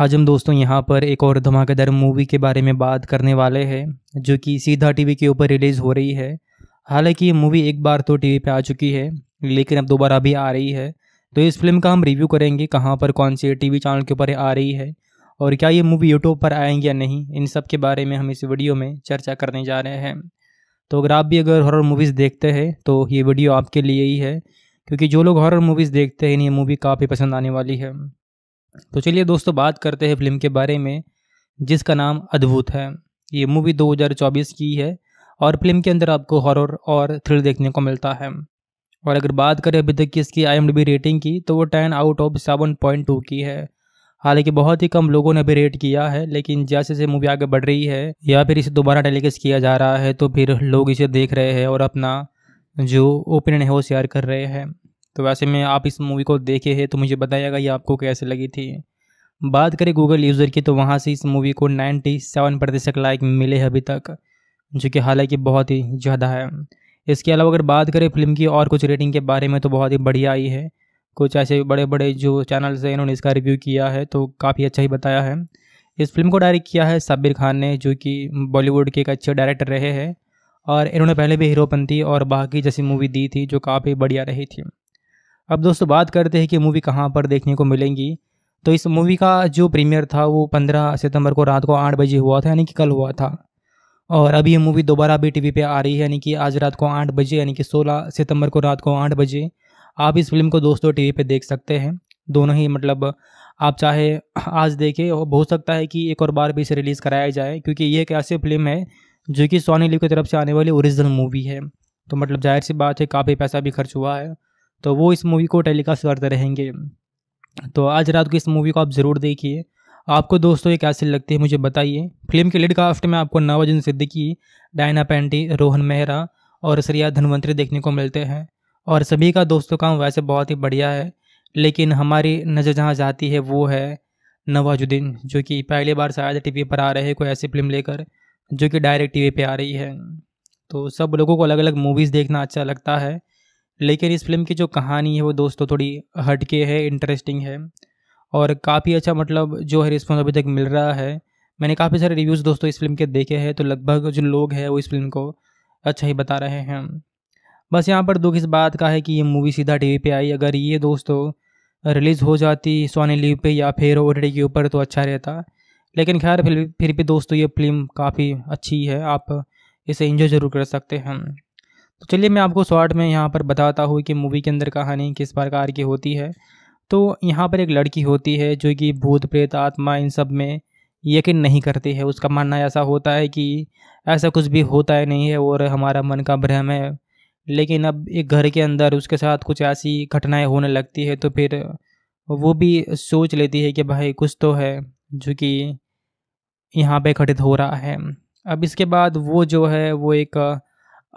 आज हम दोस्तों यहाँ पर एक और धमाकेदार मूवी के बारे में बात करने वाले हैं जो कि सीधा टीवी के ऊपर रिलीज़ हो रही है हालांकि ये मूवी एक बार तो टीवी पे आ चुकी है लेकिन अब दोबारा भी आ रही है तो इस फिल्म का हम रिव्यू करेंगे कहाँ पर कौन से टीवी चैनल के ऊपर आ रही है और क्या ये मूवी यूट्यूब पर आएंगी या नहीं इन सब के बारे में हम इस वीडियो में चर्चा करने जा रहे हैं तो अगर आप भी अगर हॉरर मूवीज़ देखते हैं तो ये वीडियो आपके लिए ही है क्योंकि जो लोग हॉरर मूवीज़ देखते हैं इन्हें मूवी काफ़ी पसंद आने वाली है तो चलिए दोस्तों बात करते हैं फिल्म के बारे में जिसका नाम अद्भुत है ये मूवी 2024 की है और फिल्म के अंदर आपको हॉरर और थ्रिल देखने को मिलता है और अगर बात करें अभी तक की इसकी आई रेटिंग की तो वो ten out of seven point two की है हालांकि बहुत ही कम लोगों ने अभी रेट किया है लेकिन जैसे जैसे मूवी आगे बढ़ रही है या फिर इसे दोबारा टेलीकास्ट किया जा रहा है तो फिर लोग इसे देख रहे हैं और अपना जो ओपिनियन है वो शेयर कर रहे हैं तो वैसे में आप इस मूवी को देखे हैं तो मुझे बताइएगा ये आपको कैसे लगी थी बात करें गूगल यूज़र की तो वहाँ से इस मूवी को 97 प्रतिशत लाइक मिले हैं अभी तक जो कि हालांकि बहुत ही ज़्यादा है इसके अलावा अगर बात करें फिल्म की और कुछ रेटिंग के बारे में तो बहुत ही बढ़िया आई है कुछ ऐसे बड़े बड़े जो चैनल्स हैं इन्होंने इसका रिव्यू किया है तो काफ़ी अच्छा ही बताया है इस फिल्म को डायरेक्ट किया है साबिर खान ने जो कि बॉलीवुड के एक अच्छे डायरेक्टर रहे हैं और इन्होंने पहले भी हीरोपंथी और बाकी जैसी मूवी दी थी जो काफ़ी बढ़िया रही थी अब दोस्तों बात करते हैं कि मूवी कहाँ पर देखने को मिलेंगी तो इस मूवी का जो प्रीमियर था वो 15 सितंबर को रात को आठ बजे हुआ था यानी कि कल हुआ था और अभी ये मूवी दोबारा भी टीवी पे आ रही है यानी कि आज रात को आठ बजे यानी कि 16 सितंबर को रात को आठ बजे आप इस फिल्म को दोस्तों टीवी पे देख सकते हैं दोनों ही मतलब आप चाहे आज देखें हो सकता है कि एक और बार भी इसे रिलीज़ कराया जाए क्योंकि ये एक ऐसी फिल्म है जो कि सोनी लिव की तरफ से आने वाली ओरिजिनल मूवी है तो मतलब जाहिर सी बात है काफ़ी पैसा भी खर्च हुआ है तो वो इस मूवी को टेलीकास्ट करते रहेंगे तो आज रात को इस मूवी को आप ज़रूर देखिए आपको दोस्तों ये कैसी लगती है मुझे बताइए फिल्म के लीड कास्ट में आपको नवाजुन सिद्दीकी डायना पैंटी रोहन मेहरा और श्रिया धनवंतरी देखने को मिलते हैं और सभी का दोस्तों काम वैसे बहुत ही बढ़िया है लेकिन हमारी नज़र जहाँ जाती है वो है नवाजुद्दीन जो कि पहली बार शायद टीवी पर आ रहे हैं कोई ऐसी फिल्म लेकर जो कि डायरेक्ट टीवी पे आ रही है तो सब लोगों को अलग अलग मूवीज़ देखना अच्छा लगता है लेकिन इस फिल्म की जो कहानी है वो दोस्तों थोड़ी हटके है इंटरेस्टिंग है और काफ़ी अच्छा मतलब जो है रिस्पॉन्स अभी तक मिल रहा है मैंने काफ़ी सारे रिव्यूज़ दोस्तों इस फिल्म के देखे हैं तो लगभग जो लोग हैं वो इस फिल्म को अच्छा ही बता रहे हैं बस यहाँ पर दुख इस बात का है कि ये मूवी सीधा टी वी आई अगर ये दोस्तों रिलीज़ हो जाती सोनी लीव पे या फिर ओ के ऊपर तो अच्छा रहता लेकिन खैर फिर फिर भी दोस्तों ये फिल्म काफ़ी अच्छी है आप इसे इन्जॉय ज़रूर कर सकते हैं तो चलिए मैं आपको शॉर्ट में यहाँ पर बताता हूँ कि मूवी के अंदर कहानी किस प्रकार की होती है तो यहाँ पर एक लड़की होती है जो कि भूत प्रेत आत्मा इन सब में यकीन नहीं करती है उसका मानना ऐसा होता है कि ऐसा कुछ भी होता है नहीं है और हमारा मन का भ्रम है लेकिन अब एक घर के अंदर उसके साथ कुछ ऐसी घटनाएं होने लगती है तो फिर वो भी सोच लेती है कि भाई कुछ तो है जो कि यहाँ पे घटित हो रहा है अब इसके बाद वो जो है वो एक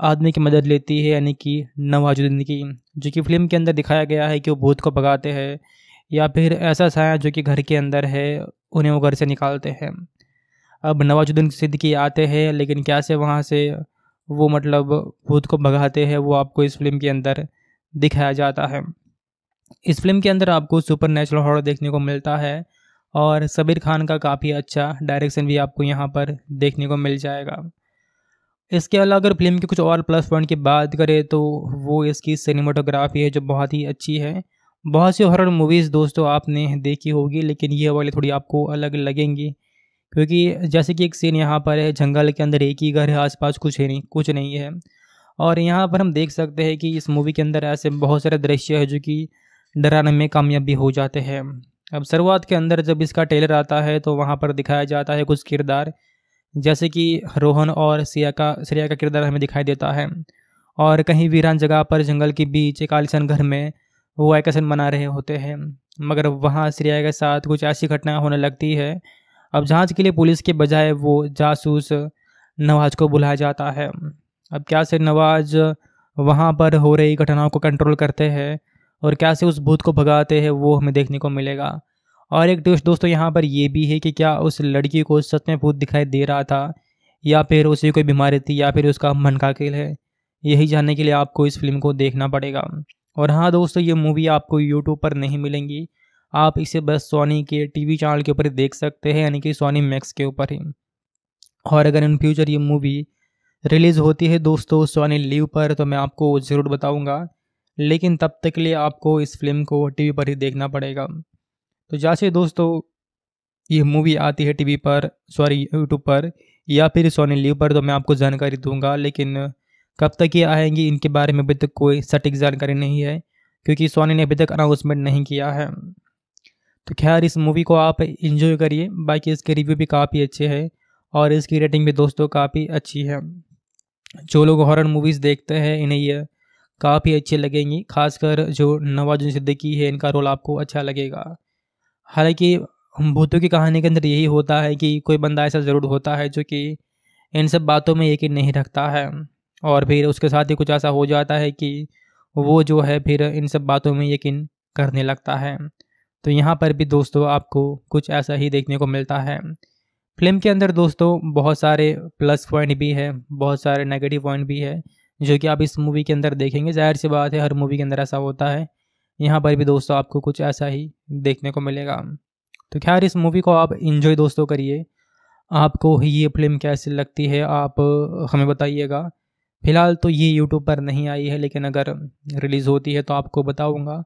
आदमी की मदद लेती है यानी कि नवाजुद्दीन की जो कि फिल्म के अंदर दिखाया गया है कि वो भूत को भगाते हैं या फिर ऐसा साया जो कि घर के अंदर है उन्हें वो घर से निकालते हैं अब नवाजुद्दीन सिद्दीकी आते हैं लेकिन क्या से वहाँ से वो मतलब भूत को भगाते हैं वो आपको इस फिल्म के अंदर दिखाया जाता है इस फिल्म के अंदर आपको सुपर नेचुरल हॉर देखने को मिलता है और सबीर खान का काफ़ी अच्छा डायरेक्शन भी आपको यहाँ पर देखने को मिल जाएगा इसके अलावा अगर फिल्म के कुछ और प्लस पॉइंट की बात करें तो वो इसकी सिनेमाटोग्राफी है जो बहुत ही अच्छी है बहुत सी हॉरर मूवीज़ दोस्तों आपने देखी होगी लेकिन ये वाली थोड़ी आपको अलग लगेंगी क्योंकि जैसे कि एक सीन यहाँ पर है जंगल के अंदर एक ही घर है आसपास कुछ है नहीं कुछ नहीं है और यहाँ पर हम देख सकते हैं कि इस मूवी के अंदर ऐसे बहुत सारे दृश्य है जो कि डराने में कामयाबी हो जाते हैं अब शुरुआत के अंदर जब इसका टेलर आता है तो वहाँ पर दिखाया जाता है कुछ किरदार जैसे कि रोहन और सिया का श्रेया का किरदार हमें दिखाई देता है और कहीं वीरान जगह पर जंगल के बीच एक आलिशन घर में वो वैकेशन मना रहे होते हैं मगर वहाँ श्रेया के साथ कुछ ऐसी घटनाएं होने लगती है अब जांच के लिए पुलिस के बजाय वो जासूस नवाज को बुलाया जाता है अब क्या से नवाज वहाँ पर हो रही घटनाओं को कंट्रोल करते हैं और कैसे उस भूत को भगाते हैं वो हमें देखने को मिलेगा और एक दोस्त दोस्तों यहाँ पर ये भी है कि क्या उस लड़की को सच में भूत दिखाई दे रहा था या फिर उसे कोई बीमारी थी या फिर उसका मन का खेल है यही जानने के लिए आपको इस फिल्म को देखना पड़ेगा और हाँ दोस्तों ये मूवी आपको यूट्यूब पर नहीं मिलेंगी आप इसे बस सोनी के टीवी चैनल के ऊपर देख सकते हैं यानी कि सोनी मैक्स के ऊपर ही और अगर इन फ्यूचर ये मूवी रिलीज़ होती है दोस्तों सोनी लीव पर तो मैं आपको ज़रूर बताऊँगा लेकिन तब तक के लिए आपको इस फिल्म को टीवी पर ही देखना पड़ेगा तो जैसे दोस्तों ये मूवी आती है टीवी पर सॉरी यूट्यूब पर या फिर सोनी लिव पर तो मैं आपको जानकारी दूंगा लेकिन कब तक ये आएंगी इनके बारे में अभी तक कोई सटीक जानकारी नहीं है क्योंकि सोनी ने अभी तक अनाउंसमेंट नहीं किया है तो खैर इस मूवी को आप इन्जॉय करिए बाकी इसके रिव्यू भी काफ़ी अच्छे हैं और इसकी रेटिंग भी दोस्तों काफ़ी अच्छी है जो लोग हॉरर मूवीज़ देखते हैं इन्हें ये काफ़ी अच्छी लगेंगी खासकर जो नवाजुद्दीन सिद्दीकी है इनका रोल आपको अच्छा लगेगा हालांकि भूतों की कहानी के अंदर यही होता है कि कोई बंदा ऐसा ज़रूर होता है जो कि इन सब बातों में यकीन नहीं रखता है और फिर उसके साथ ही कुछ ऐसा हो जाता है कि वो जो है फिर इन सब बातों में यकीन करने लगता है तो यहाँ पर भी दोस्तों आपको कुछ ऐसा ही देखने को मिलता है फिल्म के अंदर दोस्तों बहुत सारे प्लस पॉइंट भी है बहुत सारे नेगेटिव पॉइंट भी है जो कि आप इस मूवी के अंदर देखेंगे जाहिर सी बात है हर मूवी के अंदर ऐसा होता है यहाँ पर भी दोस्तों आपको कुछ ऐसा ही देखने को मिलेगा तो खैर इस मूवी को आप इन्जॉय दोस्तों करिए आपको ये फिल्म कैसी लगती है आप हमें बताइएगा फ़िलहाल तो ये यूट्यूब पर नहीं आई है लेकिन अगर रिलीज़ होती है तो आपको बताऊँगा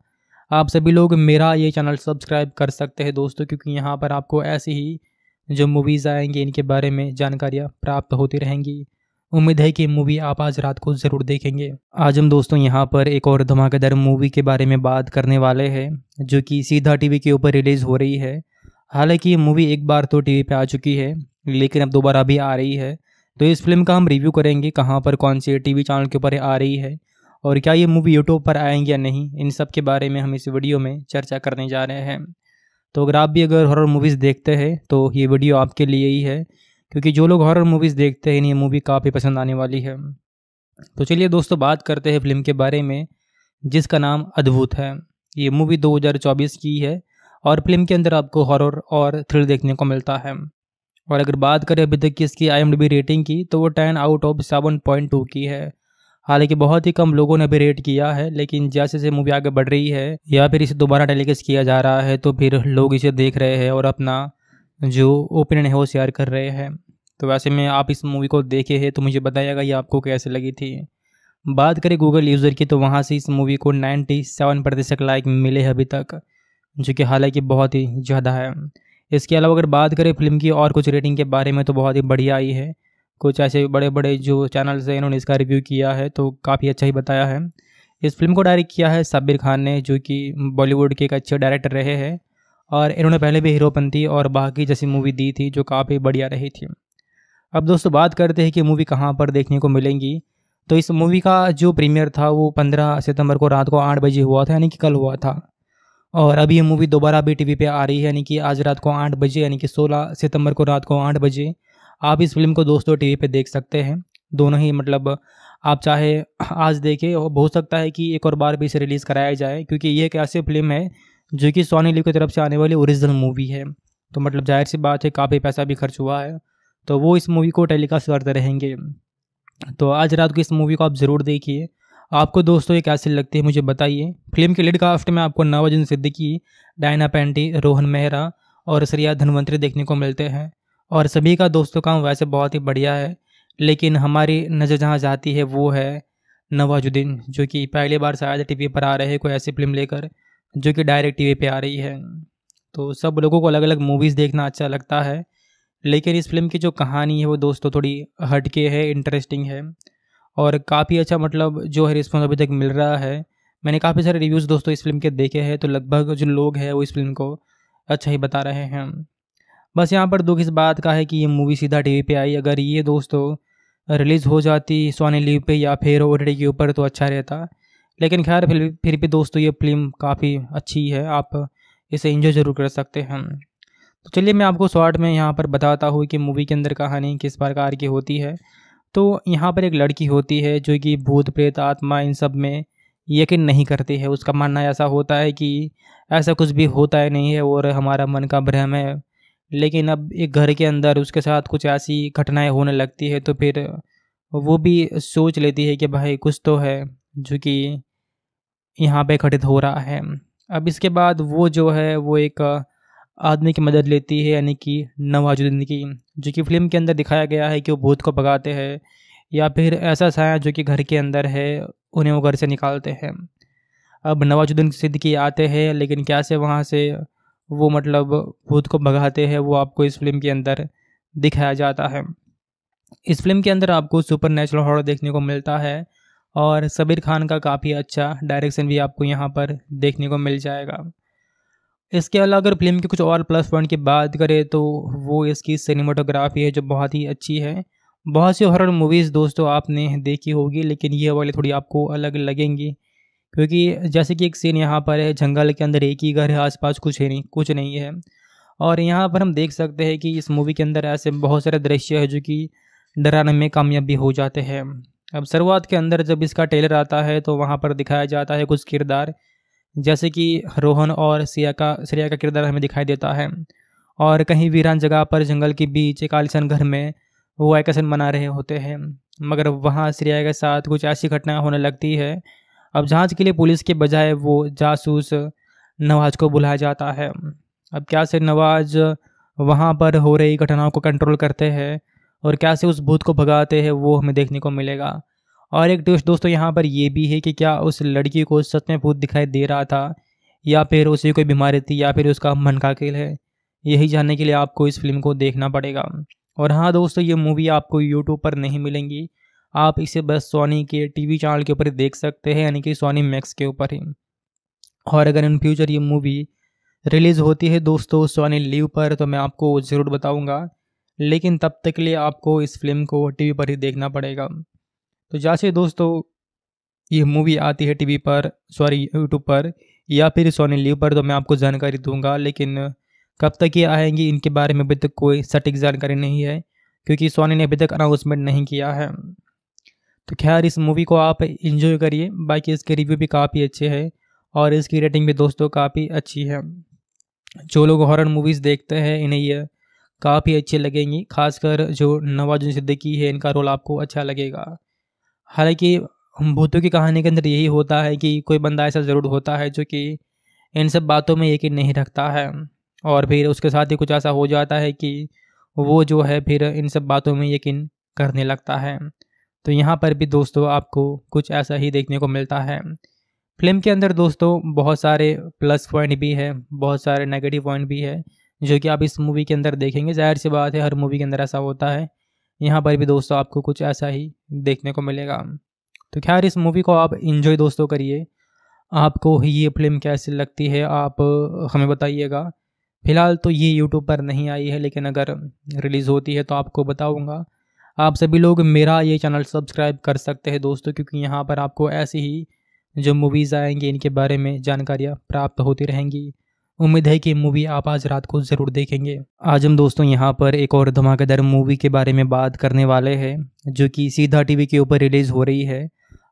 आप सभी लोग मेरा ये चैनल सब्सक्राइब कर सकते हैं दोस्तों क्योंकि यहाँ पर आपको ऐसी ही जो मूवीज़ आएंगी इनके बारे में जानकारियाँ प्राप्त होती रहेंगी उम्मीद है कि मूवी आप आज रात को ज़रूर देखेंगे आज हम दोस्तों यहाँ पर एक और धमाकेदार मूवी के बारे में बात करने वाले हैं जो कि सीधा टीवी के ऊपर रिलीज़ हो रही है हालांकि ये मूवी एक बार तो टीवी पे आ चुकी है लेकिन अब दोबारा भी आ रही है तो इस फिल्म का हम रिव्यू करेंगे कहाँ पर कौन से टीवी चैनल के ऊपर आ रही है और क्या ये मूवी यूट्यूब पर आएंगी या नहीं इन सब के बारे में हम इस वीडियो में चर्चा करने जा रहे हैं तो अगर आप भी अगर हॉरर मूवीज़ देखते हैं तो ये वीडियो आपके लिए ही है क्योंकि जो लोग हॉरर मूवीज़ देखते हैं इन्हें मूवी काफ़ी पसंद आने वाली है तो चलिए दोस्तों बात करते हैं फिल्म के बारे में जिसका नाम अद्भुत है ये मूवी 2024 की है और फिल्म के अंदर आपको हॉरर और थ्रिल देखने को मिलता है और अगर बात करें अभी तक की इसकी आई रेटिंग की तो वो ten out of seven point two की है हालांकि बहुत ही कम लोगों ने अभी रेट किया है लेकिन जैसे जैसे मूवी आगे बढ़ रही है या फिर इसे दोबारा टेलीकास्ट किया जा रहा है तो फिर लोग इसे देख रहे हैं और अपना जो ओपिनियन है वो शेयर कर रहे हैं तो वैसे में आप इस मूवी को देखे हैं तो मुझे बताइएगा ये आपको कैसे लगी थी बात करें गूगल यूज़र की तो वहाँ से इस मूवी को 97 प्रतिशत लाइक मिले हैं अभी तक जो कि हालांकि बहुत ही ज़्यादा है इसके अलावा अगर बात करें फिल्म की और कुछ रेटिंग के बारे में तो बहुत ही बढ़िया आई है कुछ ऐसे बड़े बड़े जो चैनल्स हैं इन्होंने इसका रिव्यू किया है तो काफ़ी अच्छा ही बताया है इस फिल्म को डायरेक्ट किया है साबिर खान ने जो कि बॉलीवुड के एक अच्छे डायरेक्टर रहे हैं और इन्होंने पहले भी हीरोपंती और बाकी जैसी मूवी दी थी जो काफ़ी बढ़िया रही थी अब दोस्तों बात करते हैं कि मूवी कहाँ पर देखने को मिलेंगी तो इस मूवी का जो प्रीमियर था वो 15 सितंबर को रात को आठ बजे हुआ था यानी कि कल हुआ था और अभी ये मूवी दोबारा भी टीवी पे आ रही है यानी कि आज रात को आठ बजे यानी कि 16 सितंबर को रात को आठ बजे आप इस फिल्म को दोस्तों टीवी पे देख सकते हैं दोनों ही मतलब आप चाहे आज देखें हो सकता है कि एक और बार भी इसे रिलीज़ कराया जाए क्योंकि ये एक ऐसी फिल्म है जो कि सोनी लिव की तरफ से आने वाली ओरिजिनल मूवी है तो मतलब जाहिर सी बात है काफ़ी पैसा भी खर्च हुआ है तो वो इस मूवी को टेलीकास्ट करते रहेंगे तो आज रात को इस मूवी को आप ज़रूर देखिए आपको दोस्तों ये कैसे लगती है मुझे बताइए फिल्म के लीड कास्ट में आपको नवाजुन सिद्दीकी डायना पेंटी रोहन मेहरा और श्रिया धनवंतरी देखने को मिलते हैं और सभी का दोस्तों काम वैसे बहुत ही बढ़िया है लेकिन हमारी नज़र जहाँ जाती है वो है नवाजुद्दीन जो कि पहली बार शायद टीवी पर आ रहे हैं कोई ऐसी फिल्म लेकर जो कि डायरेक्ट वी पे आ रही है तो सब लोगों को अलग अलग मूवीज़ देखना अच्छा लगता है लेकिन इस फिल्म की जो कहानी है वो दोस्तों थोड़ी हटके है इंटरेस्टिंग है और काफ़ी अच्छा मतलब जो है रिस्पॉन्स अभी तक मिल रहा है मैंने काफ़ी सारे रिव्यूज़ दोस्तों इस फिल्म के देखे हैं तो लगभग जो लोग हैं वो इस फिल्म को अच्छा ही बता रहे हैं बस यहाँ पर दुख इस बात का है कि ये मूवी सीधा टीवी पे आई अगर ये दोस्तों रिलीज़ हो जाती सोनी लीव पे या फिर ओ के ऊपर तो अच्छा रहता लेकिन खैर फिर फिर भी दोस्तों ये फिल्म काफ़ी अच्छी है आप इसे इंजॉय ज़रूर कर सकते हैं तो चलिए मैं आपको शॉर्ट में यहाँ पर बताता हूँ कि मूवी के अंदर कहानी किस प्रकार की होती है तो यहाँ पर एक लड़की होती है जो कि भूत प्रेत आत्मा इन सब में यकीन नहीं करती है उसका मानना ऐसा होता है कि ऐसा कुछ भी होता है नहीं है और हमारा मन का भ्रम है लेकिन अब एक घर के अंदर उसके साथ कुछ ऐसी घटनाएं होने लगती है तो फिर वो भी सोच लेती है कि भाई कुछ तो है जो कि यहाँ पे घटित हो रहा है अब इसके बाद वो जो है वो एक आदमी की मदद लेती है यानी कि नवाजुद्दीन की जो कि फिल्म के अंदर दिखाया गया है कि वो भूत को भगाते हैं या फिर ऐसा साया जो कि घर के अंदर है उन्हें वो घर से निकालते हैं अब नवाजुद्दीन सिद्दीकी आते हैं लेकिन क्या से वहाँ से वो मतलब भूत को भगाते हैं वो आपको इस फिल्म के अंदर दिखाया जाता है इस फिल्म के अंदर आपको सुपर नेचुरल हॉर देखने को मिलता है और सबीर खान का काफ़ी अच्छा डायरेक्शन भी आपको यहाँ पर देखने को मिल जाएगा इसके अलावा अगर फिल्म के कुछ और प्लस पॉइंट की बात करें तो वो इसकी सिनेमाटोग्राफी है जो बहुत ही अच्छी है बहुत सी हॉरर मूवीज़ दोस्तों आपने देखी होगी लेकिन ये वाली थोड़ी आपको अलग लगेंगी क्योंकि जैसे कि एक सीन यहाँ पर है जंगल के अंदर एक ही घर है आसपास कुछ है नहीं कुछ नहीं है और यहाँ पर हम देख सकते हैं कि इस मूवी के अंदर ऐसे बहुत सारे दृश्य है जो कि डराने में कामयाबी हो जाते हैं अब शुरुआत के अंदर जब इसका टेलर आता है तो वहाँ पर दिखाया जाता है कुछ किरदार जैसे कि रोहन और सिया का श्रेया का किरदार हमें दिखाई देता है और कहीं वीरान जगह पर जंगल के बीच एक आलिशन घर में वो वैकेशन मना रहे होते हैं मगर वहाँ श्रेया के साथ कुछ ऐसी घटना होने लगती है अब जांच के लिए पुलिस के बजाय वो जासूस नवाज को बुलाया जाता है अब क्या से नवाज वहाँ पर हो रही घटनाओं को कंट्रोल करते हैं और कैसे उस भूत को भगाते हैं वो हमें देखने को मिलेगा और एक ट्विस्ट दोस्तों यहाँ पर यह भी है कि क्या उस लड़की को सच में भूत दिखाई दे रहा था या फिर उसे कोई बीमारी थी या फिर उसका मन का खेल है यही जानने के लिए आपको इस फिल्म को देखना पड़ेगा और हाँ दोस्तों ये मूवी आपको यूट्यूब पर नहीं मिलेंगी आप इसे बस सोनी के टीवी चैनल के ऊपर देख सकते हैं यानी कि सोनी मैक्स के ऊपर ही और अगर इन फ्यूचर ये मूवी रिलीज़ होती है दोस्तों सोनी लीव पर तो मैं आपको ज़रूर बताऊँगा लेकिन तब तक के लिए आपको इस फिल्म को टीवी पर ही देखना पड़ेगा तो जैसे दोस्तों ये मूवी आती है टीवी पर सॉरी यूट्यूब पर या फिर सोनी लीव पर तो मैं आपको जानकारी दूंगा लेकिन कब तक ये आएंगी इनके बारे में अभी तक कोई सटीक जानकारी नहीं है क्योंकि सोनी ने अभी तक अनाउंसमेंट नहीं किया है तो खैर इस मूवी को आप इन्जॉय करिए बाकी इसके रिव्यू भी काफ़ी अच्छे हैं और इसकी रेटिंग भी दोस्तों काफ़ी अच्छी है जो लोग हॉरर मूवीज़ देखते हैं इन्हें ये काफ़ी अच्छी लगेंगी खासकर जो नवाज़ सिद्दीकी है इनका रोल आपको अच्छा लगेगा हालांकि भूतों की कहानी के अंदर यही होता है कि कोई बंदा ऐसा ज़रूर होता है जो कि इन सब बातों में यकीन नहीं रखता है और फिर उसके साथ ही कुछ ऐसा हो जाता है कि वो जो है फिर इन सब बातों में यकीन करने लगता है तो यहाँ पर भी दोस्तों आपको कुछ ऐसा ही देखने को मिलता है फिल्म के अंदर दोस्तों बहुत सारे प्लस पॉइंट भी है बहुत सारे नेगेटिव पॉइंट भी है जो कि आप इस मूवी के अंदर देखेंगे जाहिर सी बात है हर मूवी के अंदर ऐसा होता है यहाँ पर भी दोस्तों आपको कुछ ऐसा ही देखने को मिलेगा तो खैर इस मूवी को आप इन्जॉय दोस्तों करिए आपको ये फिल्म कैसी लगती है आप हमें बताइएगा फिलहाल तो ये यूट्यूब पर नहीं आई है लेकिन अगर रिलीज़ होती है तो आपको बताऊँगा आप सभी लोग मेरा ये चैनल सब्सक्राइब कर सकते हैं दोस्तों क्योंकि यहाँ पर आपको ऐसी ही जो मूवीज़ आएंगी इनके बारे में जानकारियाँ प्राप्त होती रहेंगी उम्मीद है कि मूवी आप आज रात को ज़रूर देखेंगे आज हम दोस्तों यहाँ पर एक और धमाकेदार मूवी के बारे में बात करने वाले हैं जो कि सीधा टीवी के ऊपर रिलीज़ हो रही है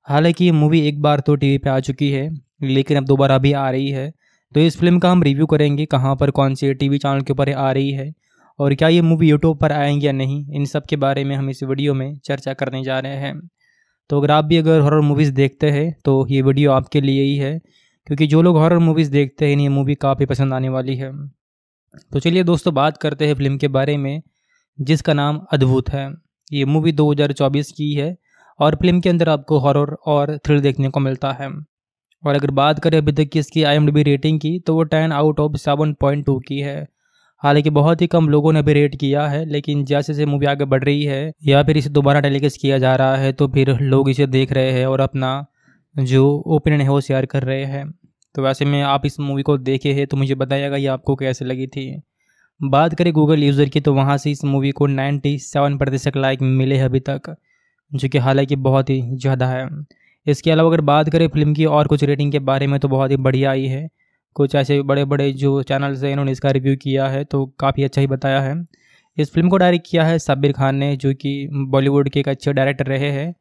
हालांकि ये मूवी एक बार तो टीवी पे आ चुकी है लेकिन अब दोबारा भी आ रही है तो इस फिल्म का हम रिव्यू करेंगे कहाँ पर कौन से टीवी चैनल के ऊपर आ रही है और क्या ये मूवी यूट्यूब पर आएंगे या नहीं इन सब के बारे में हम इस वीडियो में चर्चा करने जा रहे हैं तो अगर आप भी अगर हॉरर मूवीज़ देखते हैं तो ये वीडियो आपके लिए ही है क्योंकि जो लोग हॉरर मूवीज़ देखते हैं ये मूवी काफ़ी पसंद आने वाली है तो चलिए दोस्तों बात करते हैं फिल्म के बारे में जिसका नाम अद्भुत है ये मूवी 2024 की है और फिल्म के अंदर आपको हॉरर और थ्रिल देखने को मिलता है और अगर बात करें अभी तक की इसकी आई रेटिंग की तो वो ten out of seven point two की है हालांकि बहुत ही कम लोगों ने अभी रेट किया है लेकिन जैसे जैसे मूवी आगे बढ़ रही है या फिर इसे दोबारा टेलीकास्ट किया जा रहा है तो फिर लोग इसे देख रहे हैं और अपना जो ओपिनियन है वो शेयर कर रहे हैं तो वैसे में आप इस मूवी को देखे हैं तो मुझे बताइएगा ये आपको कैसे लगी थी बात करें गूगल यूज़र की तो वहाँ से इस मूवी को 97 प्रतिशत लाइक मिले हैं अभी तक जो कि हालांकि बहुत ही ज़्यादा है इसके अलावा अगर बात करें फिल्म की और कुछ रेटिंग के बारे में तो बहुत ही बढ़िया आई है कुछ ऐसे बड़े बड़े जो चैनल्स हैं इन्होंने इसका रिव्यू किया है तो काफ़ी अच्छा ही बताया है इस फिल्म को डायरेक्ट किया है साबिर खान ने जो कि बॉलीवुड के एक अच्छे डायरेक्टर रहे हैं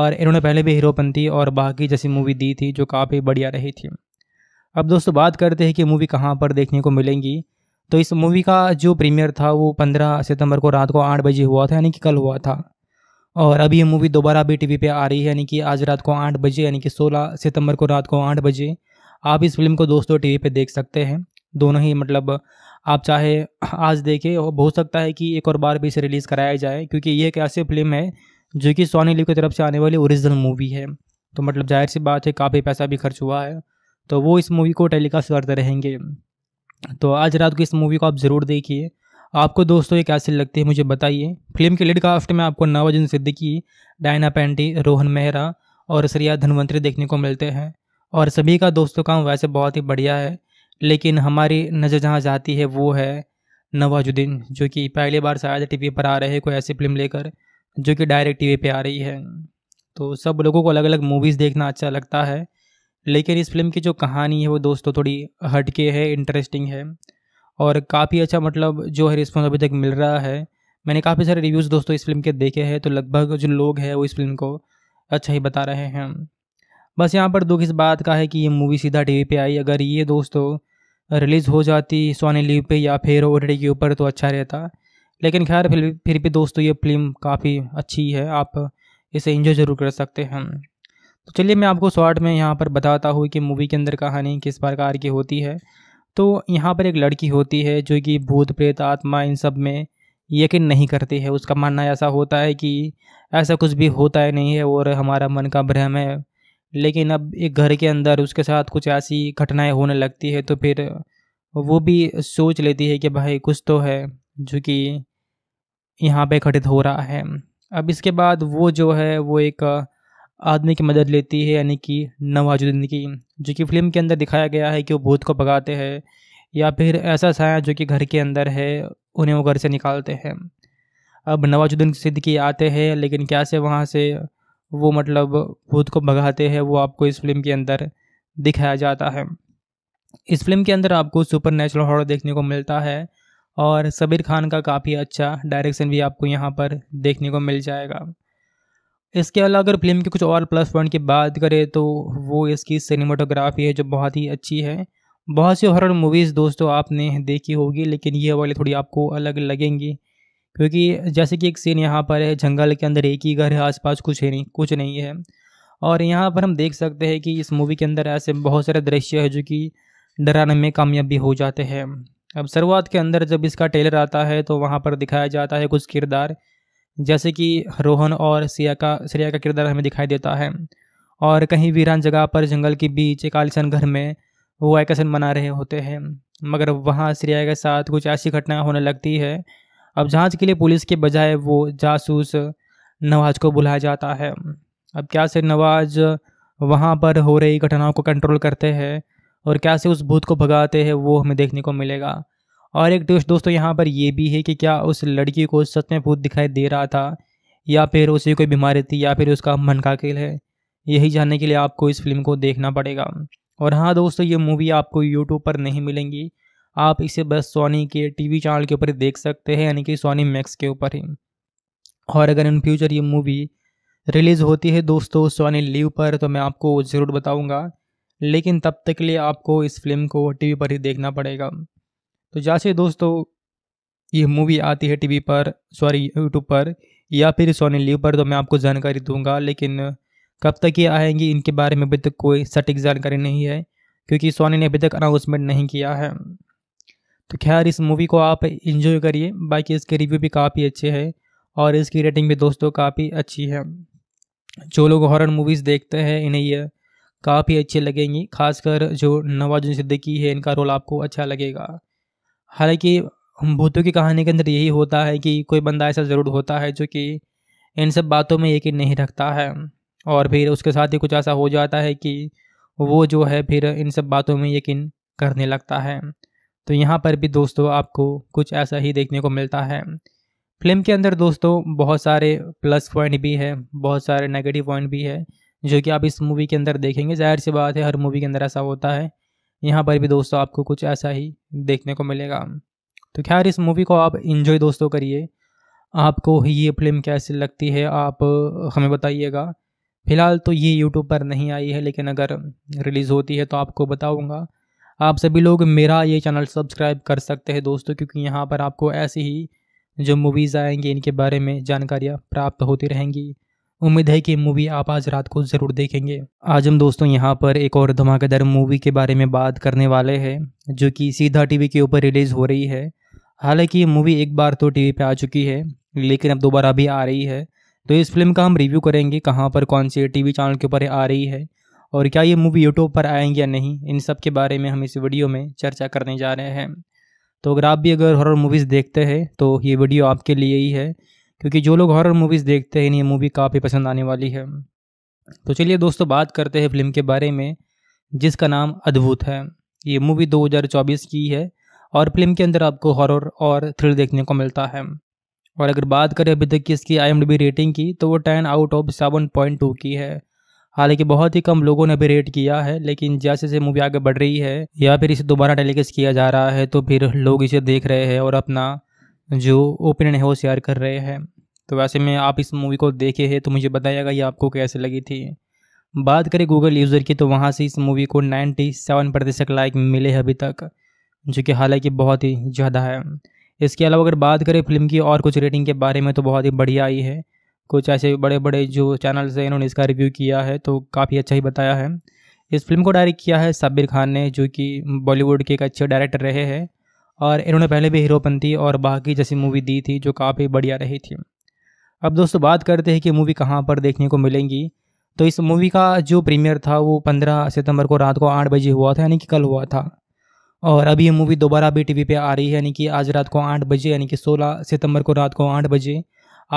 और इन्होंने पहले भी हीरोपंती और बाकी जैसी मूवी दी थी जो काफ़ी बढ़िया रही थी अब दोस्तों बात करते हैं कि मूवी कहाँ पर देखने को मिलेंगी तो इस मूवी का जो प्रीमियर था वो पंद्रह सितंबर को रात को आठ बजे हुआ था यानी कि कल हुआ था और अब ये मूवी दोबारा भी टीवी पे आ रही है यानी कि आज रात को आठ बजे यानी कि सोलह सितंबर को रात को आठ बजे आप इस फिल्म को दोस्तों टीवी पे देख सकते हैं दोनों ही मतलब आप चाहे आज देखें हो सकता है कि एक और बार भी इसे रिलीज़ कराया जाए क्योंकि ये एक ऐसी फिल्म है जो कि सोनी लिव की तरफ से आने वाली ओरिजिनल मूवी है तो मतलब जाहिर सी बात है काफ़ी पैसा भी खर्च हुआ है तो वो इस मूवी को टेलीकास्ट करते रहेंगे तो आज रात को इस मूवी को आप ज़रूर देखिए आपको दोस्तों ये कैसी लगती है मुझे बताइए फिल्म के लीड कास्ट में आपको नवाजुद्दीन सिद्दीकी डायना पेंटी रोहन मेहरा और सरिया धनवंतरी देखने को मिलते हैं और सभी का दोस्तों काम वैसे बहुत ही बढ़िया है लेकिन हमारी नज़र जहाँ जाती है वो है नवाजुद्दीन जो कि पहली बार शायद टीवी पर आ रहे हैं कोई ऐसी फिल्म लेकर जो कि डायरेक्ट टीवी पे आ रही है तो सब लोगों को अलग अलग मूवीज़ देखना अच्छा लगता है लेकिन इस फिल्म की जो कहानी है वो दोस्तों थोड़ी हटके है इंटरेस्टिंग है और काफ़ी अच्छा मतलब जो है रिस्पॉन्स अभी तक मिल रहा है मैंने काफ़ी सारे रिव्यूज़ दोस्तों इस फिल्म के देखे हैं तो लगभग जो लोग हैं वो इस फिल्म को अच्छा ही बता रहे हैं बस यहाँ पर दुख इस बात का है कि ये मूवी सीधा टीवी पे आई अगर ये दोस्तों रिलीज़ हो जाती सोनी लीव पे या फिर ओ के ऊपर तो अच्छा रहता लेकिन खैर फिर भी फिर भी दोस्तों ये फिल्म काफ़ी अच्छी है आप इसे इंजॉय ज़रूर कर सकते हैं तो चलिए मैं आपको शॉर्ट में यहाँ पर बताता हूँ कि मूवी के अंदर कहानी किस प्रकार की होती है तो यहाँ पर एक लड़की होती है जो कि भूत प्रेत आत्मा इन सब में यकीन नहीं करती है उसका मानना ऐसा होता है कि ऐसा कुछ भी होता है नहीं है और हमारा मन का भ्रम है लेकिन अब एक घर के अंदर उसके साथ कुछ ऐसी घटनाएं होने लगती है तो फिर वो भी सोच लेती है कि भाई कुछ तो है जो कि यहाँ पे घटित हो रहा है अब इसके बाद वो जो है वो एक आदमी की मदद लेती है यानी कि नवाजुद्दीन की जो कि फिल्म के अंदर दिखाया गया है कि वो भूत को भगाते हैं या फिर ऐसा साया जो कि घर के अंदर है उन्हें वो घर से निकालते हैं अब नवाजुद्दीन सिद्दीकी आते हैं लेकिन क्या से वहाँ से वो मतलब भूत को भगाते हैं वो आपको इस फिल्म के अंदर दिखाया जाता है इस फिल्म के अंदर आपको सुपर नेचुरल हॉर देखने को मिलता है और सबीर खान का काफ़ी अच्छा डायरेक्शन भी आपको यहाँ पर देखने को मिल जाएगा इसके अलावा अगर फिल्म के कुछ और प्लस पॉइंट की बात करें तो वो इसकी सिनेमाटोग्राफी है जो बहुत ही अच्छी है बहुत सी हॉरर मूवीज़ दोस्तों आपने देखी होगी लेकिन ये वाली थोड़ी आपको अलग लगेंगी क्योंकि जैसे कि एक सीन यहाँ पर है जंगल के अंदर एक ही घर है आसपास कुछ है नहीं कुछ नहीं है और यहाँ पर हम देख सकते हैं कि इस मूवी के अंदर ऐसे बहुत सारे दृश्य है जो कि डराने में कामयाबी हो जाते हैं अब शुरुआत के अंदर जब इसका टेलर आता है तो वहाँ पर दिखाया जाता है कुछ किरदार जैसे कि रोहन और सिया का श्रेया का किरदार हमें दिखाई देता है और कहीं वीरान जगह पर जंगल के बीच एक आलिशान घर में वो वैकेशन मना रहे होते हैं मगर वहाँ श्रेया के साथ कुछ ऐसी घटना होने लगती है अब जांच के लिए पुलिस के बजाय वो जासूस नवाज को बुलाया जाता है अब क्या से नवाज वहाँ पर हो रही घटनाओं को कंट्रोल करते हैं और कैसे उस भूत को भगाते हैं वो हमें देखने को मिलेगा और एक ट्विस्ट दोस्तों यहाँ पर यह भी है कि क्या उस लड़की को सच में भूत दिखाई दे रहा था या फिर उसे कोई बीमारी थी या फिर उसका मन का खेल है यही जानने के लिए आपको इस फिल्म को देखना पड़ेगा और हाँ दोस्तों ये मूवी आपको यूट्यूब पर नहीं मिलेंगी आप इसे बस सोनी के टीवी चैनल के ऊपर देख सकते हैं यानी कि सोनी मैक्स के ऊपर ही और अगर इन फ्यूचर ये मूवी रिलीज़ होती है दोस्तों सोनी लीव पर तो मैं आपको ज़रूर बताऊँगा लेकिन तब तक के लिए आपको इस फिल्म को टीवी पर ही देखना पड़ेगा तो जैसे दोस्तों ये मूवी आती है टीवी पर सॉरी यूट्यूब पर या फिर सोनी लीव पर तो मैं आपको जानकारी दूंगा लेकिन कब तक ये आएंगी इनके बारे में अभी तक कोई सटीक जानकारी नहीं है क्योंकि सोनी ने अभी तक अनाउंसमेंट नहीं किया है तो खैर इस मूवी को आप इंजॉय करिए बाकी इसके रिव्यू भी काफ़ी अच्छे हैं और इसकी रेटिंग भी दोस्तों काफ़ी अच्छी है जो लोग हॉरर मूवीज़ देखते हैं इन्हें ये काफ़ी अच्छी लगेंगी खासकर जो नवाजुद्दीन सिद्दीकी है इनका रोल आपको अच्छा लगेगा हालांकि भूतों की कहानी के अंदर यही होता है कि कोई बंदा ऐसा ज़रूर होता है जो कि इन सब बातों में यकीन नहीं रखता है और फिर उसके साथ ही कुछ ऐसा हो जाता है कि वो जो है फिर इन सब बातों में यकीन करने लगता है तो यहाँ पर भी दोस्तों आपको कुछ ऐसा ही देखने को मिलता है फिल्म के अंदर दोस्तों बहुत सारे प्लस पॉइंट भी है बहुत सारे नेगेटिव पॉइंट भी है जो कि आप इस मूवी के अंदर देखेंगे जाहिर सी बात है हर मूवी के अंदर ऐसा होता है यहाँ पर भी दोस्तों आपको कुछ ऐसा ही देखने को मिलेगा तो खैर इस मूवी को आप इन्जॉय दोस्तों करिए आपको ये फिल्म कैसी लगती है आप हमें बताइएगा फ़िलहाल तो ये यूट्यूब पर नहीं आई है लेकिन अगर रिलीज़ होती है तो आपको बताऊँगा आप सभी लोग मेरा ये चैनल सब्सक्राइब कर सकते हैं दोस्तों क्योंकि यहाँ पर आपको ऐसी ही जो मूवीज़ आएंगी इनके बारे में जानकारियाँ प्राप्त होती रहेंगी उम्मीद है कि मूवी आप आज रात को ज़रूर देखेंगे आज हम दोस्तों यहाँ पर एक और धमाकेदार मूवी के बारे में बात करने वाले हैं जो कि सीधा टीवी के ऊपर रिलीज़ हो रही है हालांकि ये मूवी एक बार तो टीवी पे आ चुकी है लेकिन अब दोबारा भी आ रही है तो इस फिल्म का हम रिव्यू करेंगे कहाँ पर कौन से टीवी चैनल के ऊपर आ रही है और क्या ये मूवी यूट्यूब पर आएंगी या नहीं इन सब के बारे में हम इस वीडियो में चर्चा करने जा रहे हैं तो अगर आप भी अगर हॉरर मूवीज़ देखते हैं तो ये वीडियो आपके लिए ही है क्योंकि जो लोग हॉरर मूवीज़ देखते हैं इन्हें मूवी काफ़ी पसंद आने वाली है तो चलिए दोस्तों बात करते हैं फिल्म के बारे में जिसका नाम अद्भुत है ये मूवी 2024 की है और फिल्म के अंदर आपको हॉरर और थ्रिल देखने को मिलता है और अगर बात करें अभी तक की इसकी आई रेटिंग की तो वो ten out of seven point two की है हालांकि बहुत ही कम लोगों ने अभी रेट किया है लेकिन जैसे जैसे मूवी आगे बढ़ रही है या फिर इसे दोबारा टेलीकास्ट किया जा रहा है तो फिर लोग इसे देख रहे हैं और अपना जो ओपिनियन है वो शेयर कर रहे हैं तो वैसे में आप इस मूवी को देखे हैं तो मुझे बताइएगा ये आपको कैसे लगी थी बात करें गूगल यूज़र की तो वहाँ से इस मूवी को 97 प्रतिशत लाइक मिले हैं अभी तक जो कि हालांकि बहुत ही ज़्यादा है इसके अलावा अगर बात करें फिल्म की और कुछ रेटिंग के बारे में तो बहुत ही बढ़िया आई है कुछ ऐसे बड़े बड़े जो चैनल्स हैं इन्होंने इसका रिव्यू किया है तो काफ़ी अच्छा ही बताया है इस फिल्म को डायरेक्ट किया है साबिर खान ने जो कि बॉलीवुड के एक अच्छे डायरेक्टर रहे हैं और इन्होंने पहले भी हीरोपंथी और बाकी जैसी मूवी दी थी जो काफ़ी बढ़िया रही थी अब दोस्तों बात करते हैं कि मूवी कहाँ पर देखने को मिलेंगी तो इस मूवी का जो प्रीमियर था वो 15 सितंबर को रात को आठ बजे हुआ था यानी कि कल हुआ था और अभी ये मूवी दोबारा भी टीवी पे आ रही है यानी कि आज रात को आठ बजे यानी कि 16 सितंबर को रात को आठ बजे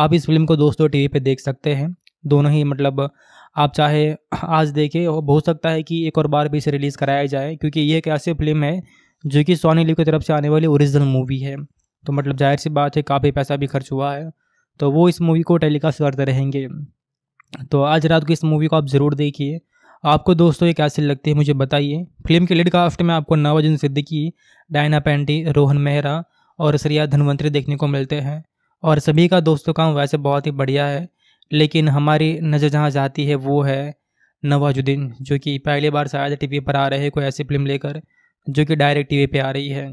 आप इस फिल्म को दोस्तों टीवी पे देख सकते हैं दोनों ही मतलब आप चाहे आज देखें हो सकता है कि एक और बार भी इसे रिलीज़ कराया जाए क्योंकि ये एक ऐसी फिल्म है जो कि सोनी लिव की तरफ से आने वाली ओरिजिनल मूवी है तो मतलब जाहिर सी बात है काफ़ी पैसा भी खर्च हुआ है तो वो इस मूवी को टेलीकास्ट करते रहेंगे तो आज रात को इस मूवी को आप ज़रूर देखिए आपको दोस्तों ये कैसी लगती है मुझे बताइए फिल्म के लीड कास्ट में आपको नवाजुन सिद्दीकी डायना पैंटी रोहन मेहरा और सरिया धनवंतरी देखने को मिलते हैं और सभी का दोस्तों काम वैसे बहुत ही बढ़िया है लेकिन हमारी नज़र जहाँ जाती है वो है नवाजुद्दीन जो कि पहली बार शायद टीवी पर आ रहे हैं कोई ऐसी फिल्म लेकर जो कि डायरेक्ट टीवी पे आ रही है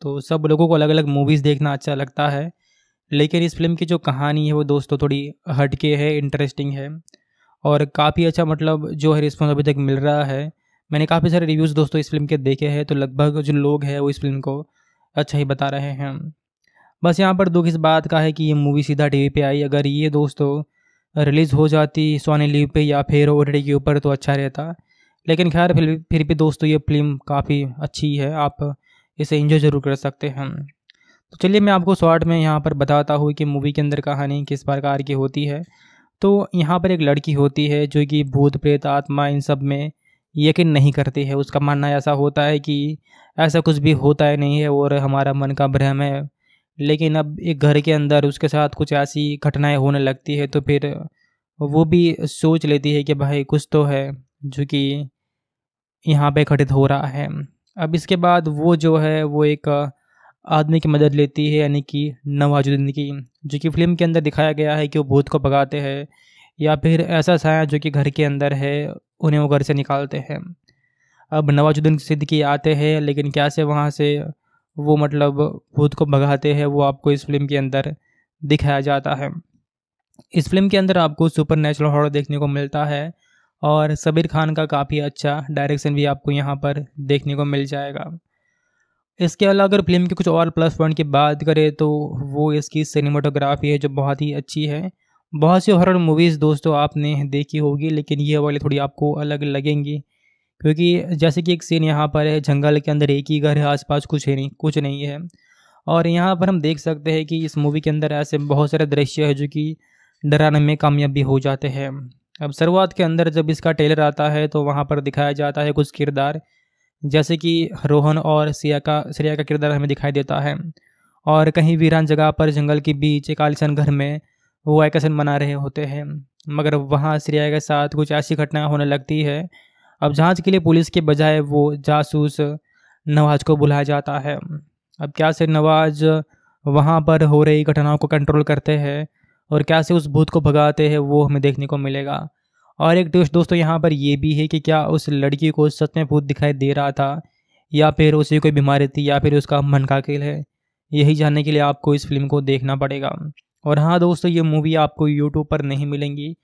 तो सब लोगों को अलग अलग मूवीज़ देखना अच्छा लगता है लेकिन इस फिल्म की जो कहानी है वो दोस्तों थोड़ी हटके है इंटरेस्टिंग है और काफ़ी अच्छा मतलब जो है रिस्पॉन्स अभी तक मिल रहा है मैंने काफ़ी सारे रिव्यूज़ दोस्तों इस फिल्म के देखे हैं तो लगभग जो लोग हैं वो इस फिल्म को अच्छा ही बता रहे हैं बस यहाँ पर दुख इस बात का है कि ये मूवी सीधा टीवी पे आई अगर ये दोस्तों रिलीज़ हो जाती सोनी लीव पे या फिर ओ के ऊपर तो अच्छा रहता लेकिन खैर फिर फिर भी दोस्तों ये फिल्म काफ़ी अच्छी है आप इसे इंजॉय ज़रूर कर सकते हैं तो चलिए मैं आपको शॉर्ट में यहाँ पर बताता हूँ कि मूवी के अंदर कहानी किस प्रकार की होती है तो यहाँ पर एक लड़की होती है जो कि भूत प्रेत आत्मा इन सब में यकीन नहीं करती है उसका मानना ऐसा होता है कि ऐसा कुछ भी होता ही नहीं है और हमारा मन का भ्रम है लेकिन अब एक घर के अंदर उसके साथ कुछ ऐसी घटनाएं होने लगती है तो फिर वो भी सोच लेती है कि भाई कुछ तो है जो कि यहाँ पे घटित हो रहा है अब इसके बाद वो जो है वो एक आदमी की मदद लेती है यानी कि नवाजुद्दीन की जो कि फिल्म के अंदर दिखाया गया है कि वो भूत को भगाते हैं या फिर ऐसा साया जो कि घर के अंदर है उन्हें वो घर से निकालते हैं अब नवाजुद्दीन सिद्दीकी आते हैं लेकिन क्या से वहाँ से वो मतलब भूत को भगाते हैं वो आपको इस फिल्म के अंदर दिखाया जाता है इस फिल्म के अंदर आपको सुपर नेचुरल हॉर देखने को मिलता है और सबीर खान का काफ़ी अच्छा डायरेक्शन भी आपको यहाँ पर देखने को मिल जाएगा इसके अलावा अगर फिल्म के कुछ और प्लस पॉइंट की बात करें तो वो इसकी सिनेमाटोग्राफी है जो बहुत ही अच्छी है बहुत सी हॉरर मूवीज़ दोस्तों आपने देखी होगी लेकिन ये वाली थोड़ी आपको अलग लगेंगी क्योंकि जैसे कि एक सीन यहाँ पर है जंगल के अंदर एक ही घर है आसपास कुछ है नहीं कुछ नहीं है और यहाँ पर हम देख सकते हैं कि इस मूवी के अंदर ऐसे बहुत सारे दृश्य है जो कि डराने में कामयाबी हो जाते हैं अब शुरुआत के अंदर जब इसका टेलर आता है तो वहाँ पर दिखाया जाता है कुछ किरदार जैसे कि रोहन और सिया का श्रेया का किरदार हमें दिखाई देता है और कहीं वीरान जगह पर जंगल के बीच एक आलिशन घर में वो वैकेशन मना रहे होते हैं मगर वहाँ श्रेया के साथ कुछ ऐसी घटना होने लगती है अब जांच के लिए पुलिस के बजाय वो जासूस नवाज को बुलाया जाता है अब क्या से नवाज वहाँ पर हो रही घटनाओं को कंट्रोल करते हैं और कैसे उस भूत को भगाते हैं वो हमें देखने को मिलेगा और एक ट्विस्ट दोस्तों यहाँ पर यह भी है कि क्या उस लड़की को सच में भूत दिखाई दे रहा था या फिर उसे कोई बीमारी थी या फिर उसका मन का खेल है यही जानने के लिए आपको इस फिल्म को देखना पड़ेगा और हाँ दोस्तों ये मूवी आपको यूट्यूब पर नहीं मिलेंगी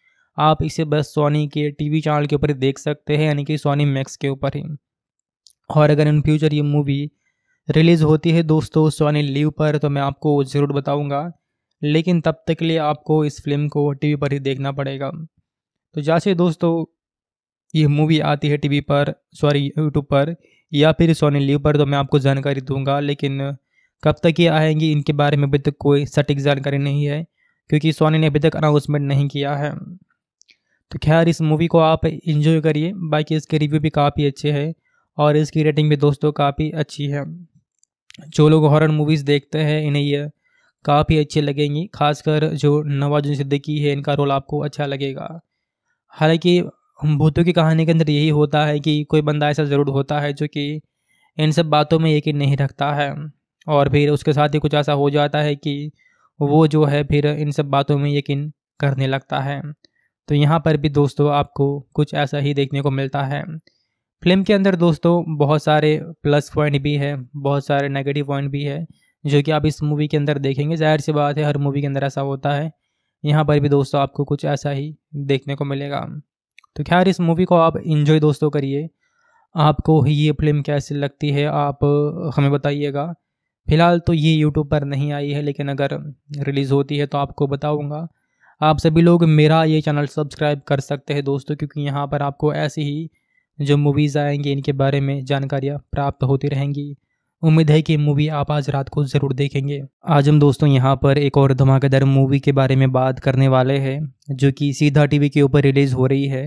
आप इसे बस सोनी के टीवी चैनल के ऊपर देख सकते हैं यानी कि सोनी मैक्स के ऊपर ही और अगर इन फ्यूचर ये मूवी रिलीज़ होती है दोस्तों सोनी लीव पर तो मैं आपको ज़रूर बताऊँगा लेकिन तब तक के लिए आपको इस फिल्म को टीवी पर ही देखना पड़ेगा तो जैसे दोस्तों ये मूवी आती है टीवी पर सॉरी यूट्यूब पर या फिर सोनी लीव पर तो मैं आपको जानकारी दूंगा लेकिन कब तक ये आएंगी इनके बारे में अभी तक कोई सटीक जानकारी नहीं है क्योंकि सोनी ने अभी तक अनाउंसमेंट नहीं किया है तो खैर इस मूवी को आप इन्जॉय करिए बाकी इसके रिव्यू भी काफ़ी अच्छे हैं और इसकी रेटिंग भी दोस्तों काफ़ी अच्छी है जो लोग हॉरर मूवीज़ देखते हैं इन्हें ये काफ़ी अच्छी लगेंगी खासकर जो नवाजुद्दीन सिद्दीकी है इनका रोल आपको अच्छा लगेगा हालांकि भूतों की कहानी के अंदर यही होता है कि कोई बंदा ऐसा ज़रूर होता है जो कि इन सब बातों में यकीन नहीं रखता है और फिर उसके साथ ही कुछ ऐसा हो जाता है कि वो जो है फिर इन सब बातों में यकीन करने लगता है तो यहाँ पर भी दोस्तों आपको कुछ ऐसा ही देखने को मिलता है फिल्म के अंदर दोस्तों बहुत सारे प्लस पॉइंट भी है बहुत सारे नेगेटिव पॉइंट भी है जो कि आप इस मूवी के अंदर देखेंगे जाहिर सी बात है हर मूवी के अंदर ऐसा होता है यहाँ पर भी दोस्तों आपको कुछ ऐसा ही देखने को मिलेगा तो खैर इस मूवी को आप इन्जॉय दोस्तों करिए आपको ये फिल्म कैसी लगती है आप हमें बताइएगा फ़िलहाल तो ये यूट्यूब पर नहीं आई है लेकिन अगर रिलीज़ होती है तो आपको बताऊँगा आप सभी लोग मेरा ये चैनल सब्सक्राइब कर सकते हैं दोस्तों क्योंकि यहाँ पर आपको ऐसी ही जो मूवीज़ आएंगी इनके बारे में जानकारियाँ प्राप्त होती रहेंगी उम्मीद है कि मूवी आप आज रात को ज़रूर देखेंगे आज हम दोस्तों यहाँ पर एक और धमाकेदार मूवी के बारे में बात करने वाले हैं जो कि सीधा टीवी के ऊपर रिलीज़ हो रही है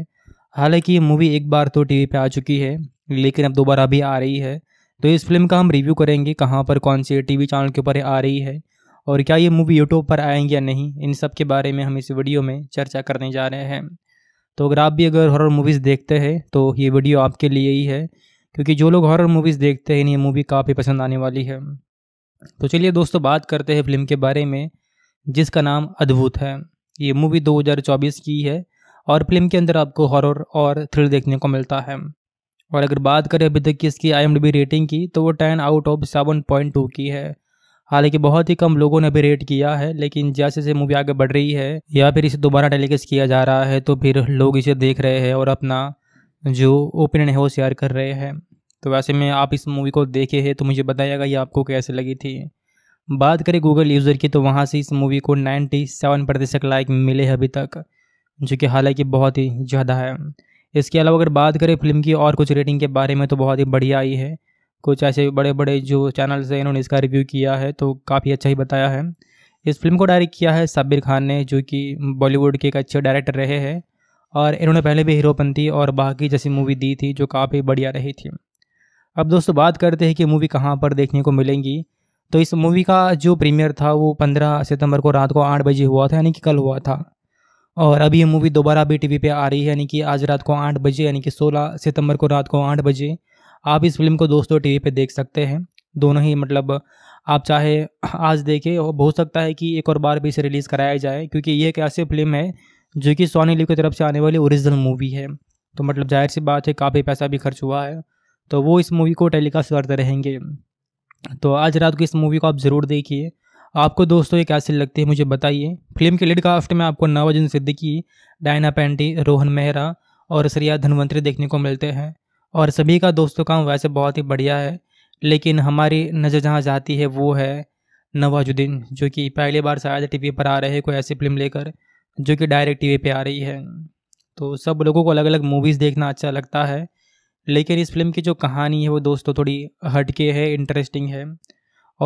हालांकि ये मूवी एक बार तो टीवी पे आ चुकी है लेकिन अब दोबारा भी आ रही है तो इस फिल्म का हम रिव्यू करेंगे कहाँ पर कौन से टीवी चैनल के ऊपर आ रही है और क्या ये मूवी यूट्यूब पर आएंगी या नहीं इन सब के बारे में हम इस वीडियो में चर्चा करने जा रहे हैं तो अगर आप भी अगर हॉरर मूवीज़ देखते हैं तो ये वीडियो आपके लिए ही है क्योंकि जो लोग हॉरर मूवीज़ देखते हैं इन्हें मूवी काफ़ी पसंद आने वाली है तो चलिए दोस्तों बात करते हैं फिल्म के बारे में जिसका नाम अद्भुत है ये मूवी 2024 की है और फिल्म के अंदर आपको हॉरर और थ्रिल देखने को मिलता है और अगर बात करें अभी तक की इसकी आई रेटिंग की तो वो ten out of seven point two की है हालांकि बहुत ही कम लोगों ने अभी रेट किया है लेकिन जैसे जैसे मूवी आगे बढ़ रही है या फिर इसे दोबारा टेलीकास्ट किया जा रहा है तो फिर लोग इसे देख रहे हैं और अपना जो ओपिनियन है वो शेयर कर रहे हैं तो वैसे में आप इस मूवी को देखे हैं तो मुझे बताइएगा ये आपको कैसे लगी थी बात करें गूगल यूज़र की तो वहाँ से इस मूवी को 97 प्रतिशत लाइक मिले हैं अभी तक जो कि हालांकि बहुत ही ज़्यादा है इसके अलावा अगर बात करें फिल्म की और कुछ रेटिंग के बारे में तो बहुत ही बढ़िया आई है कुछ ऐसे बड़े बड़े जो चैनल्स हैं इन्होंने इसका रिव्यू किया है तो काफ़ी अच्छा ही बताया है इस फिल्म को डायरेक्ट किया है साबिर खान ने जो कि बॉलीवुड के एक अच्छे डायरेक्टर रहे हैं और इन्होंने पहले भी हीरोपंती और बाकी जैसी मूवी दी थी जो काफ़ी बढ़िया रही थी अब दोस्तों बात करते हैं कि मूवी कहाँ पर देखने को मिलेंगी तो इस मूवी का जो प्रीमियर था वो 15 सितंबर को रात को आठ बजे हुआ था यानी कि कल हुआ था और अभी ये मूवी दोबारा भी टीवी पे आ रही है यानी कि आज रात को आठ बजे यानी कि 16 सितंबर को रात को आठ बजे आप इस फिल्म को दोस्तों टीवी पे देख सकते हैं दोनों ही मतलब आप चाहे आज देखें हो सकता है कि एक और बार भी इसे रिलीज़ कराया जाए क्योंकि ये एक ऐसी फिल्म है जो कि सोनी लिव की तरफ से आने वाली ओरिजिनल मूवी है तो मतलब जाहिर सी बात है काफ़ी पैसा भी खर्च हुआ है तो वो इस मूवी को टेलीकास्ट करते रहेंगे तो आज रात को इस मूवी को आप ज़रूर देखिए आपको दोस्तों ये कैसे लगती है मुझे बताइए फिल्म के लीड कास्ट में आपको नवाजन सिद्दीकी डायना पेंटी रोहन मेहरा और सरिया धनवंतरी देखने को मिलते हैं और सभी का दोस्तों काम वैसे बहुत ही बढ़िया है लेकिन हमारी नज़र जहाँ जाती है वो है नवाजुद्दीन जो कि पहली बार शायद टीवी पर आ रहे हैं कोई ऐसी फिल्म लेकर जो कि डायरेक्ट टीवी पे आ रही है तो सब लोगों को अलग अलग मूवीज़ देखना अच्छा लगता है लेकिन इस फिल्म की जो कहानी है वो दोस्तों थोड़ी हटके है इंटरेस्टिंग है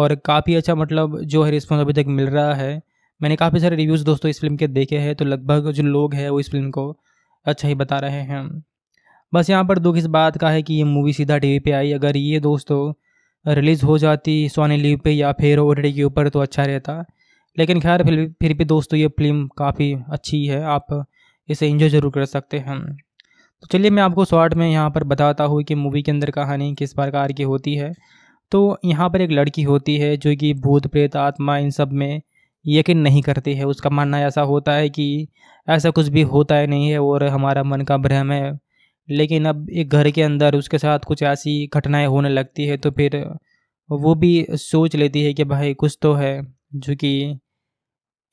और काफ़ी अच्छा मतलब जो है रिस्पॉन्स अभी तक मिल रहा है मैंने काफ़ी सारे रिव्यूज़ दोस्तों इस फिल्म के देखे हैं तो लगभग जो लोग हैं वो इस फिल्म को अच्छा ही बता रहे हैं बस यहाँ पर दुख इस बात का है कि ये मूवी सीधा टीवी पे आई अगर ये दोस्तों रिलीज़ हो जाती सोनी लीव पे या फिर ओ के ऊपर तो अच्छा रहता लेकिन खैर फिर भी फिर भी दोस्तों ये फिल्म काफ़ी अच्छी है आप इसे इंजॉय ज़रूर कर सकते हैं तो चलिए मैं आपको शॉर्ट में यहाँ पर बताता हूँ कि मूवी के अंदर कहानी किस प्रकार की होती है तो यहाँ पर एक लड़की होती है जो कि भूत प्रेत आत्मा इन सब में यकीन नहीं करती है उसका मानना ऐसा होता है कि ऐसा कुछ भी होता है नहीं है और हमारा मन का भ्रम है लेकिन अब एक घर के अंदर उसके साथ कुछ ऐसी घटनाएं होने लगती है तो फिर वो भी सोच लेती है कि भाई कुछ तो है जो कि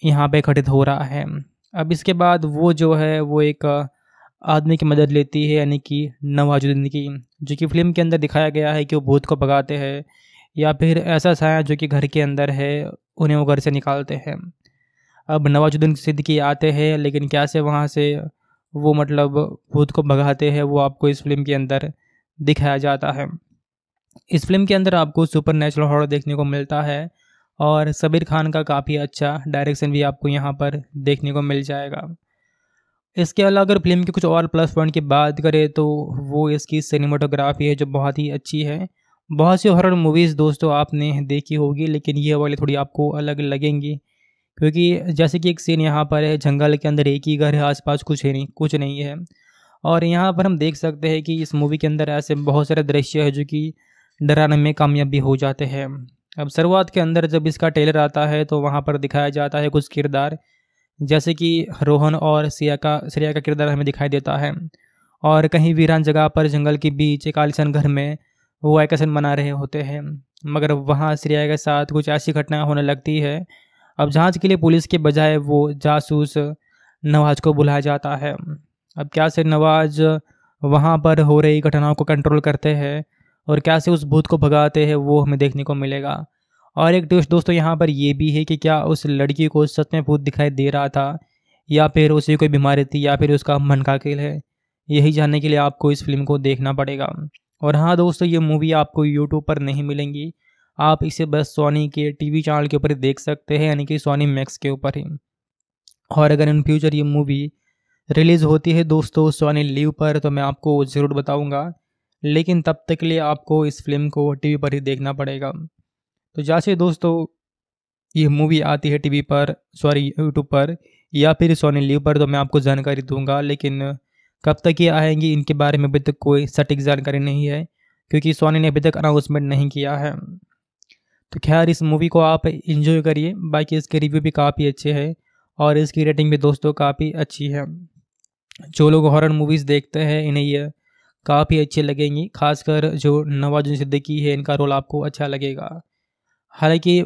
यहाँ पे घटित हो रहा है अब इसके बाद वो जो है वो एक आदमी की मदद लेती है यानी कि नवाजुद्दीन की जो कि फिल्म के अंदर दिखाया गया है कि वो भूत को भगाते हैं या फिर ऐसा साया जो कि घर के अंदर है उन्हें वो घर से निकालते हैं अब नवाजुद्दीन सिद्दीकी आते हैं लेकिन क्या से वहाँ से वो मतलब भूत को भगाते हैं वो आपको इस फिल्म के अंदर दिखाया जाता है इस फिल्म के अंदर आपको सुपर नेचुरल हॉर देखने को मिलता है और सबीर खान का काफ़ी अच्छा डायरेक्शन भी आपको यहाँ पर देखने को मिल जाएगा इसके अलावा अगर फिल्म के कुछ और प्लस पॉइंट की बात करें तो वो इसकी सिनेमाटोग्राफी है जो बहुत ही अच्छी है बहुत सी हॉरर मूवीज़ दोस्तों आपने देखी होगी लेकिन ये वाली थोड़ी आपको अलग लगेंगी क्योंकि जैसे कि एक सीन यहाँ पर है जंगल के अंदर एक ही घर है आसपास कुछ है नहीं कुछ नहीं है और यहाँ पर हम देख सकते हैं कि इस मूवी के अंदर ऐसे बहुत सारे दृश्य है जो कि डराने में कामयाबी हो जाते हैं अब शुरुआत के अंदर जब इसका टेलर आता है तो वहाँ पर दिखाया जाता है कुछ किरदार जैसे कि रोहन और सिया का श्रेया का किरदार हमें दिखाई देता है और कहीं वीरान जगह पर जंगल के बीच एक आलिशान घर में वो वैकेशन मना रहे होते हैं मगर वहाँ श्रेया के साथ कुछ ऐसी घटनाएँ होने लगती है अब जांच के लिए पुलिस के बजाय वो जासूस नवाज को बुलाया जाता है अब क्या से नवाज वहाँ पर हो रही घटनाओं को कंट्रोल करते हैं और कैसे उस भूत को भगाते हैं वो हमें देखने को मिलेगा और एक दोस्त दोस्तों यहाँ पर यह भी है कि क्या उस लड़की को सच में भूत दिखाई दे रहा था या फिर उसे कोई बीमारी थी या फिर उसका मन का खेल है यही जानने के लिए आपको इस फिल्म को देखना पड़ेगा और हाँ दोस्तों ये मूवी आपको यूट्यूब पर नहीं मिलेंगी आप इसे बस सोनी के टीवी चैनल के ऊपर देख सकते हैं यानी कि सोनी मैक्स के ऊपर ही और अगर इन फ्यूचर ये मूवी रिलीज़ होती है दोस्तों सोनी लीव पर तो मैं आपको ज़रूर बताऊँगा लेकिन तब तक के लिए आपको इस फिल्म को टीवी पर ही देखना पड़ेगा तो जैसे दोस्तों ये मूवी आती है टीवी पर सॉरी यूट्यूब पर या फिर सोनी लीव पर तो मैं आपको जानकारी दूंगा लेकिन कब तक ये आएंगी इनके बारे में अभी तक कोई सटीक जानकारी नहीं है क्योंकि सोनी ने अभी तक अनाउंसमेंट नहीं किया है तो खैर इस मूवी को आप इन्जॉय करिए बाकी इसके रिव्यू भी काफ़ी अच्छे हैं और इसकी रेटिंग भी दोस्तों काफ़ी अच्छी है जो लोग हॉरर मूवीज़ देखते हैं इन्हें ये काफ़ी अच्छी लगेंगी खासकर जो नवाजुद्दीन सिद्दीकी है इनका रोल आपको अच्छा लगेगा हालांकि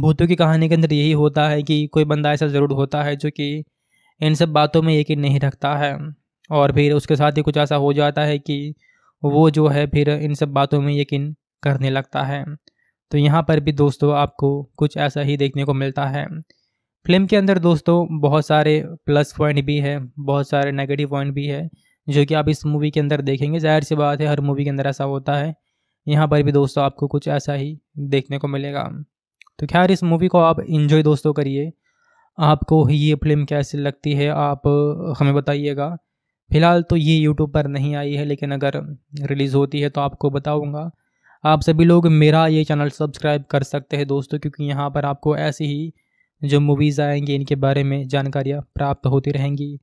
भूतों की कहानी के अंदर यही होता है कि कोई बंदा ऐसा ज़रूर होता है जो कि इन सब बातों में यकीन नहीं रखता है और फिर उसके साथ ही कुछ ऐसा हो जाता है कि वो जो है फिर इन सब बातों में यकीन करने लगता है तो यहाँ पर भी दोस्तों आपको कुछ ऐसा ही देखने को मिलता है फिल्म के अंदर दोस्तों बहुत सारे प्लस पॉइंट भी है बहुत सारे नेगेटिव पॉइंट भी है जो कि आप इस मूवी के अंदर देखेंगे जाहिर सी बात है हर मूवी के अंदर ऐसा होता है यहाँ पर भी दोस्तों आपको कुछ ऐसा ही देखने को मिलेगा तो खैर इस मूवी को आप इन्जॉय दोस्तों करिए आपको ये फिल्म कैसी लगती है आप हमें बताइएगा फ़िलहाल तो ये यूट्यूब पर नहीं आई है लेकिन अगर रिलीज़ होती है तो आपको बताऊंगा आप सभी लोग मेरा ये चैनल सब्सक्राइब कर सकते हैं दोस्तों क्योंकि यहाँ पर आपको ऐसी ही जो मूवीज़ आएंगी इनके बारे में जानकारियाँ प्राप्त होती रहेंगी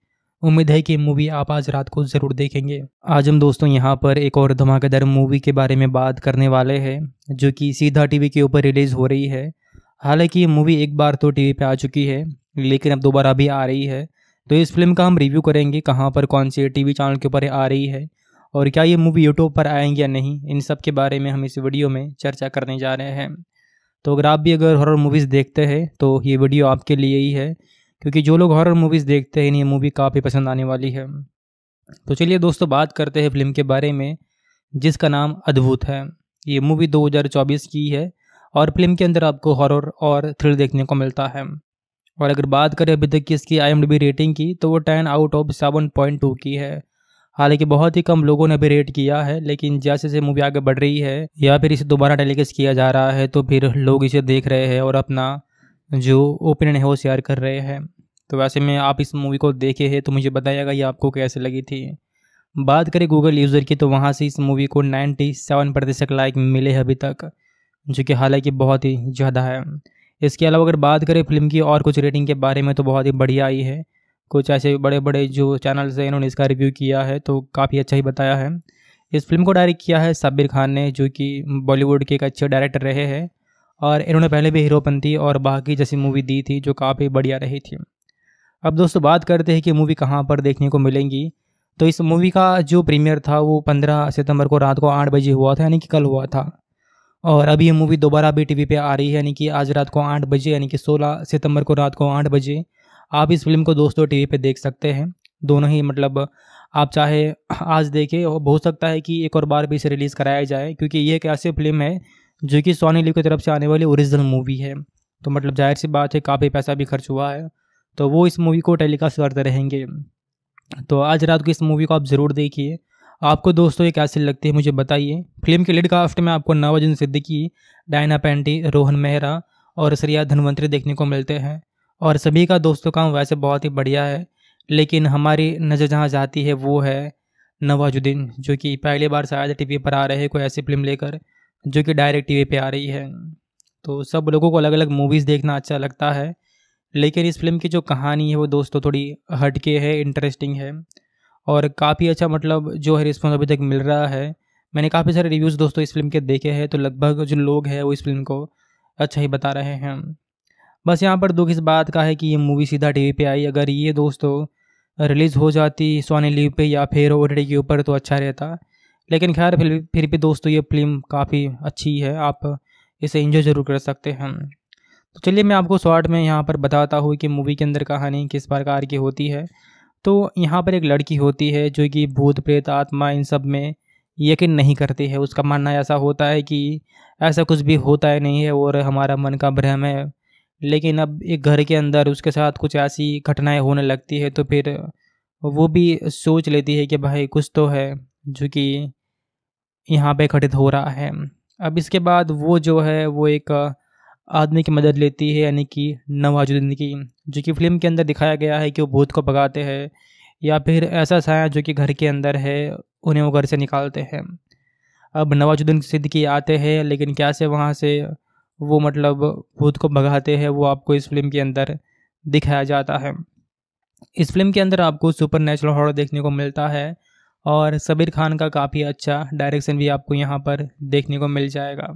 उम्मीद है कि मूवी आप आज रात को ज़रूर देखेंगे आज हम दोस्तों यहाँ पर एक और धमाकेदार मूवी के बारे में बात करने वाले हैं जो कि सीधा टीवी के ऊपर रिलीज़ हो रही है हालांकि ये मूवी एक बार तो टीवी पे आ चुकी है लेकिन अब दोबारा भी आ रही है तो इस फिल्म का हम रिव्यू करेंगे कहाँ पर कौन से टीवी चैनल के ऊपर आ रही है और क्या ये मूवी यूट्यूब पर आएंगे या नहीं इन सब के बारे में हम इस वीडियो में चर्चा करने जा रहे हैं तो अगर आप भी अगर हॉरर मूवीज़ देखते हैं तो ये वीडियो आपके लिए ही है क्योंकि जो लोग हॉरर मूवीज़ देखते हैं इन्हें मूवी काफ़ी पसंद आने वाली है तो चलिए दोस्तों बात करते हैं फिल्म के बारे में जिसका नाम अद्भुत है ये मूवी 2024 की है और फिल्म के अंदर आपको हॉरर और थ्रिल देखने को मिलता है और अगर बात करें अभी तक की इसकी आई रेटिंग की तो वो ten out of seven point two की है हालांकि बहुत ही कम लोगों ने अभी रेट किया है लेकिन जैसे जैसे मूवी आगे बढ़ रही है या फिर इसे दोबारा टेलीकास्ट किया जा रहा है तो फिर लोग इसे देख रहे हैं और अपना जो ओपिनियन है वो शेयर कर रहे हैं तो वैसे में आप इस मूवी को देखे हैं तो मुझे बताइएगा ये आपको कैसे लगी थी बात करें गूगल यूज़र की तो वहाँ से इस मूवी को 97 प्रतिशत लाइक मिले हैं अभी तक जो कि हालांकि बहुत ही ज़्यादा है इसके अलावा अगर बात करें फिल्म की और कुछ रेटिंग के बारे में तो बहुत ही बढ़िया आई है कुछ ऐसे बड़े बड़े जो चैनल्स हैं इन्होंने इसका रिव्यू किया है तो काफ़ी अच्छा ही बताया है इस फिल्म को डायरेक्ट किया है साबिर खान ने जो कि बॉलीवुड के एक अच्छे डायरेक्टर रहे हैं और इन्होंने पहले भी हीरोपंती और बाकी जैसी मूवी दी थी जो काफ़ी बढ़िया रही थी अब दोस्तों बात करते हैं कि मूवी कहाँ पर देखने को मिलेंगी तो इस मूवी का जो प्रीमियर था वो पंद्रह सितंबर को रात को आठ बजे हुआ था यानी कि कल हुआ था और अभी ये मूवी दोबारा भी टीवी पे आ रही है यानी कि आज रात को आठ बजे यानी कि सोलह सितंबर को रात को आठ बजे आप इस फिल्म को दोस्तों टीवी पे देख सकते हैं दोनों ही मतलब आप चाहे आज देखें हो सकता है कि एक और बार भी इसे रिलीज़ कराया जाए क्योंकि ये एक ऐसी फिल्म है जो कि सोनी लिव की तरफ से आने वाली ओरिजिनल मूवी है तो मतलब जाहिर सी बात है काफ़ी पैसा भी खर्च हुआ है तो वो इस मूवी को टेलीकास्ट करते रहेंगे तो आज रात को इस मूवी को आप ज़रूर देखिए आपको दोस्तों ये कैसी लगती है मुझे बताइए फिल्म के लीड कास्ट में आपको नवाजुद्दीन सिद्दीकी डायना पेंटी रोहन मेहरा और श्रिया धनवंतरी देखने को मिलते हैं और सभी का दोस्तों काम वैसे बहुत ही बढ़िया है लेकिन हमारी नज़र जहाँ जाती है वो है नवाजुद्दीन जो कि पहली बार शायद टीवी पर आ रहे हैं कोई ऐसी फिल्म लेकर जो कि डायरेक्ट टीवी पे आ रही है तो सब लोगों को अलग अलग मूवीज़ देखना अच्छा लगता है लेकिन इस फिल्म की जो कहानी है वो दोस्तों थोड़ी हटके है इंटरेस्टिंग है और काफ़ी अच्छा मतलब जो है रिस्पॉन्स अभी तक मिल रहा है मैंने काफ़ी सारे रिव्यूज़ दोस्तों इस फिल्म के देखे हैं तो लगभग जो लोग हैं वो इस फिल्म को अच्छा ही बता रहे हैं बस यहाँ पर दुख इस बात का है कि ये मूवी सीधा टीवी पे आई अगर ये दोस्तों रिलीज़ हो जाती सोनी लीव पे या फिर ओ के ऊपर तो अच्छा रहता लेकिन खैर फिर फिर भी दोस्तों ये फिल्म काफ़ी अच्छी है आप इसे इंजॉय ज़रूर कर सकते हैं तो चलिए मैं आपको शॉर्ट में यहाँ पर बताता हूँ कि मूवी के अंदर कहानी किस प्रकार की होती है तो यहाँ पर एक लड़की होती है जो कि भूत प्रेत आत्मा इन सब में यकीन नहीं करती है उसका मानना ऐसा होता है कि ऐसा कुछ भी होता है नहीं है और हमारा मन का भ्रम है लेकिन अब एक घर के अंदर उसके साथ कुछ ऐसी घटनाएं होने लगती है तो फिर वो भी सोच लेती है कि भाई कुछ तो है जो कि यहाँ पे घटित हो रहा है अब इसके बाद वो जो है वो एक आदमी की मदद लेती है यानी कि नवाजुद्दीन की जो कि फिल्म के अंदर दिखाया गया है कि वो भूत को भगाते हैं या फिर ऐसा साया जो कि घर के अंदर है उन्हें वो घर से निकालते हैं अब नवाजुद्दीन सिद्दीकी आते हैं लेकिन क्या से वहाँ से वो मतलब भूत को भगाते हैं वो आपको इस फिल्म के अंदर दिखाया जाता है इस फिल्म के अंदर आपको सुपर नेचुरल हॉर देखने को मिलता है और सबीर खान का काफ़ी अच्छा डायरेक्शन भी आपको यहाँ पर देखने को मिल जाएगा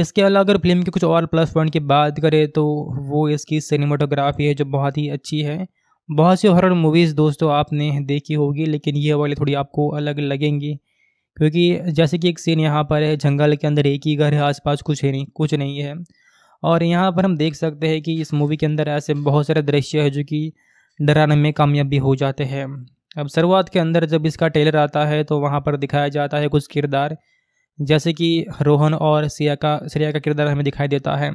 इसके अलावा अगर फिल्म के कुछ और प्लस पॉइंट की बात करें तो वो इसकी सिनेमाटोग्राफी है जो बहुत ही अच्छी है बहुत सी हॉरर मूवीज़ दोस्तों आपने देखी होगी लेकिन ये वाली थोड़ी आपको अलग लगेंगी क्योंकि जैसे कि एक सीन यहाँ पर है जंगल के अंदर एक ही घर है आसपास कुछ है नहीं कुछ नहीं है और यहाँ पर हम देख सकते हैं कि इस मूवी के अंदर ऐसे बहुत सारे दृश्य है जो कि डराने में कामयाबी हो जाते हैं अब शुरुआत के अंदर जब इसका टेलर आता है तो वहाँ पर दिखाया जाता है कुछ किरदार जैसे कि रोहन और सिया का श्रेया का किरदार हमें दिखाई देता है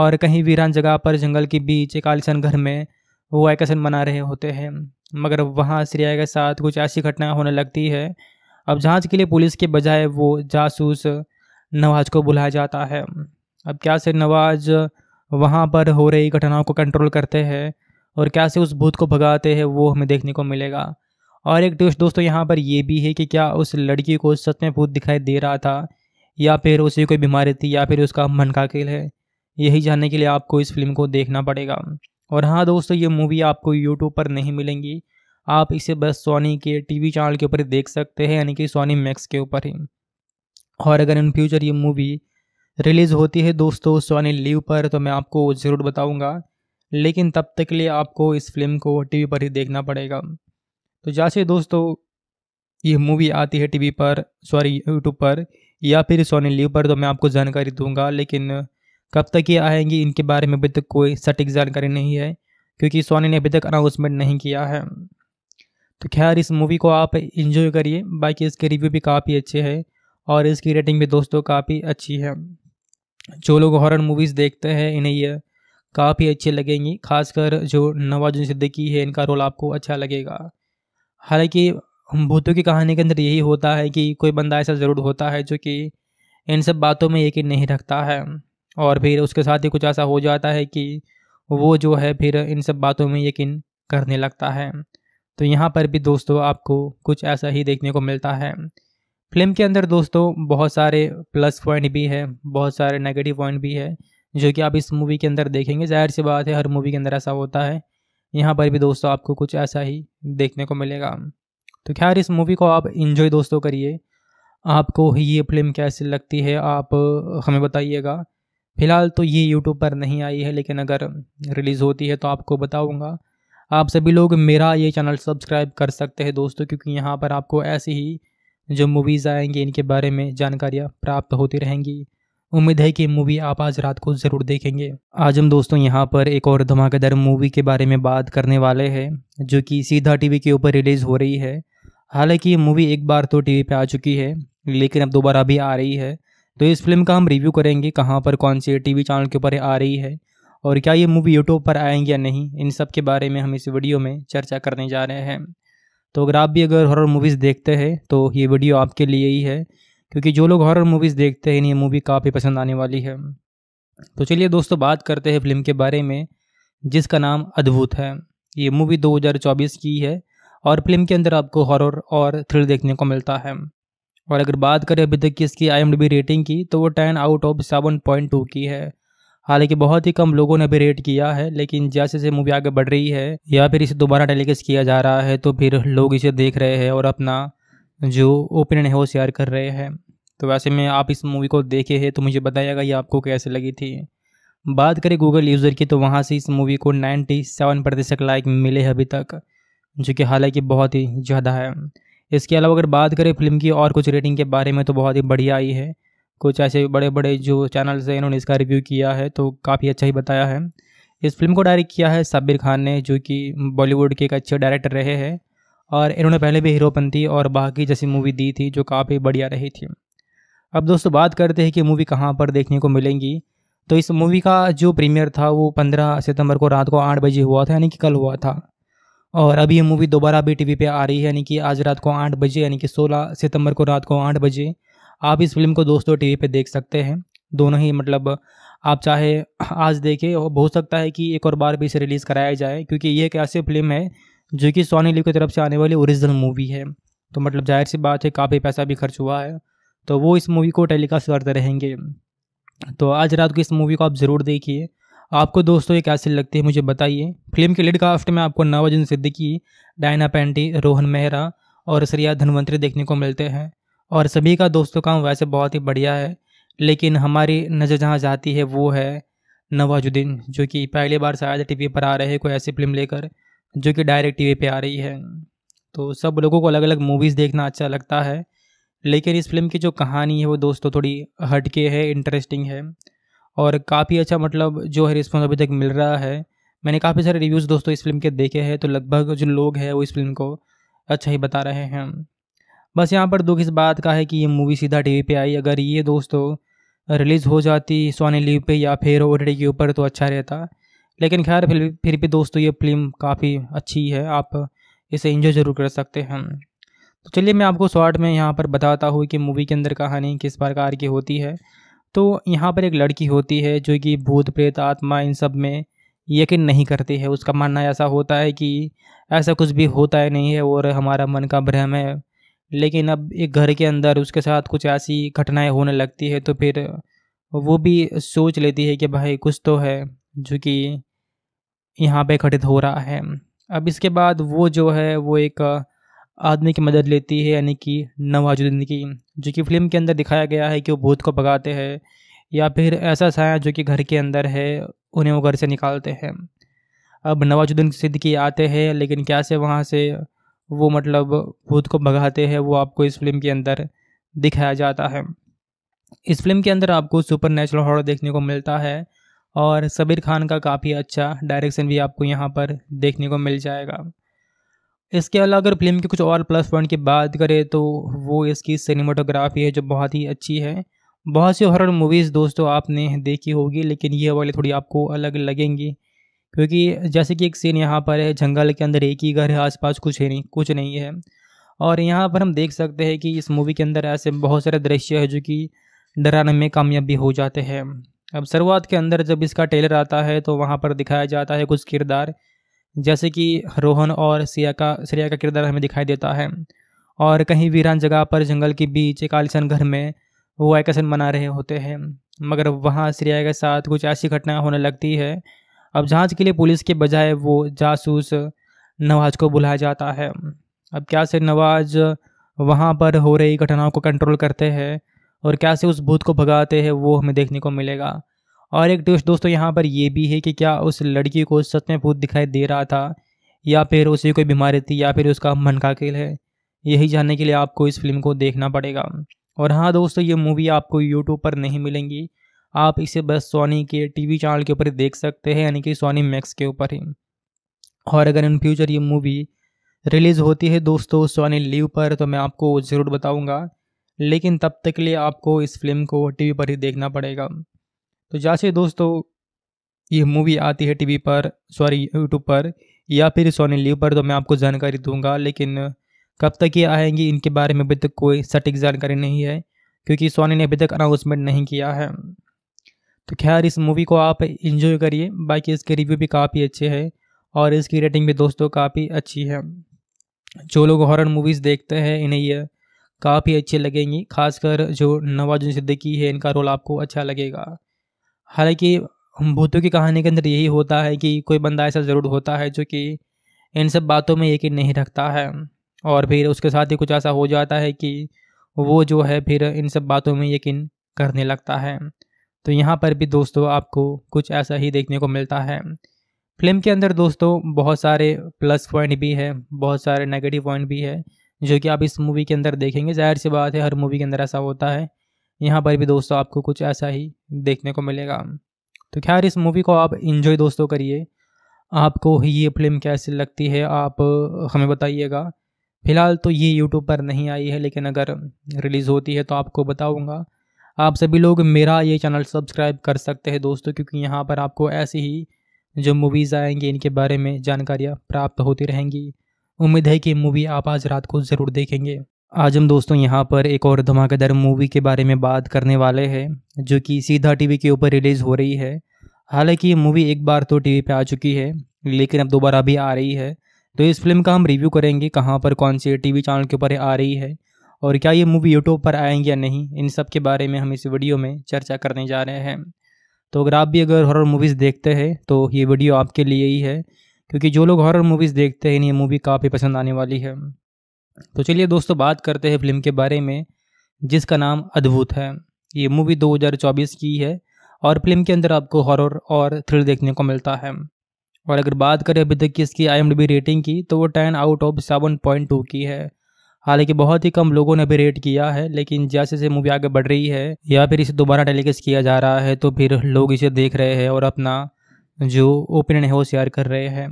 और कहीं वीरान जगह पर जंगल के बीच एक आलिशन घर में वो वैकेशन मना रहे होते हैं मगर वहाँ श्रेया के साथ कुछ ऐसी घटनाएँ होने लगती है अब जांच के लिए पुलिस के बजाय वो जासूस नवाज को बुलाया जाता है अब क्या से नवाज वहाँ पर हो रही घटनाओं को कंट्रोल करते हैं और कैसे उस भूत को भगाते हैं वो हमें देखने को मिलेगा और एक ट्विस्ट दोस्तों यहाँ पर यह भी है कि क्या उस लड़की को सच में भूत दिखाई दे रहा था या फिर उसे कोई बीमारी थी या फिर उसका मन का खेल है यही जानने के लिए आपको इस फिल्म को देखना पड़ेगा और हाँ दोस्तों ये मूवी आपको यूट्यूब पर नहीं मिलेंगी आप इसे बस सोनी के टीवी चैनल के ऊपर देख सकते हैं यानी कि सोनी मैक्स के ऊपर ही और अगर इन फ्यूचर ये मूवी रिलीज़ होती है दोस्तों सोनी लीव पर तो मैं आपको ज़रूर बताऊँगा लेकिन तब तक के लिए आपको इस फिल्म को टीवी पर ही देखना पड़ेगा तो जैसे दोस्तों ये मूवी आती है टीवी पर सॉरी यूट्यूब पर या फिर सोनी लीव पर तो मैं आपको जानकारी दूंगा लेकिन कब तक ये आएंगी इनके बारे में अभी तक कोई सटीक जानकारी नहीं है क्योंकि सोनी ने अभी तक अनाउंसमेंट नहीं किया है तो खैर इस मूवी को आप इंजॉय करिए बाकी इसके रिव्यू भी काफ़ी अच्छे हैं और इसकी रेटिंग भी दोस्तों काफ़ी अच्छी है जो लोग हॉरर मूवीज़ देखते हैं इन्हें ये काफ़ी अच्छी लगेंगी खासकर जो नवाजुद्दीन सिद्दीकी है इनका रोल आपको अच्छा लगेगा हालांकि भूतों की कहानी के अंदर यही होता है कि कोई बंदा ऐसा ज़रूर होता है जो कि इन सब बातों में यकीन नहीं रखता है और फिर उसके साथ ही कुछ ऐसा हो जाता है कि वो जो है फिर इन सब बातों में यकीन करने लगता है तो यहाँ पर भी दोस्तों आपको कुछ ऐसा ही देखने को मिलता है फिल्म के अंदर दोस्तों बहुत सारे प्लस पॉइंट भी है बहुत सारे नेगेटिव पॉइंट भी है जो कि आप इस मूवी के अंदर देखेंगे जाहिर सी बात है हर मूवी के अंदर ऐसा होता है यहाँ पर भी दोस्तों आपको कुछ ऐसा ही देखने को मिलेगा तो खैर इस मूवी को आप इन्जॉय दोस्तों करिए आपको ये फिल्म कैसी लगती है आप हमें बताइएगा फ़िलहाल तो ये यूट्यूब पर नहीं आई है लेकिन अगर रिलीज़ होती है तो आपको बताऊँगा आप सभी लोग मेरा ये चैनल सब्सक्राइब कर सकते हैं दोस्तों क्योंकि यहाँ पर आपको ऐसी ही जो मूवीज़ आएंगी इनके बारे में जानकारियाँ प्राप्त होती रहेंगी उम्मीद है कि मूवी आप आज रात को ज़रूर देखेंगे आज हम दोस्तों यहाँ पर एक और धमाकेदार मूवी के बारे में बात करने वाले हैं जो कि सीधा टीवी के ऊपर रिलीज़ हो रही है हालांकि ये मूवी एक बार तो टीवी पे आ चुकी है लेकिन अब दोबारा भी आ रही है तो इस फिल्म का हम रिव्यू करेंगे कहाँ पर कौन से टीवी चैनल के ऊपर आ रही है और क्या ये मूवी यूट्यूब पर आएंगी या नहीं इन सब के बारे में हम इस वीडियो में चर्चा करने जा रहे हैं तो अगर आप भी अगर हॉरर मूवीज़ देखते हैं तो ये वीडियो आपके लिए ही है क्योंकि जो लोग हॉरर मूवीज़ देखते हैं इन्हें मूवी काफ़ी पसंद आने वाली है तो चलिए दोस्तों बात करते हैं फिल्म के बारे में जिसका नाम अद्भुत है ये मूवी 2024 की है और फिल्म के अंदर आपको हॉरर और थ्रिल देखने को मिलता है और अगर बात करें अभी तक की इसकी आई रेटिंग की तो वो ten out of seven point two की है हालांकि बहुत ही कम लोगों ने भी रेट किया है लेकिन जैसे जैसे मूवी आगे बढ़ रही है या फिर इसे दोबारा टेलीकास्ट किया जा रहा है तो फिर लोग इसे देख रहे हैं और अपना जो ओपिनियन है वो शेयर कर रहे हैं तो वैसे में आप इस मूवी को देखे हैं तो मुझे बताइएगा ये आपको कैसे लगी थी बात करें गूगल यूज़र की तो वहाँ से इस मूवी को 97 प्रतिशत लाइक मिले हैं अभी तक जो कि हालांकि बहुत ही ज़्यादा है इसके अलावा अगर बात करें फिल्म की और कुछ रेटिंग के बारे में तो बहुत ही बढ़िया आई है कुछ ऐसे बड़े बड़े जो चैनल्स हैं इन्होंने इसका रिव्यू किया है तो काफ़ी अच्छा ही बताया है इस फिल्म को डायरेक्ट किया है साबिर खान ने जो कि बॉलीवुड के एक अच्छे डायरेक्टर रहे हैं और इन्होंने पहले भी हीरोपंथी और बाकी जैसी मूवी दी थी जो काफ़ी बढ़िया रही थी अब दोस्तों बात करते हैं कि मूवी कहाँ पर देखने को मिलेंगी तो इस मूवी का जो प्रीमियर था वो 15 सितंबर को रात को आठ बजे हुआ था यानी कि कल हुआ था और अभी ये मूवी दोबारा भी टीवी पे आ रही है यानी कि आज रात को आठ बजे यानी कि 16 सितंबर को रात को आठ बजे आप इस फिल्म को दोस्तों टीवी पे देख सकते हैं दोनों ही मतलब आप चाहे आज देखें हो सकता है कि एक और बार भी इसे रिलीज़ कराया जाए क्योंकि ये एक ऐसी फिल्म है जो कि सोनी लिव की तरफ से आने वाली ओरिजिनल मूवी है तो मतलब जाहिर सी बात है काफ़ी पैसा भी खर्च हुआ है तो वो इस मूवी को टेलीकास्ट करते रहेंगे तो आज रात को इस मूवी को आप ज़रूर देखिए आपको दोस्तों ये कैसी लगती है मुझे बताइए फिल्म के लीड कास्ट में आपको नवाजुन सिद्दीकी डायना पेंटी रोहन मेहरा और सरिया धनवंतरी देखने को मिलते हैं और सभी का दोस्तों काम वैसे बहुत ही बढ़िया है लेकिन हमारी नज़र जहाँ जाती है वो है नवाजुद्दीन जो कि पहली बार शायद टीवी पर आ रहे हैं कोई ऐसी फिल्म लेकर जो कि डायरेक्ट टीवी पे आ रही है तो सब लोगों को अलग अलग मूवीज़ देखना अच्छा लगता है लेकिन इस फिल्म की जो कहानी है वो दोस्तों थोड़ी हटके है इंटरेस्टिंग है और काफ़ी अच्छा मतलब जो है रिस्पॉन्स अभी तक मिल रहा है मैंने काफ़ी सारे रिव्यूज़ दोस्तों इस फिल्म के देखे हैं तो लगभग जो लोग हैं वो इस फिल्म को अच्छा ही बता रहे हैं बस यहाँ पर दुख इस बात का है कि ये मूवी सीधा टी वी आई अगर ये दोस्तों रिलीज़ हो जाती सोनी लीव पे या फिर ओ के ऊपर तो अच्छा रहता लेकिन खैर फिर फिर भी दोस्तों ये फिल्म काफ़ी अच्छी है आप इसे इंजॉय ज़रूर कर सकते हैं तो चलिए मैं आपको शॉर्ट में यहाँ पर बताता हूँ कि मूवी के अंदर कहानी किस प्रकार की होती है तो यहाँ पर एक लड़की होती है जो कि भूत प्रेत आत्मा इन सब में यकीन नहीं करती है उसका मानना ऐसा होता है कि ऐसा कुछ भी होता है नहीं है और हमारा मन का भ्रम है लेकिन अब एक घर के अंदर उसके साथ कुछ ऐसी घटनाएं होने लगती है तो फिर वो भी सोच लेती है कि भाई कुछ तो है जो कि यहाँ पे घटित हो रहा है अब इसके बाद वो जो है वो एक आदमी की मदद लेती है यानी कि नवाजुद्दीन की जो कि फिल्म के अंदर दिखाया गया है कि वो भूत को भगाते हैं या फिर ऐसा साया जो कि घर के अंदर है उन्हें वो घर से निकालते हैं अब नवाजुद्दीन सिद्दीकी आते हैं लेकिन क्या से वहाँ से वो मतलब भूत को भगाते हैं वो आपको इस फिल्म के अंदर दिखाया जाता है इस फिल्म के अंदर आपको सुपर नेचुरल हॉर देखने को मिलता है और सबीर खान का काफ़ी अच्छा डायरेक्शन भी आपको यहाँ पर देखने को मिल जाएगा इसके अलावा अगर फिल्म के कुछ और प्लस पॉइंट की बात करें तो वो इसकी सिनेमाटोग्राफी है जो बहुत ही अच्छी है बहुत सी हॉरर मूवीज़ दोस्तों आपने देखी होगी लेकिन ये वाली थोड़ी आपको अलग लगेंगी क्योंकि जैसे कि एक सीन यहाँ पर है जंगल के अंदर एक ही घर है आसपास कुछ है नहीं कुछ नहीं है और यहाँ पर हम देख सकते हैं कि इस मूवी के अंदर ऐसे बहुत सारे दृश्य है जो कि डराने में कामयाबी हो जाते हैं अब शुरुआत के अंदर जब इसका टेलर आता है तो वहाँ पर दिखाया जाता है कुछ किरदार जैसे कि रोहन और सिया का श्रेया का किरदार हमें दिखाई देता है और कहीं वीरान जगह पर जंगल के बीच एक आलिशान घर में वो वैकेशन मना रहे होते हैं मगर वहाँ श्रेया के साथ कुछ ऐसी घटना होने लगती है अब जांच के लिए पुलिस के बजाय वो जासूस नवाज को बुलाया जाता है अब क्या से नवाज वहाँ पर हो रही घटनाओं को कंट्रोल करते हैं और कैसे उस भूत को भगाते हैं वो हमें देखने को मिलेगा और एक ट्विस्ट दोस्तों यहाँ पर यह भी है कि क्या उस लड़की को सच में भूत दिखाई दे रहा था या फिर उसे कोई बीमारी थी या फिर उसका मन का खेल है यही जानने के लिए आपको इस फिल्म को देखना पड़ेगा और हाँ दोस्तों ये मूवी आपको यूट्यूब पर नहीं मिलेंगी आप इसे बस सोनी के टीवी चैनल के ऊपर ही देख सकते हैं यानी कि सोनी मैक्स के ऊपर ही और अगर इन फ्यूचर ये मूवी रिलीज़ होती है दोस्तों सोनी लीव पर तो मैं आपको ज़रूर बताऊँगा लेकिन तब तक के लिए आपको इस फिल्म को टीवी पर ही देखना पड़ेगा तो जैसे दोस्तों ये मूवी आती है टीवी पर सॉरी यूट्यूब पर या फिर सोनी लिव पर तो मैं आपको जानकारी दूंगा लेकिन कब तक ये आएंगी इनके बारे में अभी तक कोई सटीक जानकारी नहीं है क्योंकि सोनी ने अभी तक अनाउंसमेंट नहीं किया है तो खैर इस मूवी को आप इन्जॉय करिए बाकी इसके रिव्यू भी काफ़ी अच्छे हैं और इसकी रेटिंग भी दोस्तों काफ़ी अच्छी है जो लोग हॉरर मूवीज़ देखते हैं इन्हें ये काफ़ी अच्छी लगेंगी खासकर जो नवाजुन सिद्दीकी है इनका रोल आपको अच्छा लगेगा हालांकि भूतों की कहानी के अंदर यही होता है कि कोई बंदा ऐसा ज़रूर होता है जो कि इन सब बातों में यकीन नहीं रखता है और फिर उसके साथ ही कुछ ऐसा हो जाता है कि वो जो है फिर इन सब बातों में यकीन करने लगता है तो यहाँ पर भी दोस्तों आपको कुछ ऐसा ही देखने को मिलता है फिल्म के अंदर दोस्तों बहुत सारे प्लस पॉइंट भी है बहुत सारे नेगेटिव पॉइंट भी है जो कि आप इस मूवी के अंदर देखेंगे जाहिर सी बात है हर मूवी के अंदर ऐसा होता है यहाँ पर भी दोस्तों आपको कुछ ऐसा ही देखने को मिलेगा तो खैर इस मूवी को आप इन्जॉय दोस्तों करिए आपको ये फिल्म कैसी लगती है आप हमें बताइएगा फ़िलहाल तो ये यूट्यूब पर नहीं आई है लेकिन अगर रिलीज़ होती है तो आपको बताऊँगा आप सभी लोग मेरा ये चैनल सब्सक्राइब कर सकते हैं दोस्तों क्योंकि यहाँ पर आपको ऐसी ही जो मूवीज़ आएंगी इनके बारे में जानकारियाँ प्राप्त होती रहेंगी उम्मीद है कि मूवी आप आज रात को ज़रूर देखेंगे आज हम दोस्तों यहाँ पर एक और धमाकेदार मूवी के बारे में बात करने वाले हैं जो कि सीधा टीवी के ऊपर रिलीज़ हो रही है हालांकि ये मूवी एक बार तो टीवी पे आ चुकी है लेकिन अब दोबारा भी आ रही है तो इस फिल्म का हम रिव्यू करेंगे कहाँ पर कौन से टीवी चैनल के ऊपर आ रही है और क्या ये मूवी यूट्यूब पर आएंगी या नहीं इन सब के बारे में हम इस वीडियो में चर्चा करने जा रहे हैं तो अगर आप भी अगर हॉरर मूवीज़ देखते हैं तो ये वीडियो आपके लिए ही है क्योंकि जो लोग हॉरर मूवीज़ देखते हैं इन्हें मूवी काफ़ी पसंद आने वाली है तो चलिए दोस्तों बात करते हैं फिल्म के बारे में जिसका नाम अद्भुत है ये मूवी 2024 की है और फिल्म के अंदर आपको हॉरर और थ्रिल देखने को मिलता है और अगर बात करें अभी तक की इसकी आई रेटिंग की तो वो ten out of seven point two की है हालांकि बहुत ही कम लोगों ने अभी रेट किया है लेकिन जैसे जैसे मूवी आगे बढ़ रही है या फिर इसे दोबारा टेलीकास्ट किया जा रहा है तो फिर लोग इसे देख रहे हैं और अपना जो ओपिनियन है वो शेयर कर रहे हैं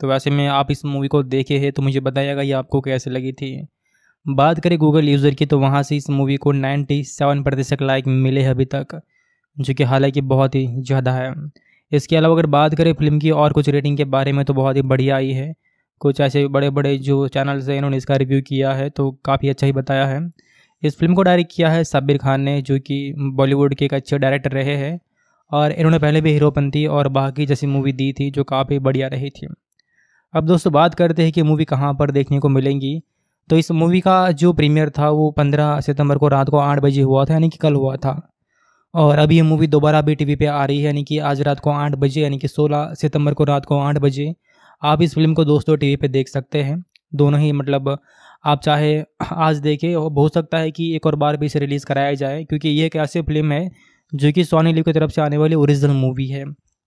तो वैसे में आप इस मूवी को देखे है तो मुझे बताइएगा ये आपको कैसे लगी थी बात करें गूगल यूज़र की तो वहाँ से इस मूवी को 97 प्रतिशत लाइक मिले हैं अभी तक जो कि हालांकि बहुत ही ज़्यादा है इसके अलावा अगर बात करें फिल्म की और कुछ रेटिंग के बारे में तो बहुत ही बढ़िया आई है कुछ ऐसे बड़े बड़े जो चैनल्स हैं इन्होंने इसका रिव्यू किया है तो काफ़ी अच्छा ही बताया है इस फिल्म को डायरेक्ट किया है साबिर खान ने जो कि बॉलीवुड के एक अच्छे डायरेक्टर रहे हैं और इन्होंने पहले भी हीरोपंथी और बाकी जैसी मूवी दी थी जो काफ़ी बढ़िया रही थी अब दोस्तों बात करते हैं कि मूवी कहाँ पर देखने को मिलेंगी तो इस मूवी का जो प्रीमियर था वो 15 सितंबर को रात को आठ बजे हुआ था यानी कि कल हुआ था और अभी ये मूवी दोबारा भी टीवी पे आ रही है यानी कि आज रात को आठ बजे यानी कि 16 सितंबर को रात को आठ बजे आप इस फिल्म को दोस्तों टीवी पे देख सकते हैं दोनों ही मतलब आप चाहे आज देखें हो सकता है कि एक और बार भी इसे रिलीज़ कराया जाए क्योंकि ये एक ऐसी फिल्म है जो कि सोनी लिव की तरफ से आने वाली ओरिजिनल मूवी है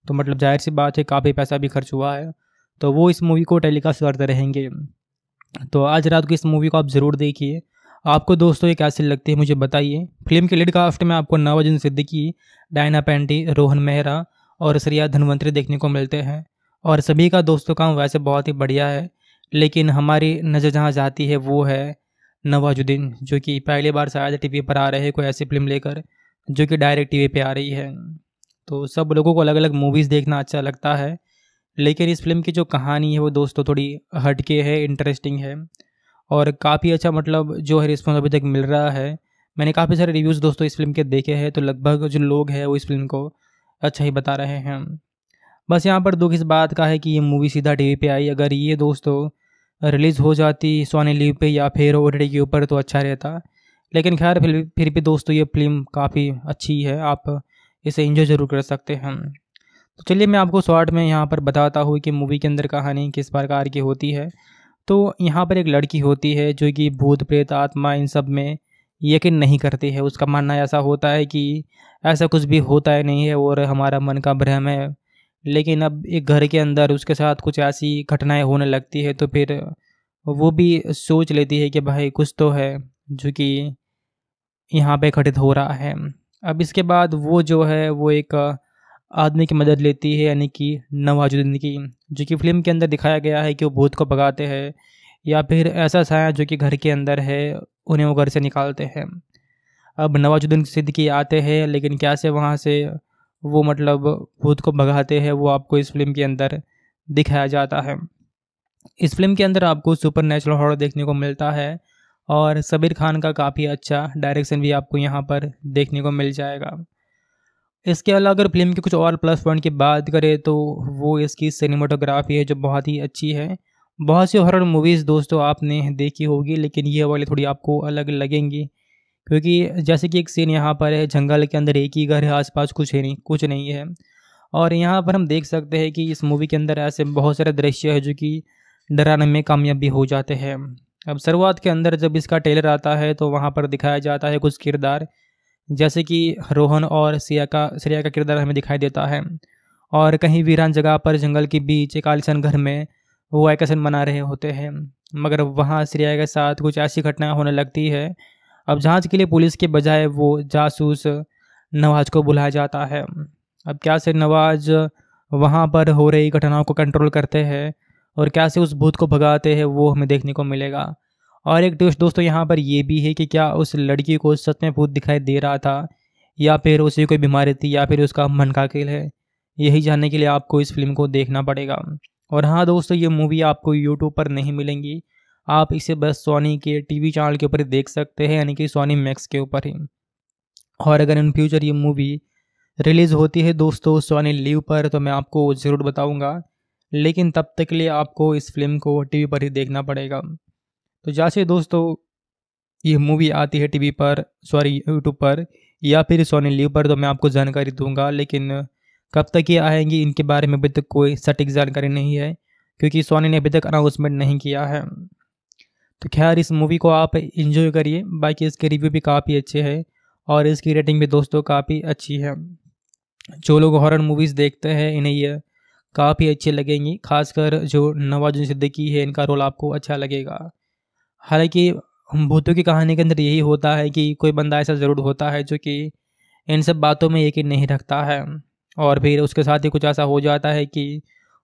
तो मतलब जाहिर सी बात है काफ़ी पैसा भी खर्च हुआ है तो वो इस मूवी को टेलीकास्ट करते रहेंगे तो आज रात को इस मूवी को आप ज़रूर देखिए आपको दोस्तों ये कैसी लगती है मुझे बताइए फिल्म के लीड कास्ट में आपको नवाजुन सिद्दीकी डायना पेंटी रोहन मेहरा और श्रिया धनवंतरी देखने को मिलते हैं और सभी का दोस्तों काम वैसे बहुत ही बढ़िया है लेकिन हमारी नज़र जहाँ जाती है वो है नवाजुद्दीन जो कि पहली बार शायद टीवी पर आ रहे हैं कोई ऐसी फिल्म लेकर जो कि डायरेक्ट टीवी पे आ रही है तो सब लोगों को अलग अलग मूवीज़ देखना अच्छा लगता है लेकिन इस फिल्म की जो कहानी है वो दोस्तों थोड़ी हटके है इंटरेस्टिंग है और काफ़ी अच्छा मतलब जो है रिस्पॉन्स अभी तक मिल रहा है मैंने काफ़ी सारे रिव्यूज़ दोस्तों इस फिल्म के देखे हैं तो लगभग जो लोग हैं वो इस फिल्म को अच्छा ही बता रहे हैं बस यहाँ पर दुख इस बात का है कि ये मूवी सीधा टी वी आई अगर ये दोस्तों रिलीज़ हो जाती सोनी लीव पे या फिर ओ के ऊपर तो अच्छा रहता लेकिन खैर फिर फिर भी दोस्तों ये फिल्म काफ़ी अच्छी है आप इसे इन्जॉय ज़रूर कर सकते हैं तो चलिए मैं आपको शॉर्ट में यहाँ पर बताता हूँ कि मूवी के अंदर कहानी किस प्रकार की होती है तो यहाँ पर एक लड़की होती है जो कि भूत प्रेत आत्मा इन सब में यकीन नहीं करती है उसका मानना ऐसा होता है कि ऐसा कुछ भी होता है नहीं है और हमारा मन का भ्रम है लेकिन अब एक घर के अंदर उसके साथ कुछ ऐसी घटनाएं होने लगती है तो फिर वो भी सोच लेती है कि भाई कुछ तो है जो कि यहाँ पे घटित हो रहा है अब इसके बाद वो जो है वो एक आदमी की मदद लेती है यानी कि नवाजुद्दीन की जो कि फिल्म के अंदर दिखाया गया है कि वो भूत को भगाते हैं या फिर ऐसा साया जो कि घर के अंदर है उन्हें वो घर से निकालते हैं अब नवाजुद्दीन सिद्दीकी आते हैं लेकिन क्या से वहाँ से वो मतलब भूत को भगाते हैं वो आपको इस फिल्म के अंदर दिखाया जाता है इस फिल्म के अंदर आपको सुपर नेचुरल हॉर देखने को मिलता है और सबीर खान का काफ़ी अच्छा डायरेक्शन भी आपको यहाँ पर देखने को मिल जाएगा इसके अलावा अगर फिल्म के कुछ और प्लस पॉइंट की बात करें तो वो इसकी सिनेमाटोग्राफी है जो बहुत ही अच्छी है बहुत सी हॉरर मूवीज़ दोस्तों आपने देखी होगी लेकिन ये वाली थोड़ी आपको अलग लगेंगी क्योंकि जैसे कि एक सीन यहाँ पर है जंगल के अंदर एक ही घर है आसपास कुछ है नहीं कुछ नहीं है और यहाँ पर हम देख सकते हैं कि इस मूवी के अंदर ऐसे बहुत सारे दृश्य है जो कि डराने में कामयाबी हो जाते हैं अब शुरुआत के अंदर जब इसका टेलर आता है तो वहाँ पर दिखाया जाता है कुछ किरदार जैसे कि रोहन और सिया का श्रेया का किरदार हमें दिखाई देता है और कहीं वीरान जगह पर जंगल के बीच एक आलिशन घर में वो वैकेशन मना रहे होते हैं मगर वहाँ श्रेया के साथ कुछ ऐसी घटनाएं होने लगती है अब जांच के लिए पुलिस के बजाय वो जासूस नवाज को बुलाया जाता है अब क्या से नवाज वहाँ पर हो रही घटनाओं को कंट्रोल करते हैं और कैसे उस भूत को भगाते हैं वो हमें देखने को मिलेगा और एक ट्विस्ट दोस्तों यहाँ पर ये भी है कि क्या उस लड़की को सच में भूत दिखाई दे रहा था या फिर उसे कोई बीमारी थी या फिर उसका मन का खेल है यही जानने के लिए आपको इस फिल्म को देखना पड़ेगा और हाँ दोस्तों ये मूवी आपको यूट्यूब पर नहीं मिलेंगी आप इसे बस सोनी के टीवी चैनल के ऊपर देख सकते हैं यानी कि सोनी मैक्स के ऊपर ही और अगर इन फ्यूचर ये मूवी रिलीज़ होती है दोस्तों सोनी लीव पर तो मैं आपको ज़रूर बताऊँगा लेकिन तब तक के लिए आपको इस फिल्म को टीवी पर ही देखना पड़ेगा तो जैसे दोस्तों ये मूवी आती है टीवी पर सॉरी यूट्यूब पर या फिर सोनी लीव पर तो मैं आपको जानकारी दूंगा लेकिन कब तक ये आएंगी इनके बारे में अभी तक कोई सटीक जानकारी नहीं है क्योंकि सोनी ने अभी तक अनाउंसमेंट नहीं किया है तो खैर इस मूवी को आप इन्जॉय करिए बाकी इसके रिव्यू भी काफ़ी अच्छे हैं और इसकी रेटिंग भी दोस्तों काफ़ी अच्छी है जो लोग हॉरर मूवीज़ देखते हैं इन्हें ये काफ़ी अच्छी लगेंगी खासकर जो नवाजुद्दीन सिद्दीकी है इनका रोल आपको अच्छा लगेगा हालांकि भूतों की कहानी के अंदर यही होता है कि कोई बंदा ऐसा ज़रूर होता है जो कि इन सब बातों में यकीन नहीं रखता है और फिर उसके साथ ही कुछ ऐसा हो जाता है कि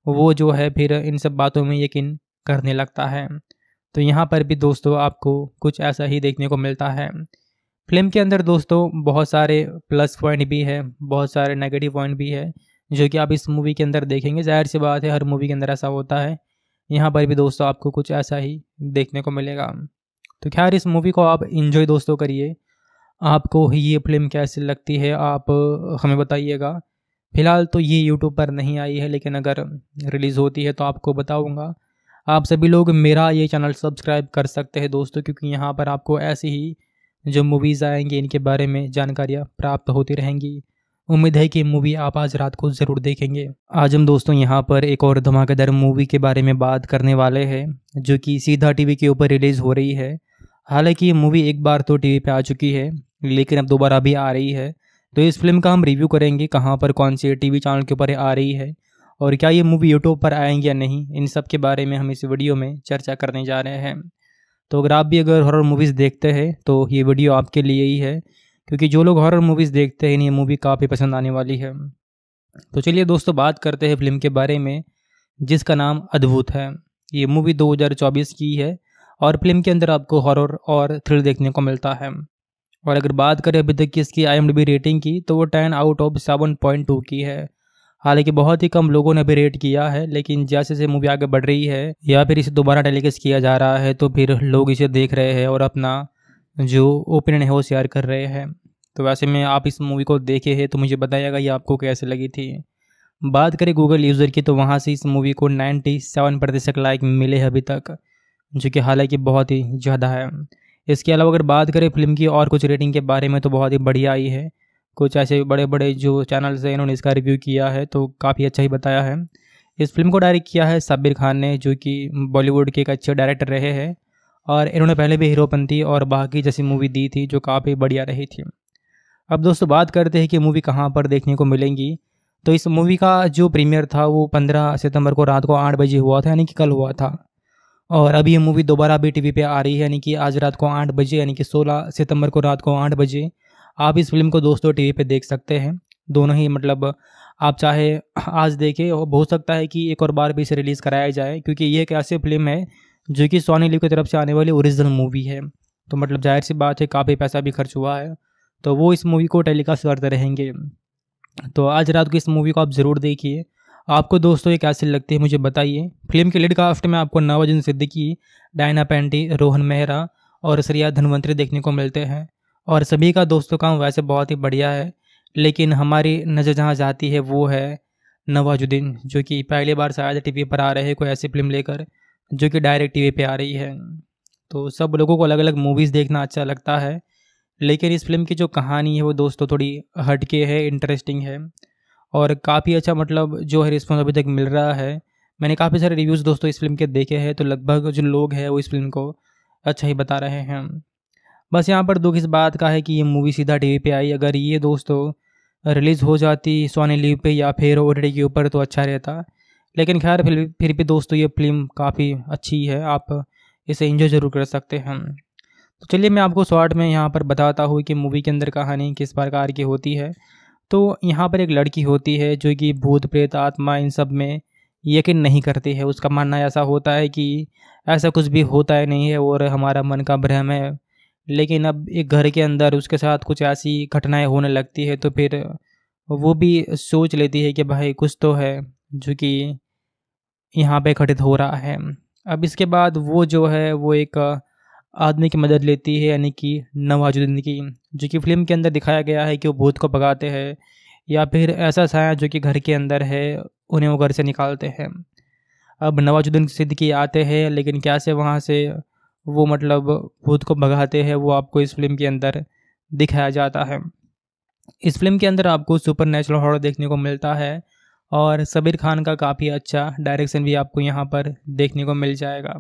वो जो है फिर इन सब बातों में यकीन करने लगता है तो यहाँ पर भी दोस्तों आपको कुछ ऐसा ही देखने को मिलता है फिल्म के अंदर दोस्तों बहुत सारे प्लस पॉइंट भी है बहुत सारे नेगेटिव पॉइंट भी है जो कि आप इस मूवी के अंदर देखेंगे जाहिर सी बात है हर मूवी के अंदर ऐसा होता है यहाँ पर भी दोस्तों आपको कुछ ऐसा ही देखने को मिलेगा तो खैर इस मूवी को आप इन्जॉय दोस्तों करिए आपको ये फिल्म कैसी लगती है आप हमें बताइएगा फ़िलहाल तो ये यूट्यूब पर नहीं आई है लेकिन अगर रिलीज़ होती है तो आपको बताऊँगा आप सभी लोग मेरा ये चैनल सब्सक्राइब कर सकते हैं दोस्तों क्योंकि यहाँ पर आपको ऐसी ही जो मूवीज़ आएंगी इनके बारे में जानकारियाँ प्राप्त होती रहेंगी उम्मीद है कि मूवी आप आज रात को ज़रूर देखेंगे आज हम दोस्तों यहाँ पर एक और धमाकेदार मूवी के बारे में बात करने वाले हैं जो कि सीधा टीवी के ऊपर रिलीज़ हो रही है हालांकि ये मूवी एक बार तो टीवी पे आ चुकी है लेकिन अब दोबारा भी आ रही है तो इस फिल्म का हम रिव्यू करेंगे कहाँ पर कौन से टीवी चैनल के ऊपर आ रही है और क्या ये मूवी यूट्यूब पर आएंगी या नहीं इन सब के बारे में हम इस वीडियो में चर्चा करने जा रहे हैं तो अगर आप भी अगर हॉरर मूवीज़ देखते हैं तो ये वीडियो आपके लिए ही है क्योंकि जो लोग हॉरर मूवीज़ देखते हैं इन्हें मूवी काफ़ी पसंद आने वाली है तो चलिए दोस्तों बात करते हैं फिल्म के बारे में जिसका नाम अद्भुत है ये मूवी 2024 की है और फिल्म के अंदर आपको हॉरर और थ्रिल देखने को मिलता है और अगर बात करें अभी तक की इसकी आई रेटिंग की तो वो ten out of seven point two की है हालांकि बहुत ही कम लोगों ने अभी रेट किया है लेकिन जैसे जैसे मूवी आगे बढ़ रही है या फिर इसे दोबारा टेलीकास्ट किया जा रहा है तो फिर लोग इसे देख रहे हैं और अपना जो ओपिनियन है वो शेयर कर रहे हैं तो वैसे में आप इस मूवी को देखे हैं तो मुझे बताइएगा ये आपको कैसे लगी थी बात करें गूगल यूज़र की तो वहाँ से इस मूवी को 97 प्रतिशत लाइक मिले हैं अभी तक जो कि हालांकि बहुत ही ज़्यादा है इसके अलावा अगर बात करें फिल्म की और कुछ रेटिंग के बारे में तो बहुत ही बढ़िया आई है कुछ ऐसे बड़े बड़े जो चैनल्स हैं इन्होंने इसका रिव्यू किया है तो काफ़ी अच्छा ही बताया है इस फिल्म को डायरेक्ट किया है साबिर खान ने जो कि बॉलीवुड के एक अच्छे डायरेक्टर रहे हैं और इन्होंने पहले भी हीरोपंती और बाकी जैसी मूवी दी थी जो काफ़ी बढ़िया रही थी अब दोस्तों बात करते हैं कि मूवी कहाँ पर देखने को मिलेंगी तो इस मूवी का जो प्रीमियर था वो 15 सितंबर को रात को आठ बजे हुआ था यानी कि कल हुआ था और अभी ये मूवी दोबारा भी टीवी पे आ रही है यानी कि आज रात को आठ बजे यानी कि 16 सितंबर को रात को आठ बजे आप इस फिल्म को दोस्तों टीवी पे देख सकते हैं दोनों ही मतलब आप चाहे आज देखें हो सकता है कि एक और बार भी इसे रिलीज़ कराया जाए क्योंकि ये एक ऐसी फिल्म है जो कि सोनी लिव की तरफ से आने वाली ओरिजिनल मूवी है तो मतलब जाहिर सी बात है काफ़ी पैसा भी खर्च हुआ है तो वो इस मूवी को टेलीकास्ट करते रहेंगे तो आज रात को इस मूवी को आप ज़रूर देखिए आपको दोस्तों ये कैसी लगती है मुझे बताइए फिल्म के लीड कास्ट में आपको नवाजुन सिद्दीकी डायना पेंटी रोहन मेहरा और श्रिया धनवंतरी देखने को मिलते हैं और सभी का दोस्तों काम वैसे बहुत ही बढ़िया है लेकिन हमारी नज़र जहाँ जाती है वो है नवाजुद्दीन जो कि पहली बार शायद टीवी पर आ रहे हैं कोई ऐसी फिल्म लेकर जो कि डायरेक्ट टी वी पर आ रही है तो सब लोगों को अलग अलग मूवीज़ देखना अच्छा लगता है लेकिन इस फिल्म की जो कहानी है वो दोस्तों थोड़ी हटके है इंटरेस्टिंग है और काफ़ी अच्छा मतलब जो है रिस्पॉन्स अभी तक मिल रहा है मैंने काफ़ी सारे रिव्यूज़ दोस्तों इस फिल्म के देखे हैं तो लगभग जो लोग हैं वो इस फिल्म को अच्छा ही बता रहे हैं बस यहाँ पर दुख इस बात का है कि ये मूवी सीधा वी पर आई अगर ये दोस्तों रिलीज़ हो जाती सोनी लीव पे या फिर ओ के ऊपर तो अच्छा रहता लेकिन खैर फिर फिर भी दोस्तों ये फिल्म काफ़ी अच्छी है आप इसे इन्जॉय ज़रूर कर सकते हैं तो चलिए मैं आपको शॉर्ट में यहाँ पर बताता हूँ कि मूवी के अंदर कहानी किस प्रकार की होती है तो यहाँ पर एक लड़की होती है जो कि भूत प्रेत आत्मा इन सब में यकीन नहीं करती है उसका मानना ऐसा होता है कि ऐसा कुछ भी होता है नहीं है और हमारा मन का भ्रम है लेकिन अब एक घर के अंदर उसके साथ कुछ ऐसी घटनाएं होने लगती है तो फिर वो भी सोच लेती है कि भाई कुछ तो है जो कि यहाँ पे घटित हो रहा है अब इसके बाद वो जो है वो एक आदमी की मदद लेती है यानी कि नवाजुद्दीन की जो कि फिल्म के अंदर दिखाया गया है कि वो भूत को भगाते हैं या फिर ऐसा साया जो कि घर के अंदर है उन्हें वो घर से निकालते हैं अब नवाजुद्दीन सिद्दीकी आते हैं लेकिन क्या से वहाँ से वो मतलब भूत को भगाते हैं वो आपको इस फिल्म के अंदर दिखाया जाता है इस फिल्म के अंदर आपको सुपर नेचुरल हॉर देखने को मिलता है और सबीर खान का काफ़ी अच्छा डायरेक्शन भी आपको यहाँ पर देखने को मिल जाएगा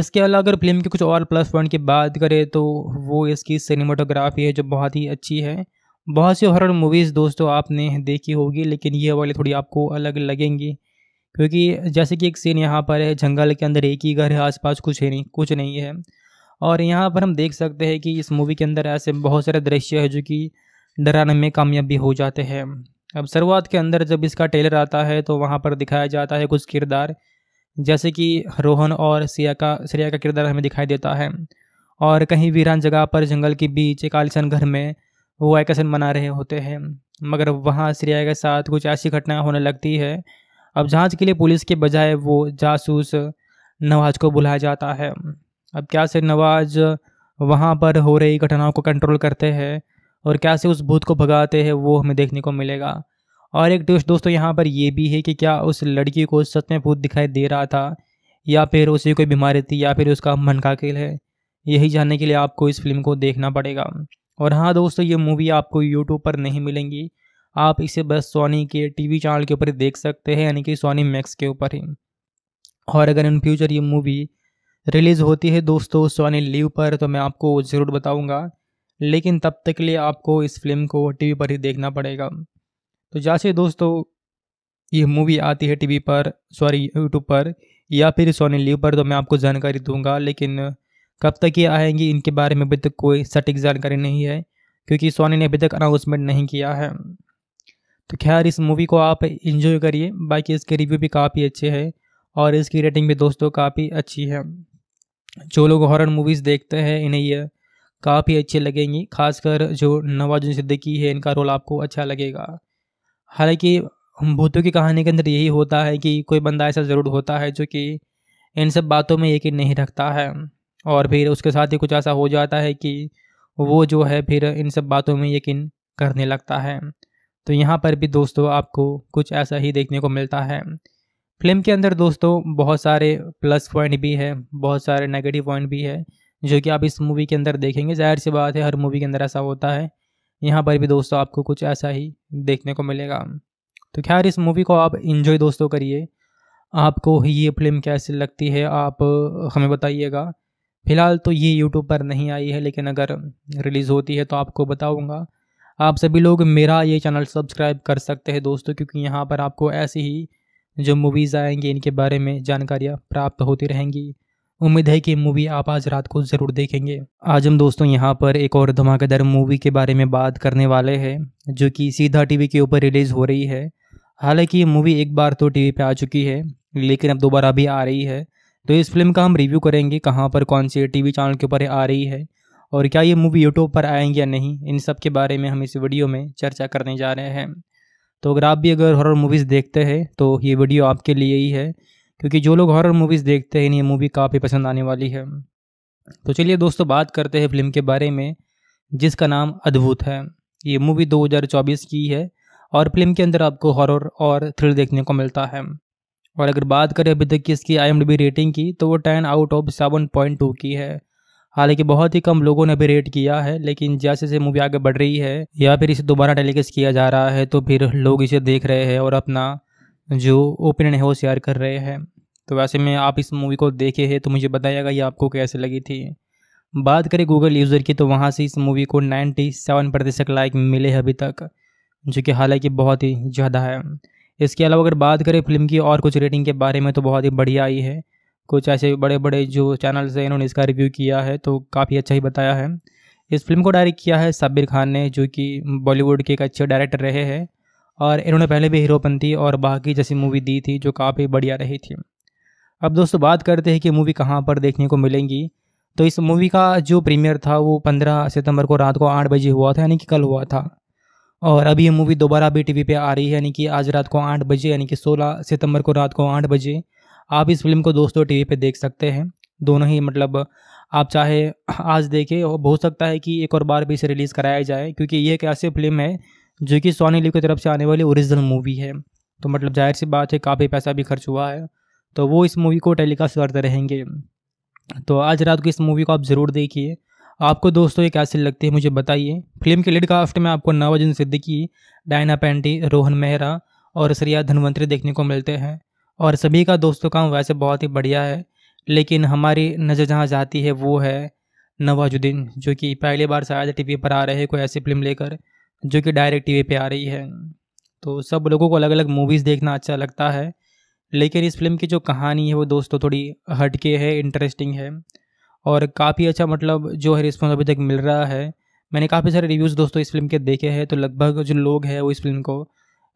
इसके अलावा अगर फिल्म के कुछ और प्लस पॉइंट की बात करें तो वो इसकी सिनेमाटोग्राफी है जो बहुत ही अच्छी है बहुत सी हॉरर मूवीज़ दोस्तों आपने देखी होगी लेकिन ये वाली थोड़ी आपको अलग लगेंगी क्योंकि जैसे कि एक सीन यहाँ पर है जंगल के अंदर एक ही घर है आसपास कुछ है नहीं कुछ नहीं है और यहाँ पर हम देख सकते हैं कि इस मूवी के अंदर ऐसे बहुत सारे दृश्य है जो कि डराने में कामयाबी हो जाते हैं अब शुरुआत के अंदर जब इसका टेलर आता है तो वहाँ पर दिखाया जाता है कुछ किरदार जैसे कि रोहन और सिया का श्रेया का किरदार हमें दिखाई देता है और कहीं वीरान जगह पर जंगल के बीच एक आलिशन घर में वो वैकेशन मना रहे होते हैं मगर वहाँ श्रेया के साथ कुछ ऐसी घटनाएँ होने लगती है अब जांच के लिए पुलिस के बजाय वो जासूस नवाज को बुलाया जाता है अब क्या से नवाज वहाँ पर हो रही घटनाओं को कंट्रोल करते हैं और कैसे उस भूत को भगाते हैं वो हमें देखने को मिलेगा और एक ट्विस्ट दोस्तों यहाँ पर यह भी है कि क्या उस लड़की को सच में भूत दिखाई दे रहा था या फिर उसे कोई बीमारी थी या फिर उसका मन का खेल है यही जानने के लिए आपको इस फिल्म को देखना पड़ेगा और हाँ दोस्तों ये मूवी आपको यूट्यूब पर नहीं मिलेंगी आप इसे बस सोनी के टीवी चैनल के ऊपर ही देख सकते हैं यानी कि सोनी मैक्स के ऊपर ही और अगर इन फ्यूचर ये मूवी रिलीज़ होती है दोस्तों सोनी लीव पर तो मैं आपको ज़रूर बताऊँगा लेकिन तब तक के लिए आपको इस फिल्म को टीवी पर ही देखना पड़ेगा तो जैसे दोस्तों ये मूवी आती है टीवी पर सॉरी यूट्यूब पर या फिर सोनी लीव पर तो मैं आपको जानकारी दूंगा लेकिन कब तक ये आएंगी इनके बारे में अभी तक कोई सटीक जानकारी नहीं है क्योंकि सोनी ने अभी तक अनाउंसमेंट नहीं किया है तो खैर इस मूवी को आप इन्जॉय करिए बाकी इसके रिव्यू भी काफ़ी अच्छे हैं और इसकी रेटिंग भी दोस्तों काफ़ी अच्छी है जो लोग हॉरर मूवीज़ देखते हैं इन्हें ये काफ़ी अच्छी लगेंगी खासकर जो नवाजुद्दीन सिद्दीकी है इनका रोल आपको अच्छा लगेगा हालांकि भूतों की कहानी के अंदर यही होता है कि कोई बंदा ऐसा ज़रूर होता है जो कि इन सब बातों में यकीन नहीं रखता है और फिर उसके साथ ही कुछ ऐसा हो जाता है कि वो जो है फिर इन सब बातों में यकीन करने लगता है तो यहाँ पर भी दोस्तों आपको कुछ ऐसा ही देखने को मिलता है फिल्म के अंदर दोस्तों बहुत सारे प्लस पॉइंट भी है बहुत सारे नेगेटिव पॉइंट भी है जो कि आप इस मूवी के अंदर देखेंगे जाहिर सी बात है हर मूवी के अंदर ऐसा होता है यहाँ पर भी दोस्तों आपको कुछ ऐसा ही देखने को मिलेगा तो खैर इस मूवी को आप इन्जॉय दोस्तों करिए आपको ये फिल्म कैसी लगती है आप हमें बताइएगा फ़िलहाल तो ये यूट्यूब पर नहीं आई है लेकिन अगर रिलीज़ होती है तो आपको बताऊँगा आप सभी लोग मेरा ये चैनल सब्सक्राइब कर सकते हैं दोस्तों क्योंकि यहाँ पर आपको ऐसी ही जो मूवीज़ आएंगी इनके बारे में जानकारियाँ प्राप्त होती रहेंगी उम्मीद है कि मूवी आप आज रात को ज़रूर देखेंगे आज हम दोस्तों यहाँ पर एक और धमाकेदार मूवी के बारे में बात करने वाले हैं जो कि सीधा टीवी के ऊपर रिलीज़ हो रही है हालांकि ये मूवी एक बार तो टीवी पे आ चुकी है लेकिन अब दोबारा भी आ रही है तो इस फिल्म का हम रिव्यू करेंगे कहाँ पर कौन से टीवी चैनल के ऊपर आ रही है और क्या ये मूवी यूट्यूब पर आएंगे या नहीं इन सब के बारे में हम इस वीडियो में चर्चा करने जा रहे हैं तो अगर आप भी अगर हॉरर मूवीज़ देखते हैं तो ये वीडियो आपके लिए ही है क्योंकि जो लोग हॉरर मूवीज़ देखते हैं इन्हें मूवी काफ़ी पसंद आने वाली है तो चलिए दोस्तों बात करते हैं फिल्म के बारे में जिसका नाम अद्भुत है ये मूवी 2024 की है और फिल्म के अंदर आपको हॉरर और थ्रिल देखने को मिलता है और अगर बात करें अभी तक की इसकी आई रेटिंग की तो वो ten out of seven point two की है हालांकि बहुत ही कम लोगों ने अभी रेट किया है लेकिन जैसे जैसे मूवी आगे बढ़ रही है या फिर इसे दोबारा टेलीकास्ट किया जा रहा है तो फिर लोग इसे देख रहे हैं और अपना जो ओपिनियन है वो शेयर कर रहे हैं तो वैसे में आप इस मूवी को देखे हैं तो मुझे बताइएगा ये आपको कैसे लगी थी बात करें गूगल यूज़र की तो वहाँ से इस मूवी को 97 प्रतिशत लाइक मिले हैं अभी तक जो कि हालांकि बहुत ही ज़्यादा है इसके अलावा अगर बात करें फिल्म की और कुछ रेटिंग के बारे में तो बहुत ही बढ़िया आई है कुछ ऐसे बड़े बड़े जो चैनल्स हैं इन्होंने इसका रिव्यू किया है तो काफ़ी अच्छा ही बताया है इस फिल्म को डायरेक्ट किया है साबिर खान ने जो कि बॉलीवुड के एक अच्छे डायरेक्टर रहे हैं और इन्होंने पहले भी हीरोपंती और बाकी जैसी मूवी दी थी जो काफ़ी बढ़िया रही थी अब दोस्तों बात करते हैं कि मूवी कहाँ पर देखने को मिलेंगी तो इस मूवी का जो प्रीमियर था वो पंद्रह सितंबर को रात को आठ बजे हुआ था यानी कि कल हुआ था और अभी ये मूवी दोबारा भी टीवी पे आ रही है यानी कि आज रात को आठ बजे यानी कि सोलह सितंबर को रात को आठ बजे आप इस फिल्म को दोस्तों टीवी पे देख सकते हैं दोनों ही मतलब आप चाहे आज देखें हो सकता है कि एक और बार भी इसे रिलीज़ कराया जाए क्योंकि ये एक ऐसी फिल्म है जो कि सोनी लिव की तरफ से आने वाली ओरिजिनल मूवी है तो मतलब जाहिर सी बात है काफ़ी पैसा भी खर्च हुआ है तो वो इस मूवी को टेलीकास्ट करते रहेंगे तो आज रात को इस मूवी को आप ज़रूर देखिए आपको दोस्तों ये कैसे लगती है मुझे बताइए फिल्म के लीड कास्ट में आपको नवाजुद्दीन सिद्दीकी डायना पेंटी रोहन मेहरा और श्रिया धनवंतरी देखने को मिलते हैं और सभी का दोस्तों काम वैसे बहुत ही बढ़िया है लेकिन हमारी नज़र जहाँ जाती है वो है नवाजुद्दीन जो कि पहली बार शायद टीवी पर आ रहे हैं कोई ऐसी फिल्म लेकर जो कि डायरेक्ट टीवी पे आ रही है तो सब लोगों को अलग अलग मूवीज़ देखना अच्छा लगता है लेकिन इस फिल्म की जो कहानी है वो दोस्तों थोड़ी हटके है इंटरेस्टिंग है और काफ़ी अच्छा मतलब जो है रिस्पॉन्स अभी तक मिल रहा है मैंने काफ़ी सारे रिव्यूज़ दोस्तों इस फिल्म के देखे हैं तो लगभग जो लोग हैं वो इस फिल्म को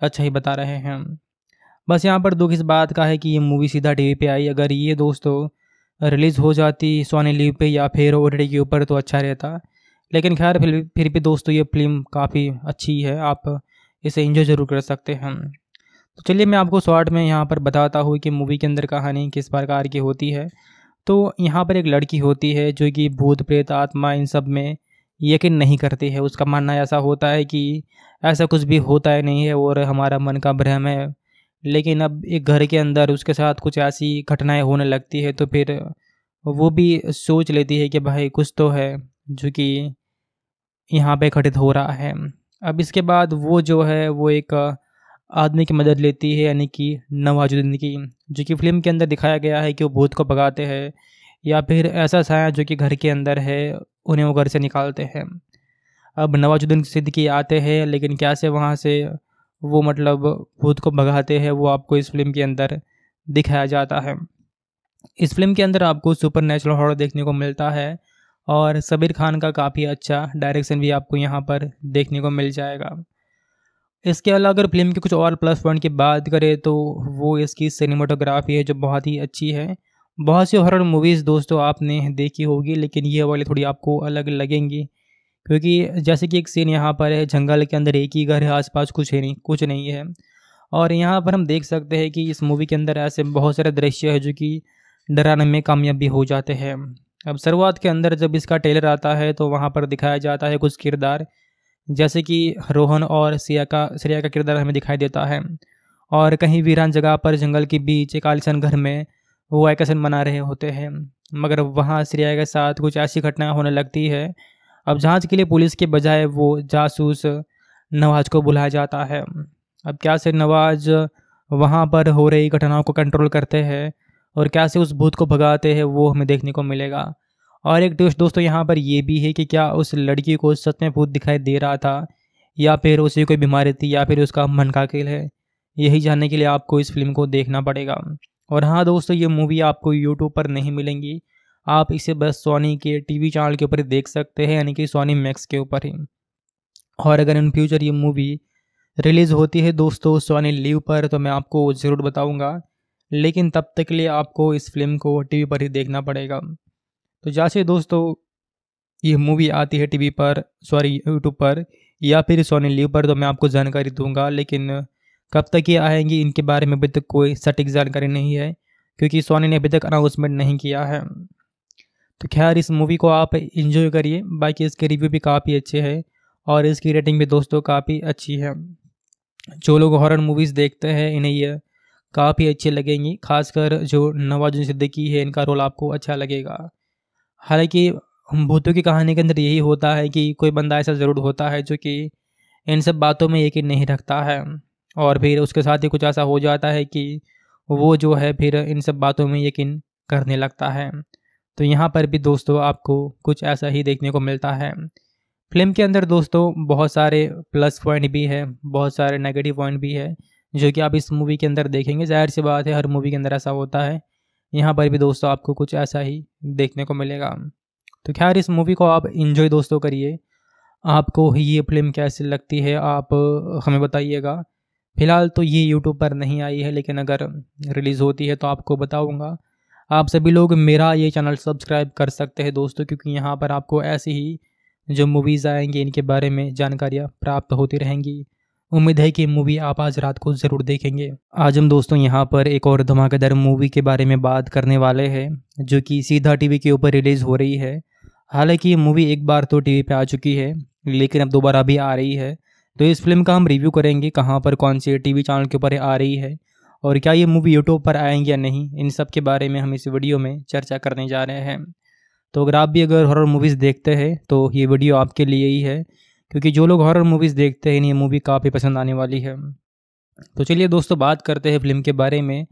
अच्छा ही बता रहे हैं बस यहाँ पर दुख इस बात का है कि ये मूवी सीधा टीवी पे आई अगर ये दोस्तों रिलीज़ हो जाती सोनी लीव पे या फिर ओ के ऊपर तो अच्छा रहता लेकिन खैर फिर फिर भी दोस्तों ये फिल्म काफ़ी अच्छी है आप इसे इंजॉय ज़रूर कर सकते हैं तो चलिए मैं आपको शॉर्ट में यहाँ पर बताता हूँ कि मूवी के अंदर कहानी किस प्रकार की होती है तो यहाँ पर एक लड़की होती है जो कि भूत प्रेत आत्मा इन सब में यकीन नहीं करती है उसका मानना ऐसा होता है कि ऐसा कुछ भी होता है नहीं है और हमारा मन का भ्रम है लेकिन अब एक घर के अंदर उसके साथ कुछ ऐसी घटनाएं होने लगती है तो फिर वो भी सोच लेती है कि भाई कुछ तो है जो कि यहाँ पे घटित हो रहा है अब इसके बाद वो जो है वो एक आदमी की मदद लेती है यानी कि नवाजुद्दीन की जो कि फिल्म के अंदर दिखाया गया है कि वो भूत को भगाते हैं या फिर ऐसा साया जो कि घर के अंदर है उन्हें वो घर से निकालते हैं अब नवाजुद्दीन सिद्दीकी आते हैं लेकिन क्या से वहाँ से वो मतलब भूत को भगाते हैं वो आपको इस फिल्म के अंदर दिखाया जाता है इस फिल्म के अंदर आपको सुपर नेचुरल हॉर देखने को मिलता है और सबीर खान का काफ़ी अच्छा डायरेक्शन भी आपको यहाँ पर देखने को मिल जाएगा इसके अलावा अगर फिल्म के कुछ और प्लस पॉइंट की बात करें तो वो इसकी सिनेमाटोग्राफी है जो बहुत ही अच्छी है बहुत सी हॉरर मूवीज़ दोस्तों आपने देखी होगी लेकिन ये वाली थोड़ी आपको अलग लगेंगी क्योंकि जैसे कि एक सीन यहाँ पर है जंगल के अंदर एक ही घर है आसपास कुछ है नहीं कुछ नहीं है और यहाँ पर हम देख सकते हैं कि इस मूवी के अंदर ऐसे बहुत सारे दृश्य है जो कि डराने में कामयाबी हो जाते हैं अब शुरुआत के अंदर जब इसका टेलर आता है तो वहाँ पर दिखाया जाता है कुछ किरदार जैसे कि रोहन और सिया का श्रेया का किरदार हमें दिखाई देता है और कहीं वीरान जगह पर जंगल के बीच एक आलिशन घर में वो वैकेशन मना रहे होते हैं मगर वहाँ श्रेया के साथ कुछ ऐसी घटनाएँ होने लगती है अब जांच के लिए पुलिस के बजाय वो जासूस नवाज को बुलाया जाता है अब क्या से नवाज वहाँ पर हो रही घटनाओं को कंट्रोल करते हैं और कैसे उस भूत को भगाते हैं वो हमें देखने को मिलेगा और एक ट्विस्ट दोस्तों यहाँ पर यह भी है कि क्या उस लड़की को सच में भूत दिखाई दे रहा था या फिर उसे कोई बीमारी थी या फिर उसका मन का खेल है यही जानने के लिए आपको इस फिल्म को देखना पड़ेगा और हाँ दोस्तों ये मूवी आपको यूट्यूब पर नहीं मिलेंगी आप इसे बस सोनी के टीवी चैनल के ऊपर देख सकते हैं यानी कि सोनी मैक्स के ऊपर ही और अगर इन फ्यूचर ये मूवी रिलीज़ होती है दोस्तों सोनी लीव पर तो मैं आपको ज़रूर बताऊँगा लेकिन तब तक के लिए आपको इस फिल्म को टीवी पर ही देखना पड़ेगा तो जैसे दोस्तों ये मूवी आती है टीवी पर सॉरी यूट्यूब पर या फिर सोनी लीव पर तो मैं आपको जानकारी दूंगा लेकिन कब तक ये आएंगी इनके बारे में अभी तक कोई सटीक जानकारी नहीं है क्योंकि सोनी ने अभी तक अनाउंसमेंट नहीं किया है तो खैर इस मूवी को आप इन्जॉय करिए बाकी इसके रिव्यू भी काफ़ी अच्छे हैं और इसकी रेटिंग भी दोस्तों काफ़ी अच्छी है जो लोग हॉरर मूवीज़ देखते हैं इन्हें ये काफ़ी अच्छी लगेंगी खासकर जो नवाजुद्दीन सिद्दीकी है इनका रोल आपको अच्छा लगेगा हालांकि भूतों की कहानी के अंदर यही होता है कि कोई बंदा ऐसा ज़रूर होता है जो कि इन सब बातों में यकीन नहीं रखता है और फिर उसके साथ ही कुछ ऐसा हो जाता है कि वो जो है फिर इन सब बातों में यकीन करने लगता है तो यहाँ पर भी दोस्तों आपको कुछ ऐसा ही देखने को मिलता है फिल्म के अंदर दोस्तों बहुत सारे प्लस पॉइंट भी है बहुत सारे नेगेटिव पॉइंट भी है जो कि आप इस मूवी के अंदर देखेंगे जाहिर सी बात है हर मूवी के अंदर ऐसा होता है यहाँ पर भी दोस्तों आपको कुछ ऐसा ही देखने को मिलेगा तो खैर इस मूवी को आप इन्जॉय दोस्तों करिए आपको ये फिल्म कैसी लगती है आप हमें बताइएगा फ़िलहाल तो ये यूट्यूब पर नहीं आई है लेकिन अगर रिलीज़ होती है तो आपको बताऊँगा आप सभी लोग मेरा ये चैनल सब्सक्राइब कर सकते हैं दोस्तों क्योंकि यहाँ पर आपको ऐसी ही जो मूवीज़ आएंगी इनके बारे में जानकारियाँ प्राप्त होती रहेंगी उम्मीद है कि मूवी आप आज रात को ज़रूर देखेंगे आज हम दोस्तों यहाँ पर एक और धमाकेदार मूवी के बारे में बात करने वाले हैं जो कि सीधा टीवी के ऊपर रिलीज़ हो रही है हालांकि ये मूवी एक बार तो टीवी पे आ चुकी है लेकिन अब दोबारा भी आ रही है तो इस फिल्म का हम रिव्यू करेंगे कहाँ पर कौन से टीवी चैनल के ऊपर आ रही है और क्या ये मूवी यूट्यूब पर आएंगी या नहीं इन सब के बारे में हम इस वीडियो में चर्चा करने जा रहे हैं तो अगर आप भी अगर हॉरर मूवीज़ देखते हैं तो ये वीडियो आपके लिए ही है क्योंकि जो लोग हॉरर मूवीज़ देखते हैं इन्हें मूवी काफ़ी पसंद आने वाली है तो चलिए दोस्तों बात करते हैं फिल्म के बारे में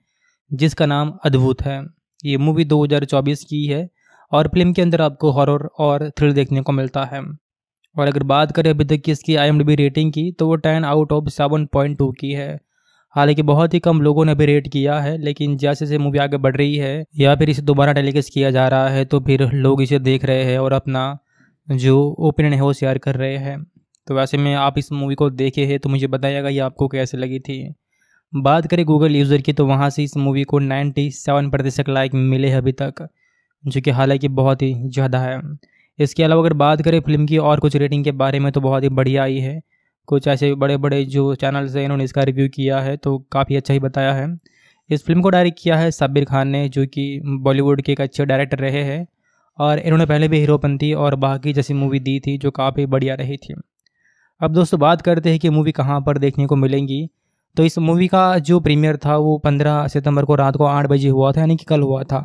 जिसका नाम अद्भुत है ये मूवी 2024 की है और फिल्म के अंदर आपको हॉरर और थ्रिल देखने को मिलता है और अगर बात करें अभी तक की इसकी आई रेटिंग की तो वो ten out of seven point two की है हालांकि बहुत ही कम लोगों ने अभी रेट किया है लेकिन जैसे जैसे मूवी आगे बढ़ रही है या फिर इसे दोबारा टेलीकास्ट किया जा रहा है तो फिर लोग इसे देख रहे हैं और अपना जो ओपिनियन है वो शेयर कर रहे हैं तो वैसे में आप इस मूवी को देखे हैं तो मुझे बताइएगा ये आपको कैसे लगी थी बात करें गूगल यूज़र की तो वहाँ से इस मूवी को 97 प्रतिशत लाइक मिले हैं अभी तक जो कि हालांकि बहुत ही ज़्यादा है इसके अलावा अगर बात करें फिल्म की और कुछ रेटिंग के बारे में तो बहुत ही बढ़िया आई है कुछ ऐसे बड़े बड़े जो चैनल्स हैं इन्होंने इसका रिव्यू किया है तो काफ़ी अच्छा ही बताया है इस फिल्म को डायरेक्ट किया है साबिर खान ने जो कि बॉलीवुड के एक अच्छे डायरेक्टर रहे हैं और इन्होंने पहले भी हीरोपंथी और बाकी जैसी मूवी दी थी जो काफ़ी बढ़िया रही थी अब दोस्तों बात करते हैं कि मूवी कहाँ पर देखने को मिलेंगी तो इस मूवी का जो प्रीमियर था वो 15 सितंबर को रात को आठ बजे हुआ था यानी कि कल हुआ था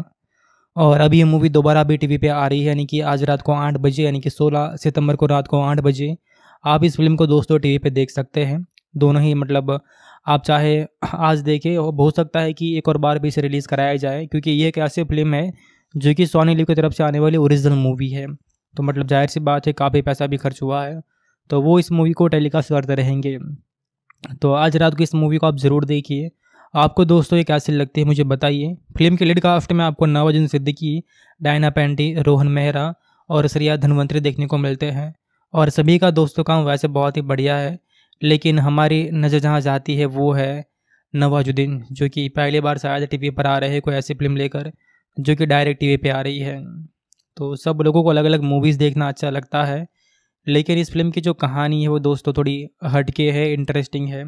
और अभी ये मूवी दोबारा भी टीवी पे आ रही है यानी कि आज रात को आठ बजे यानी कि 16 सितंबर को रात को आठ बजे आप इस फिल्म को दोस्तों टीवी पे देख सकते हैं दोनों ही मतलब आप चाहे आज देखें हो सकता है कि एक और बार भी इसे रिलीज़ कराया जाए क्योंकि ये एक ऐसी फिल्म है जो कि सोनी लिव की तरफ से आने वाली ओरिजिनल मूवी है तो मतलब जाहिर सी बात है काफ़ी पैसा भी खर्च हुआ है तो वो इस मूवी को टेलीकास्ट करते रहेंगे तो आज रात को इस मूवी को आप ज़रूर देखिए आपको दोस्तों ये कैसी लगती है मुझे बताइए फिल्म के लीड कास्ट में आपको नवाजुन सिद्दीकी डायना पेंटी रोहन मेहरा और श्रिया धनवंतरी देखने को मिलते हैं और सभी का दोस्तों काम वैसे बहुत ही बढ़िया है लेकिन हमारी नज़र जहाँ जाती है वो है नवाजुद्दीन जो कि पहली बार शायद टीवी पर आ रहे हैं कोई ऐसी फिल्म लेकर जो कि डायरेक्ट टीवी पे आ रही है तो सब लोगों को अलग अलग मूवीज़ देखना अच्छा लगता है लेकिन इस फिल्म की जो कहानी है वो दोस्तों थोड़ी हटके है इंटरेस्टिंग है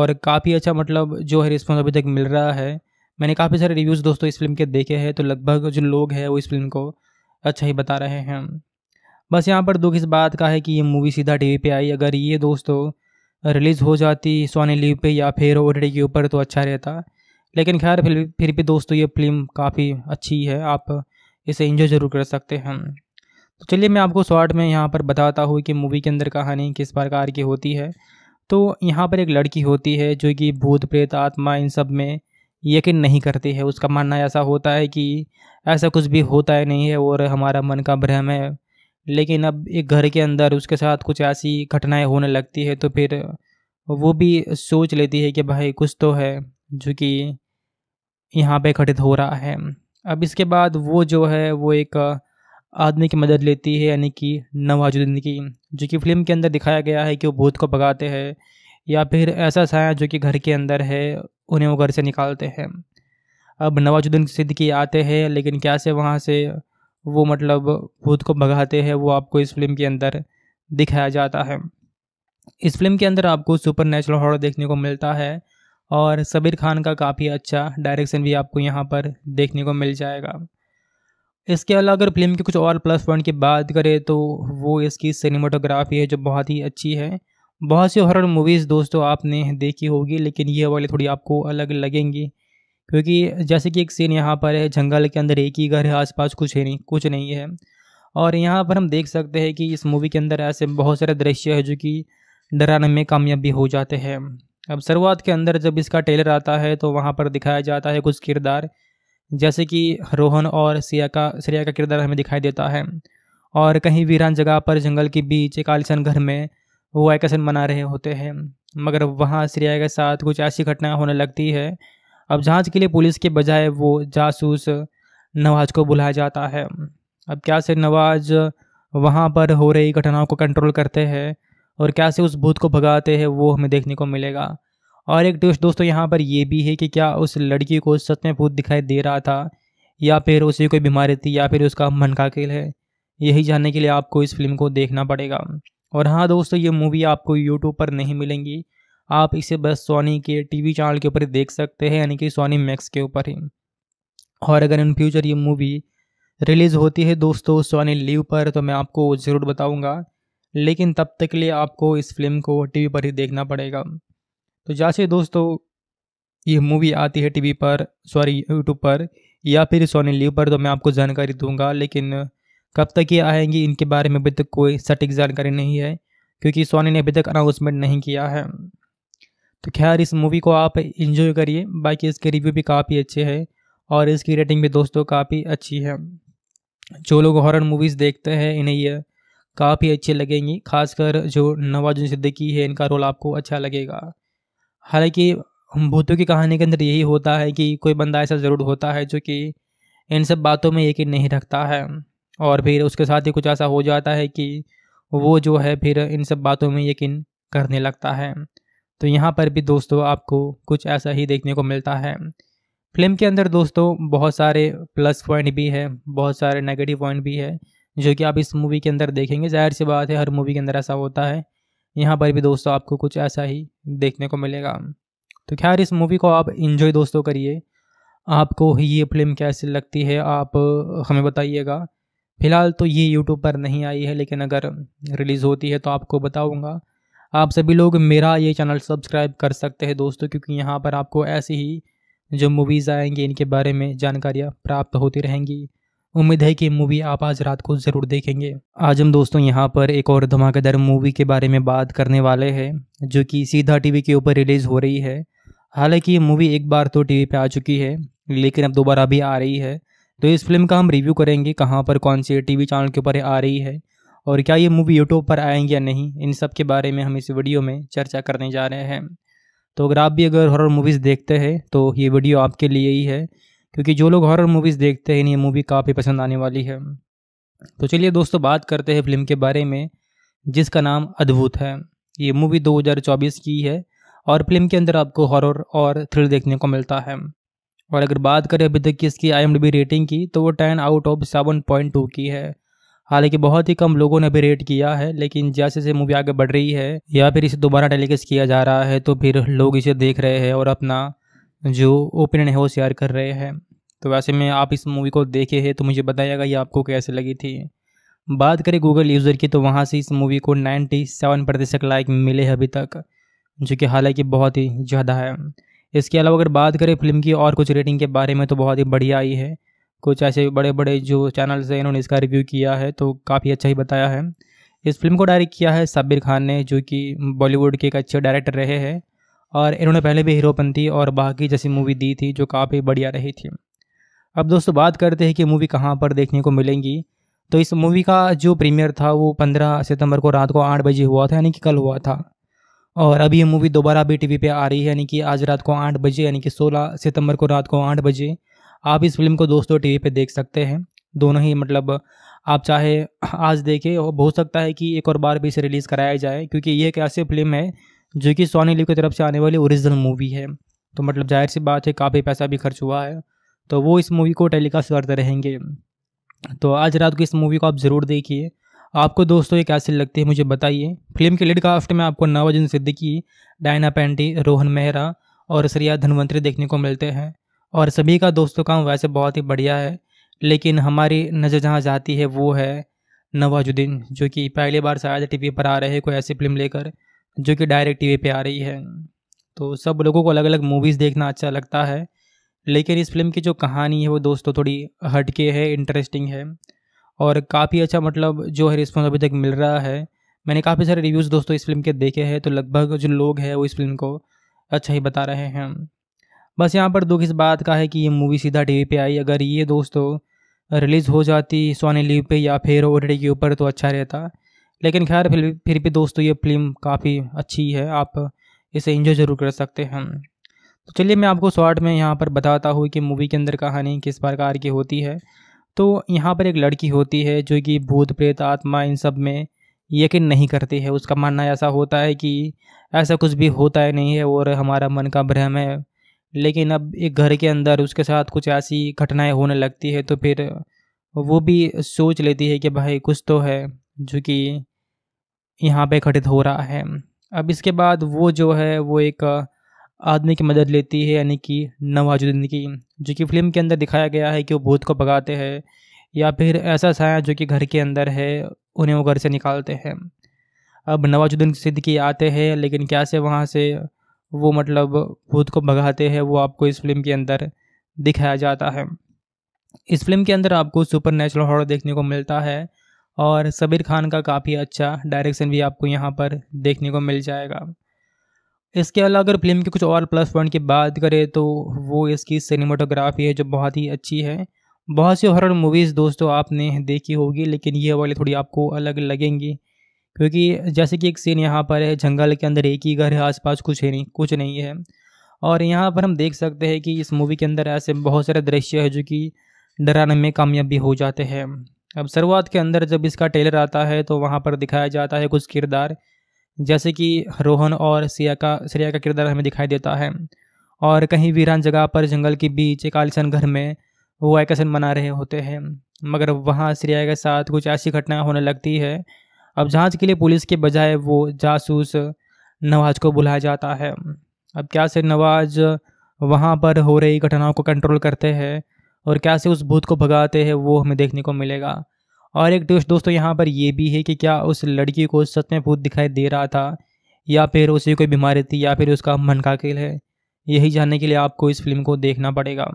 और काफ़ी अच्छा मतलब जो है रिस्पॉन्स अभी तक मिल रहा है मैंने काफ़ी सारे रिव्यूज़ दोस्तों इस फिल्म के देखे हैं तो लगभग जो लोग हैं वो इस फिल्म को अच्छा ही बता रहे हैं बस यहाँ पर दुख इस बात का है कि ये मूवी सीधा टी वी आई अगर ये दोस्तों रिलीज़ हो जाती सोनी लीव पे या फिर ओ के ऊपर तो अच्छा रहता लेकिन खैर फिर फिर भी दोस्तों ये फिल्म काफ़ी अच्छी है आप इसे इंजॉय ज़रूर कर सकते हैं तो चलिए मैं आपको शॉर्ट में यहाँ पर बताता हूँ कि मूवी के अंदर कहानी किस प्रकार की होती है तो यहाँ पर एक लड़की होती है जो कि भूत प्रेत आत्मा इन सब में यकीन नहीं करती है उसका मानना ऐसा होता है कि ऐसा कुछ भी होता ही नहीं है और हमारा मन का भ्रम है लेकिन अब एक घर के अंदर उसके साथ कुछ ऐसी घटनाएं होने लगती है तो फिर वो भी सोच लेती है कि भाई कुछ तो है जो कि यहाँ पे घटित हो रहा है अब इसके बाद वो जो है वो एक आदमी की मदद लेती है यानी कि नवाजुद्दीन की जो कि फिल्म के अंदर दिखाया गया है कि वो भूत को भगाते हैं या फिर ऐसा साया जो कि घर के अंदर है उन्हें वो घर से निकालते हैं अब नवाजुद्दीन सिद्दीकी आते हैं लेकिन क्या से वहाँ से वो मतलब भूत को भगाते हैं वो आपको इस फिल्म के अंदर दिखाया जाता है इस फिल्म के अंदर आपको सुपर नेचुरल हॉर देखने को मिलता है और सबीर खान का काफ़ी अच्छा डायरेक्शन भी आपको यहाँ पर देखने को मिल जाएगा इसके अलावा अगर फिल्म के कुछ और प्लस पॉइंट की बात करें तो वो इसकी सिनेमाटोग्राफी है जो बहुत ही अच्छी है बहुत सी हॉरर मूवीज़ दोस्तों आपने देखी होगी लेकिन ये वाली थोड़ी आपको अलग लगेंगी क्योंकि जैसे कि एक सीन यहाँ पर है जंगल के अंदर एक ही घर है आसपास कुछ है नहीं कुछ नहीं है और यहाँ पर हम देख सकते हैं कि इस मूवी के अंदर ऐसे बहुत सारे दृश्य है जो कि डराने में कामयाबी हो जाते हैं अब शुरुआत के अंदर जब इसका टेलर आता है तो वहाँ पर दिखाया जाता है कुछ किरदार जैसे कि रोहन और सिया का श्रेया का किरदार हमें दिखाई देता है और कहीं वीरान जगह पर जंगल के बीच एक आलिशन घर में वो वैकेशन मना रहे होते हैं मगर वहाँ श्रेया के साथ कुछ ऐसी घटना होने लगती है अब जांच के लिए पुलिस के बजाय वो जासूस नवाज को बुलाया जाता है अब क्या से नवाज वहाँ पर हो रही घटनाओं को कंट्रोल करते हैं और कैसे उस भूत को भगाते हैं वो हमें देखने को मिलेगा और एक ट्विस्ट दोस्तों यहाँ पर यह भी है कि क्या उस लड़की को सच में भूत दिखाई दे रहा था या फिर उसे कोई बीमारी थी या फिर उसका मन का खेल है यही जानने के लिए आपको इस फिल्म को देखना पड़ेगा और हाँ दोस्तों ये मूवी आपको यूट्यूब पर नहीं मिलेंगी आप इसे बस सोनी के टीवी चैनल के ऊपर देख सकते हैं यानी कि सोनी मैक्स के ऊपर ही और अगर इन फ्यूचर ये मूवी रिलीज़ होती है दोस्तों सोनी लीव पर तो मैं आपको ज़रूर बताऊँगा लेकिन तब तक के लिए आपको इस फिल्म को टीवी पर ही देखना पड़ेगा तो जैसे दोस्तों ये मूवी आती है टीवी पर सॉरी यूट्यूब पर या फिर सोनी लीव पर तो मैं आपको जानकारी दूंगा लेकिन कब तक ये आएंगी इनके बारे में अभी तक कोई सटीक जानकारी नहीं है क्योंकि सोनी ने अभी तक अनाउंसमेंट नहीं किया है तो खैर इस मूवी को आप इन्जॉय करिए बाकी इसके रिव्यू भी काफ़ी अच्छे हैं और इसकी रेटिंग भी दोस्तों काफ़ी अच्छी है जो लोग हॉरर मूवीज़ देखते हैं इन्हें ये काफ़ी अच्छी लगेंगी खासकर जो नवाजुद्दीन सिद्दीकी है इनका रोल आपको अच्छा लगेगा हालांकि भूतों की कहानी के अंदर यही होता है कि कोई बंदा ऐसा ज़रूर होता है जो कि इन सब बातों में यकीन नहीं रखता है और फिर उसके साथ ही कुछ ऐसा हो जाता है कि वो जो है फिर इन सब बातों में यकीन करने लगता है तो यहाँ पर भी दोस्तों आपको कुछ ऐसा ही देखने को मिलता है फिल्म के अंदर दोस्तों बहुत सारे प्लस पॉइंट भी है बहुत सारे नेगेटिव पॉइंट भी है जो कि आप इस मूवी के अंदर देखेंगे जाहिर सी बात है हर मूवी के अंदर ऐसा होता है यहाँ पर भी दोस्तों आपको कुछ ऐसा ही देखने को मिलेगा तो खैर इस मूवी को आप इन्जॉय दोस्तों करिए आपको ये फिल्म कैसी लगती है आप हमें बताइएगा फ़िलहाल तो ये यूट्यूब पर नहीं आई है लेकिन अगर रिलीज़ होती है तो आपको बताऊँगा आप सभी लोग मेरा ये चैनल सब्सक्राइब कर सकते हैं दोस्तों क्योंकि यहाँ पर आपको ऐसी ही जो मूवीज़ आएंगी इनके बारे में जानकारियाँ प्राप्त होती रहेंगी उम्मीद है कि मूवी आप आज रात को ज़रूर देखेंगे आज हम दोस्तों यहाँ पर एक और धमाकेदार मूवी के बारे में बात करने वाले हैं जो कि सीधा टीवी के ऊपर रिलीज़ हो रही है हालांकि ये मूवी एक बार तो टीवी पे आ चुकी है लेकिन अब दोबारा भी आ रही है तो इस फिल्म का हम रिव्यू करेंगे कहाँ पर कौन से टीवी चैनल के ऊपर आ रही है और क्या ये मूवी यूट्यूब पर आएंगी या नहीं इन सब के बारे में हम इस वीडियो में चर्चा करने जा रहे हैं तो अगर आप भी अगर हॉरर मूवीज़ देखते हैं तो ये वीडियो आपके लिए ही है क्योंकि जो लोग हॉरर मूवीज़ देखते हैं इन्हें मूवी काफ़ी पसंद आने वाली है तो चलिए दोस्तों बात करते हैं फिल्म के बारे में जिसका नाम अद्भुत है ये मूवी 2024 की है और फिल्म के अंदर आपको हॉरर और थ्रिल देखने को मिलता है और अगर बात करें अभी तक की इसकी आई रेटिंग की तो वो ten out of seven point two की है हालांकि बहुत ही कम लोगों ने अभी रेट किया है लेकिन जैसे जैसे मूवी आगे बढ़ रही है या फिर इसे दोबारा टेलीकास्ट किया जा रहा है तो फिर लोग इसे देख रहे हैं और अपना जो ओपिनियन है वो शेयर कर रहे हैं तो वैसे में आप इस मूवी को देखे हैं तो मुझे बताइएगा ये आपको कैसे लगी थी बात करें गूगल यूज़र की तो वहाँ से इस मूवी को 97 प्रतिशत लाइक मिले हैं अभी तक जो कि हालांकि बहुत ही ज़्यादा है इसके अलावा अगर बात करें फिल्म की और कुछ रेटिंग के बारे में तो बहुत ही बढ़िया आई है कुछ ऐसे बड़े बड़े जो चैनल्स हैं इन्होंने इसका रिव्यू किया है तो काफ़ी अच्छा ही बताया है इस फिल्म को डायरेक्ट किया है साबिर खान ने जो कि बॉलीवुड के एक अच्छे डायरेक्टर रहे हैं और इन्होंने पहले भी हीरोपंती और बाकी जैसी मूवी दी थी जो काफ़ी बढ़िया रही थी अब दोस्तों बात करते हैं कि मूवी कहाँ पर देखने को मिलेंगी तो इस मूवी का जो प्रीमियर था वो 15 सितंबर को रात को आठ बजे हुआ था यानी कि कल हुआ था और अभी ये मूवी दोबारा भी टीवी पे आ रही है यानी कि आज रात को आठ बजे यानी कि 16 सितंबर को रात को आठ बजे आप इस फिल्म को दोस्तों टीवी पे देख सकते हैं दोनों ही मतलब आप चाहे आज देखें हो सकता है कि एक और बार भी इसे रिलीज़ कराया जाए क्योंकि ये एक ऐसी फिल्म है जो कि सोनी लिव की तरफ से आने वाली ओरिजिनल मूवी है तो मतलब जाहिर सी बात है काफ़ी पैसा भी खर्च हुआ है तो वो इस मूवी को टेलीकास्ट करते रहेंगे तो आज रात को इस मूवी को आप ज़रूर देखिए आपको दोस्तों ये कैसे लगती है मुझे बताइए फिल्म के लीड कास्ट में आपको नवाजन सिद्दीकी डायना पेंटी रोहन मेहरा और सरिया धनवंतरी देखने को मिलते हैं और सभी का दोस्तों काम वैसे बहुत ही बढ़िया है लेकिन हमारी नज़र जहाँ जाती है वो है नवाजुद्दीन जो कि पहली बार शायद टीवी पर आ रहे हैं कोई ऐसी फिल्म लेकर जो कि डायरेक्ट वी पे आ रही है तो सब लोगों को अलग अलग मूवीज़ देखना अच्छा लगता है लेकिन इस फिल्म की जो कहानी है वो दोस्तों थोड़ी हटके है इंटरेस्टिंग है और काफ़ी अच्छा मतलब जो है रिस्पॉन्स अभी तक मिल रहा है मैंने काफ़ी सारे रिव्यूज़ दोस्तों इस फिल्म के देखे हैं तो लगभग जो लोग हैं वो इस फिल्म को अच्छा ही बता रहे हैं बस यहाँ पर दुख इस बात का है कि ये मूवी सीधा वी पे आई अगर ये दोस्तों रिलीज़ हो जाती सोनी लीव पे या फिर ओ के ऊपर तो अच्छा रहता लेकिन खैर फिर भी फिर भी दोस्तों ये फिल्म काफ़ी अच्छी है आप इसे इंजॉय ज़रूर कर सकते हैं तो चलिए मैं आपको शॉर्ट में यहाँ पर बताता हूँ कि मूवी के अंदर कहानी किस प्रकार की होती है तो यहाँ पर एक लड़की होती है जो कि भूत प्रेत आत्मा इन सब में यकीन नहीं करती है उसका मानना ऐसा होता है कि ऐसा कुछ भी होता है नहीं है और हमारा मन का भ्रम है लेकिन अब एक घर के अंदर उसके साथ कुछ ऐसी घटनाएं होने लगती है तो फिर वो भी सोच लेती है कि भाई कुछ तो है जो कि यहाँ पे घटित हो रहा है अब इसके बाद वो जो है वो एक आदमी की मदद लेती है यानी कि नवाजुद्दीन की जो कि फिल्म के अंदर दिखाया गया है कि वो भूत को भगाते हैं या फिर ऐसा साया जो कि घर के अंदर है उन्हें वो घर से निकालते हैं अब नवाजुद्दीन सिद्दीकी आते हैं लेकिन कैसे वहाँ से वो मतलब भूत को भगाते हैं वो आपको इस फिल्म के अंदर दिखाया जाता है इस फिल्म के अंदर आपको सुपर नेचुरल हॉर देखने को मिलता है और सबीर खान का काफ़ी अच्छा डायरेक्शन भी आपको यहाँ पर देखने को मिल जाएगा इसके अलावा अगर फिल्म के कुछ और प्लस पॉइंट की बात करें तो वो इसकी सिनेमाटोग्राफी है जो बहुत ही अच्छी है बहुत सी हॉरर मूवीज़ दोस्तों आपने देखी होगी लेकिन ये वाली थोड़ी आपको अलग लगेंगी क्योंकि जैसे कि एक सीन यहाँ पर है जंगल के अंदर एक ही घर है आसपास कुछ है नहीं कुछ नहीं है और यहाँ पर हम देख सकते हैं कि इस मूवी के अंदर ऐसे बहुत सारे दृश्य है जो कि डराने में कामयाबी हो जाते हैं अब शुरुआत के अंदर जब इसका टेलर आता है तो वहाँ पर दिखाया जाता है कुछ किरदार जैसे कि रोहन और सिया का श्रेया का किरदार हमें दिखाई देता है और कहीं वीरान जगह पर जंगल के बीच एक आलिशान घर में वो वैकेशन मना रहे होते हैं मगर वहाँ श्रेया के साथ कुछ ऐसी घटनाएँ होने लगती है अब जांच के लिए पुलिस के बजाय वो जासूस नवाज को बुलाया जाता है अब क्या से नवाज वहाँ पर हो रही घटनाओं को कंट्रोल करते हैं और कैसे उस भूत को भगाते हैं वो हमें देखने को मिलेगा और एक ट्विस्ट दोस्तों यहाँ पर यह भी है कि क्या उस लड़की को सच में भूत दिखाई दे रहा था या फिर उसे कोई बीमारी थी या फिर उसका मन का खेल है यही जानने के लिए आपको इस फिल्म को देखना पड़ेगा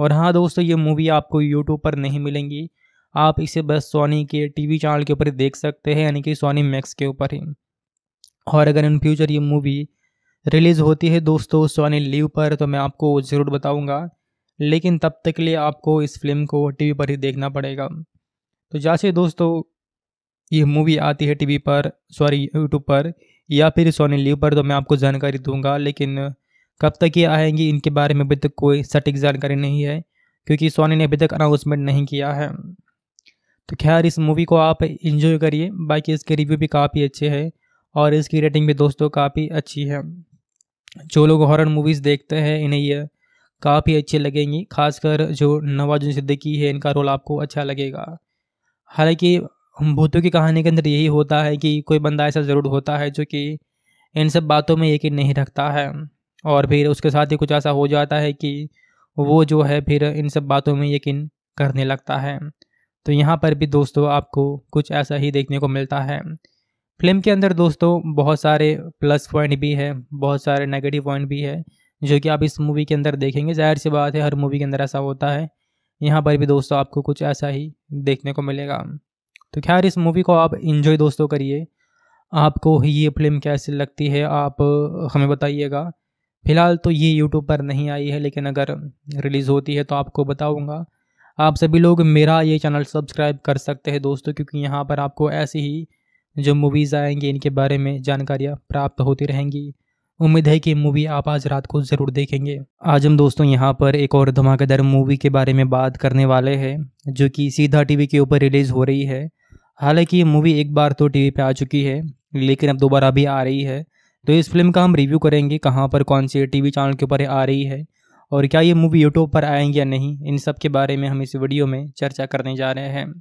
और हाँ दोस्तों ये मूवी आपको यूट्यूब पर नहीं मिलेंगी आप इसे बस सोनी के टीवी चैनल के ऊपर देख सकते हैं यानी कि सोनी मैक्स के ऊपर ही और अगर इन फ्यूचर ये मूवी रिलीज़ होती है दोस्तों सोनी लीव पर तो मैं आपको ज़रूर बताऊँगा लेकिन तब तक के लिए आपको इस फिल्म को टीवी पर ही देखना पड़ेगा तो जैसे दोस्तों ये मूवी आती है टीवी पर सॉरी यूट्यूब पर या फिर सोनी लीव पर तो मैं आपको जानकारी दूंगा लेकिन कब तक ये आएंगी इनके बारे में अभी तक कोई सटीक जानकारी नहीं है क्योंकि सोनी ने अभी तक अनाउंसमेंट नहीं किया है तो खैर इस मूवी को आप इन्जॉय करिए बाकी इसके रिव्यू भी काफ़ी अच्छे हैं और इसकी रेटिंग भी दोस्तों काफ़ी अच्छी है जो लोग हॉरर मूवीज़ देखते हैं इन्हें ये काफ़ी अच्छी लगेंगी खासकर जो नवाजुद्दीन सिद्दीकी है इनका रोल आपको अच्छा लगेगा हालांकि भूतों की कहानी के अंदर यही होता है कि कोई बंदा ऐसा ज़रूर होता है जो कि इन सब बातों में यकीन नहीं रखता है और फिर उसके साथ ही कुछ ऐसा हो जाता है कि वो जो है फिर इन सब बातों में यकीन करने लगता है तो यहाँ पर भी दोस्तों आपको कुछ ऐसा ही देखने को मिलता है फिल्म के अंदर दोस्तों बहुत सारे प्लस पॉइंट भी है बहुत सारे नेगेटिव पॉइंट भी है जो कि आप इस मूवी के अंदर देखेंगे जाहिर सी बात है हर मूवी के अंदर ऐसा होता है यहाँ पर भी दोस्तों आपको कुछ ऐसा ही देखने को मिलेगा तो खैर इस मूवी को आप इन्जॉय दोस्तों करिए आपको ये फिल्म कैसी लगती है आप हमें बताइएगा फ़िलहाल तो ये यूट्यूब पर नहीं आई है लेकिन अगर रिलीज़ होती है तो आपको बताऊँगा आप सभी लोग मेरा ये चैनल सब्सक्राइब कर सकते हैं दोस्तों क्योंकि यहाँ पर आपको ऐसी ही जो मूवीज़ आएंगी इनके बारे में जानकारियाँ प्राप्त होती रहेंगी उम्मीद है कि मूवी आप आज रात को ज़रूर देखेंगे आज हम दोस्तों यहाँ पर एक और धमाकेदार मूवी के बारे में बात करने वाले हैं जो कि सीधा टीवी के ऊपर रिलीज़ हो रही है हालांकि ये मूवी एक बार तो टीवी पे आ चुकी है लेकिन अब दोबारा भी आ रही है तो इस फिल्म का हम रिव्यू करेंगे कहाँ पर कौन से टी चैनल के ऊपर आ रही है और क्या ये मूवी यूट्यूब पर आएंगी या नहीं इन सब के बारे में हम इस वीडियो में चर्चा करने जा रहे हैं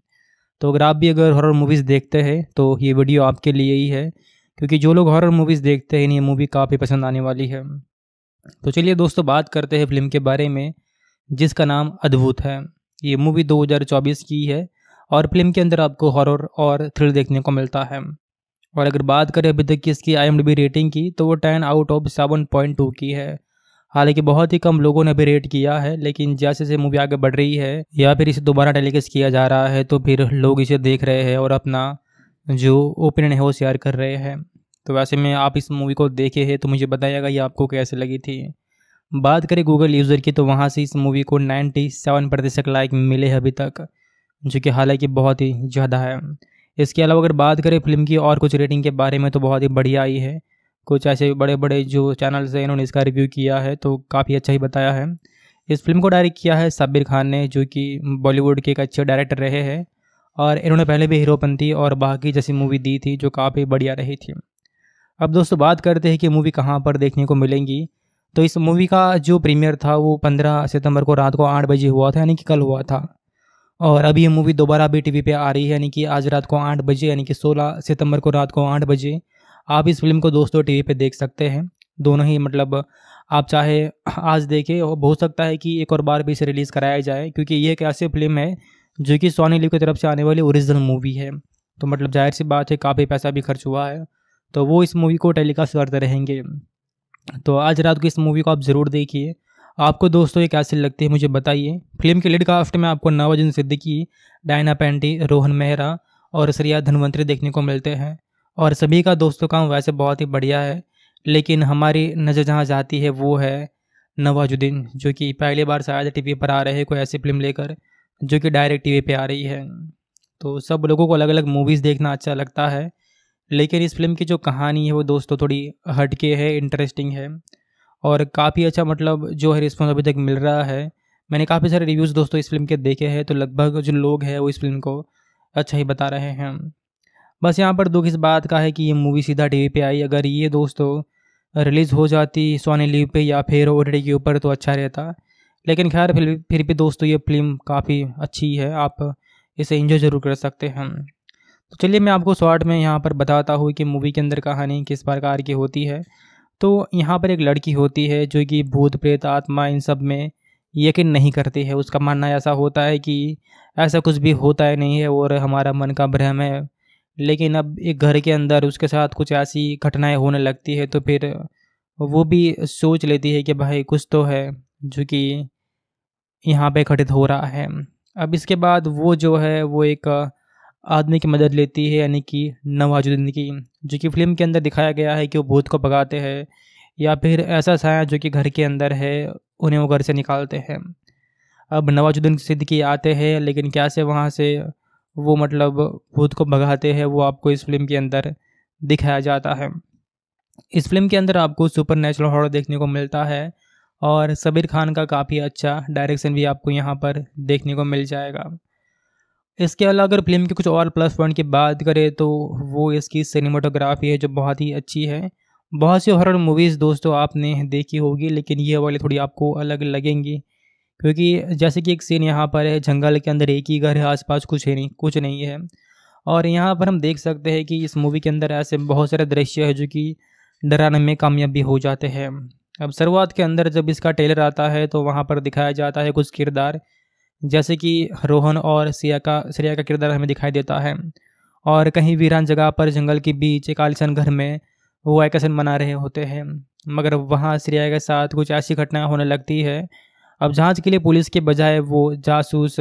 तो अगर आप भी अगर हॉरर मूवीज़ देखते हैं तो ये वीडियो आपके लिए ही है क्योंकि जो लोग हॉरर मूवीज़ देखते हैं इन्हें मूवी काफ़ी पसंद आने वाली है तो चलिए दोस्तों बात करते हैं फिल्म के बारे में जिसका नाम अद्भुत है ये मूवी 2024 की है और फिल्म के अंदर आपको हॉरर और थ्रिल देखने को मिलता है और अगर बात करें अभी तक की इसकी आई रेटिंग की तो वो ten out of seven point two की है हालांकि बहुत ही कम लोगों ने अभी रेट किया है लेकिन जैसे जैसे मूवी आगे बढ़ रही है या फिर इसे दोबारा टेलीकास्ट किया जा रहा है तो फिर लोग इसे देख रहे हैं और अपना जो ओपिनियन है वो शेयर कर रहे हैं तो वैसे में आप इस मूवी को देखे हैं तो मुझे बताइएगा ये आपको कैसे लगी थी बात करें गूगल यूज़र की तो वहाँ से इस मूवी को 97 प्रतिशत लाइक मिले हैं अभी तक जो कि हालांकि बहुत ही ज़्यादा है इसके अलावा अगर बात करें फिल्म की और कुछ रेटिंग के बारे में तो बहुत ही बढ़िया आई है कुछ ऐसे बड़े बड़े जो चैनल्स हैं इन्होंने इसका रिव्यू किया है तो काफ़ी अच्छा ही बताया है इस फिल्म को डायरेक्ट किया है साबिर खान ने जो कि बॉलीवुड के एक अच्छे डायरेक्टर रहे हैं और इन्होंने पहले भी हीरोपंती और बाकी जैसी मूवी दी थी जो काफ़ी बढ़िया रही थी अब दोस्तों बात करते हैं कि मूवी कहाँ पर देखने को मिलेंगी तो इस मूवी का जो प्रीमियर था वो पंद्रह सितंबर को रात को आठ बजे हुआ था यानी कि कल हुआ था और अभी ये मूवी दोबारा भी टीवी पे आ रही है यानी कि आज रात को आठ बजे यानी कि सोलह सितंबर को रात को आठ बजे आप इस फिल्म को दोस्तों टीवी पे देख सकते हैं दोनों ही मतलब आप चाहे आज देखें हो सकता है कि एक और बार भी इसे रिलीज़ कराया जाए क्योंकि ये एक ऐसी फिल्म है जो कि सोनी लिव की तरफ से आने वाली ओरिजिनल मूवी है तो मतलब जाहिर सी बात है काफ़ी पैसा भी खर्च हुआ है तो वो इस मूवी को टेलीकास्ट करते रहेंगे तो आज रात को इस मूवी को आप ज़रूर देखिए आपको दोस्तों ये कैसी लगती है मुझे बताइए फिल्म के लीड कास्ट में आपको नवाजुद्दीन सिद्दीकी डायना पेंटी रोहन मेहरा और श्रिया धनवंतरी देखने को मिलते हैं और सभी का दोस्तों काम वैसे बहुत ही बढ़िया है लेकिन हमारी नज़र जहाँ जाती है वो है नवाजुद्दीन जो कि पहली बार शायद टीवी पर आ रहे हैं कोई ऐसी फिल्म लेकर जो कि डायरेक्ट टीवी पे आ रही है तो सब लोगों को अलग अलग मूवीज़ देखना अच्छा लगता है लेकिन इस फिल्म की जो कहानी है वो दोस्तों थोड़ी हटके है इंटरेस्टिंग है और काफ़ी अच्छा मतलब जो है रिस्पॉन्स अभी तक मिल रहा है मैंने काफ़ी सारे रिव्यूज़ दोस्तों इस फिल्म के देखे हैं तो लगभग जो लोग हैं वो इस फिल्म को अच्छा ही बता रहे हैं बस यहाँ पर दुख इस बात का है कि ये मूवी सीधा टीवी पे आई अगर ये दोस्तों रिलीज़ हो जाती सोनी लीव पे या फिर ओ के ऊपर तो अच्छा रहता लेकिन खैर फिर फिर भी दोस्तों ये फिल्म काफ़ी अच्छी है आप इसे इंजॉय ज़रूर कर सकते हैं तो चलिए मैं आपको शॉर्ट में यहाँ पर बताता हूँ कि मूवी के अंदर कहानी किस प्रकार की होती है तो यहाँ पर एक लड़की होती है जो कि भूत प्रेत आत्मा इन सब में यकीन नहीं करती है उसका मानना ऐसा होता है कि ऐसा कुछ भी होता है नहीं है और हमारा मन का भ्रम है लेकिन अब एक घर के अंदर उसके साथ कुछ ऐसी घटनाएं होने लगती है तो फिर वो भी सोच लेती है कि भाई कुछ तो है जो कि यहाँ पे घटित हो रहा है अब इसके बाद वो जो है वो एक आदमी की मदद लेती है यानी कि नवाजुद्दीन की जो कि फिल्म के अंदर दिखाया गया है कि वो भूत को भगाते हैं या फिर ऐसा साया जो कि घर के अंदर है उन्हें वो घर से निकालते हैं अब नवाजुद्दीन सिद्दीकी आते हैं लेकिन क्या से वहाँ से वो मतलब भूत को भगाते हैं वो आपको इस फिल्म के अंदर दिखाया जाता है इस फिल्म के अंदर आपको सुपर नेचुरल हॉर देखने को मिलता है और सबीर खान का काफ़ी अच्छा डायरेक्शन भी आपको यहाँ पर देखने को मिल जाएगा इसके अलावा अगर फिल्म के कुछ और प्लस पॉइंट की बात करें तो वो इसकी सिनेमाटोग्राफी है जो बहुत ही अच्छी है बहुत सी हॉरर मूवीज़ दोस्तों आपने देखी होगी लेकिन ये वाली थोड़ी आपको अलग लगेंगी क्योंकि जैसे कि एक सीन यहाँ पर है जंगल के अंदर एक ही घर है आसपास कुछ है नहीं कुछ नहीं है और यहाँ पर हम देख सकते हैं कि इस मूवी के अंदर ऐसे बहुत सारे दृश्य है जो कि डराने में कामयाबी हो जाते हैं अब शुरुआत के अंदर जब इसका टेलर आता है तो वहाँ पर दिखाया जाता है कुछ किरदार जैसे कि रोहन और सिया का श्रेया का किरदार हमें दिखाई देता है और कहीं वीरान जगह पर जंगल के बीच एक आलिशन घर में वो वैकेशन मना रहे होते हैं मगर वहाँ श्रेया के साथ कुछ ऐसी घटनाएँ होने लगती है अब जांच के लिए पुलिस के बजाय वो जासूस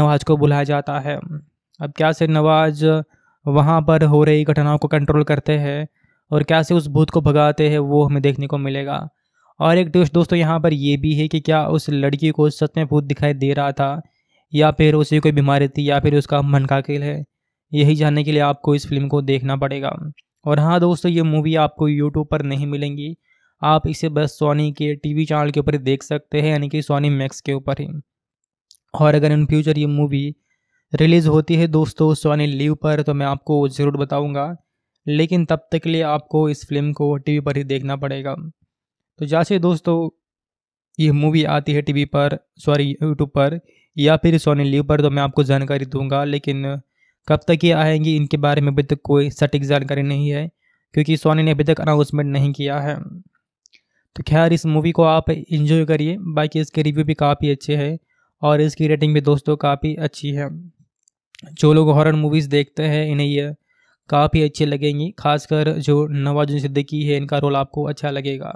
नवाज को बुलाया जाता है अब क्या से नवाज वहाँ पर हो रही घटनाओं को कंट्रोल करते हैं और कैसे उस भूत को भगाते हैं वो हमें देखने को मिलेगा और एक ट्विस्ट दोस्तों यहाँ पर यह भी है कि क्या उस लड़की को सच में भूत दिखाई दे रहा था या फिर उसे कोई बीमारी थी या फिर उसका मन का खेल है यही जानने के लिए आपको इस फिल्म को देखना पड़ेगा और हाँ दोस्तों ये मूवी आपको यूट्यूब पर नहीं मिलेंगी आप इसे बस सोनी के टीवी चैनल के ऊपर ही देख सकते हैं यानी कि सोनी मैक्स के ऊपर ही और अगर इन फ्यूचर ये मूवी रिलीज़ होती है दोस्तों सोनी लीव पर तो मैं आपको ज़रूर बताऊँगा लेकिन तब तक के लिए आपको इस फिल्म को टीवी पर ही देखना पड़ेगा तो जैसे दोस्तों ये मूवी आती है टीवी पर सॉरी यूट्यूब पर या फिर सोनी लीव पर तो मैं आपको जानकारी दूंगा लेकिन कब तक ये आएंगी इनके बारे में अभी तक कोई सटीक जानकारी नहीं है क्योंकि सोनी ने अभी तक अनाउंसमेंट नहीं किया है तो खैर इस मूवी को आप इंजॉय करिए बाकी इसके रिव्यू भी काफ़ी अच्छे हैं और इसकी रेटिंग भी दोस्तों काफ़ी अच्छी है जो लोग हॉरर मूवीज़ देखते हैं इन्हें ये काफ़ी अच्छी लगेंगी खासकर जो नवाजुद्दीन सिद्दीकी है इनका रोल आपको अच्छा लगेगा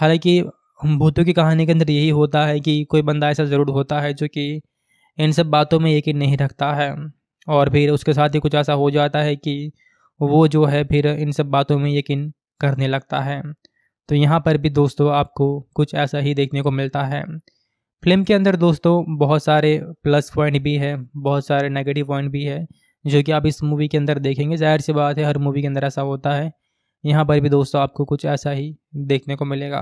हालांकि भूतों की कहानी के अंदर यही होता है कि कोई बंदा ऐसा ज़रूर होता है जो कि इन सब बातों में यकीन नहीं रखता है और फिर उसके साथ ही कुछ ऐसा हो जाता है कि वो जो है फिर इन सब बातों में यकीन करने लगता है तो यहाँ पर भी दोस्तों आपको कुछ ऐसा ही देखने को मिलता है फिल्म के अंदर दोस्तों बहुत सारे प्लस पॉइंट भी है बहुत सारे नेगेटिव पॉइंट भी है जो कि आप इस मूवी के अंदर देखेंगे जाहिर सी बात है हर मूवी के अंदर ऐसा होता है यहाँ पर भी दोस्तों आपको कुछ ऐसा ही देखने को मिलेगा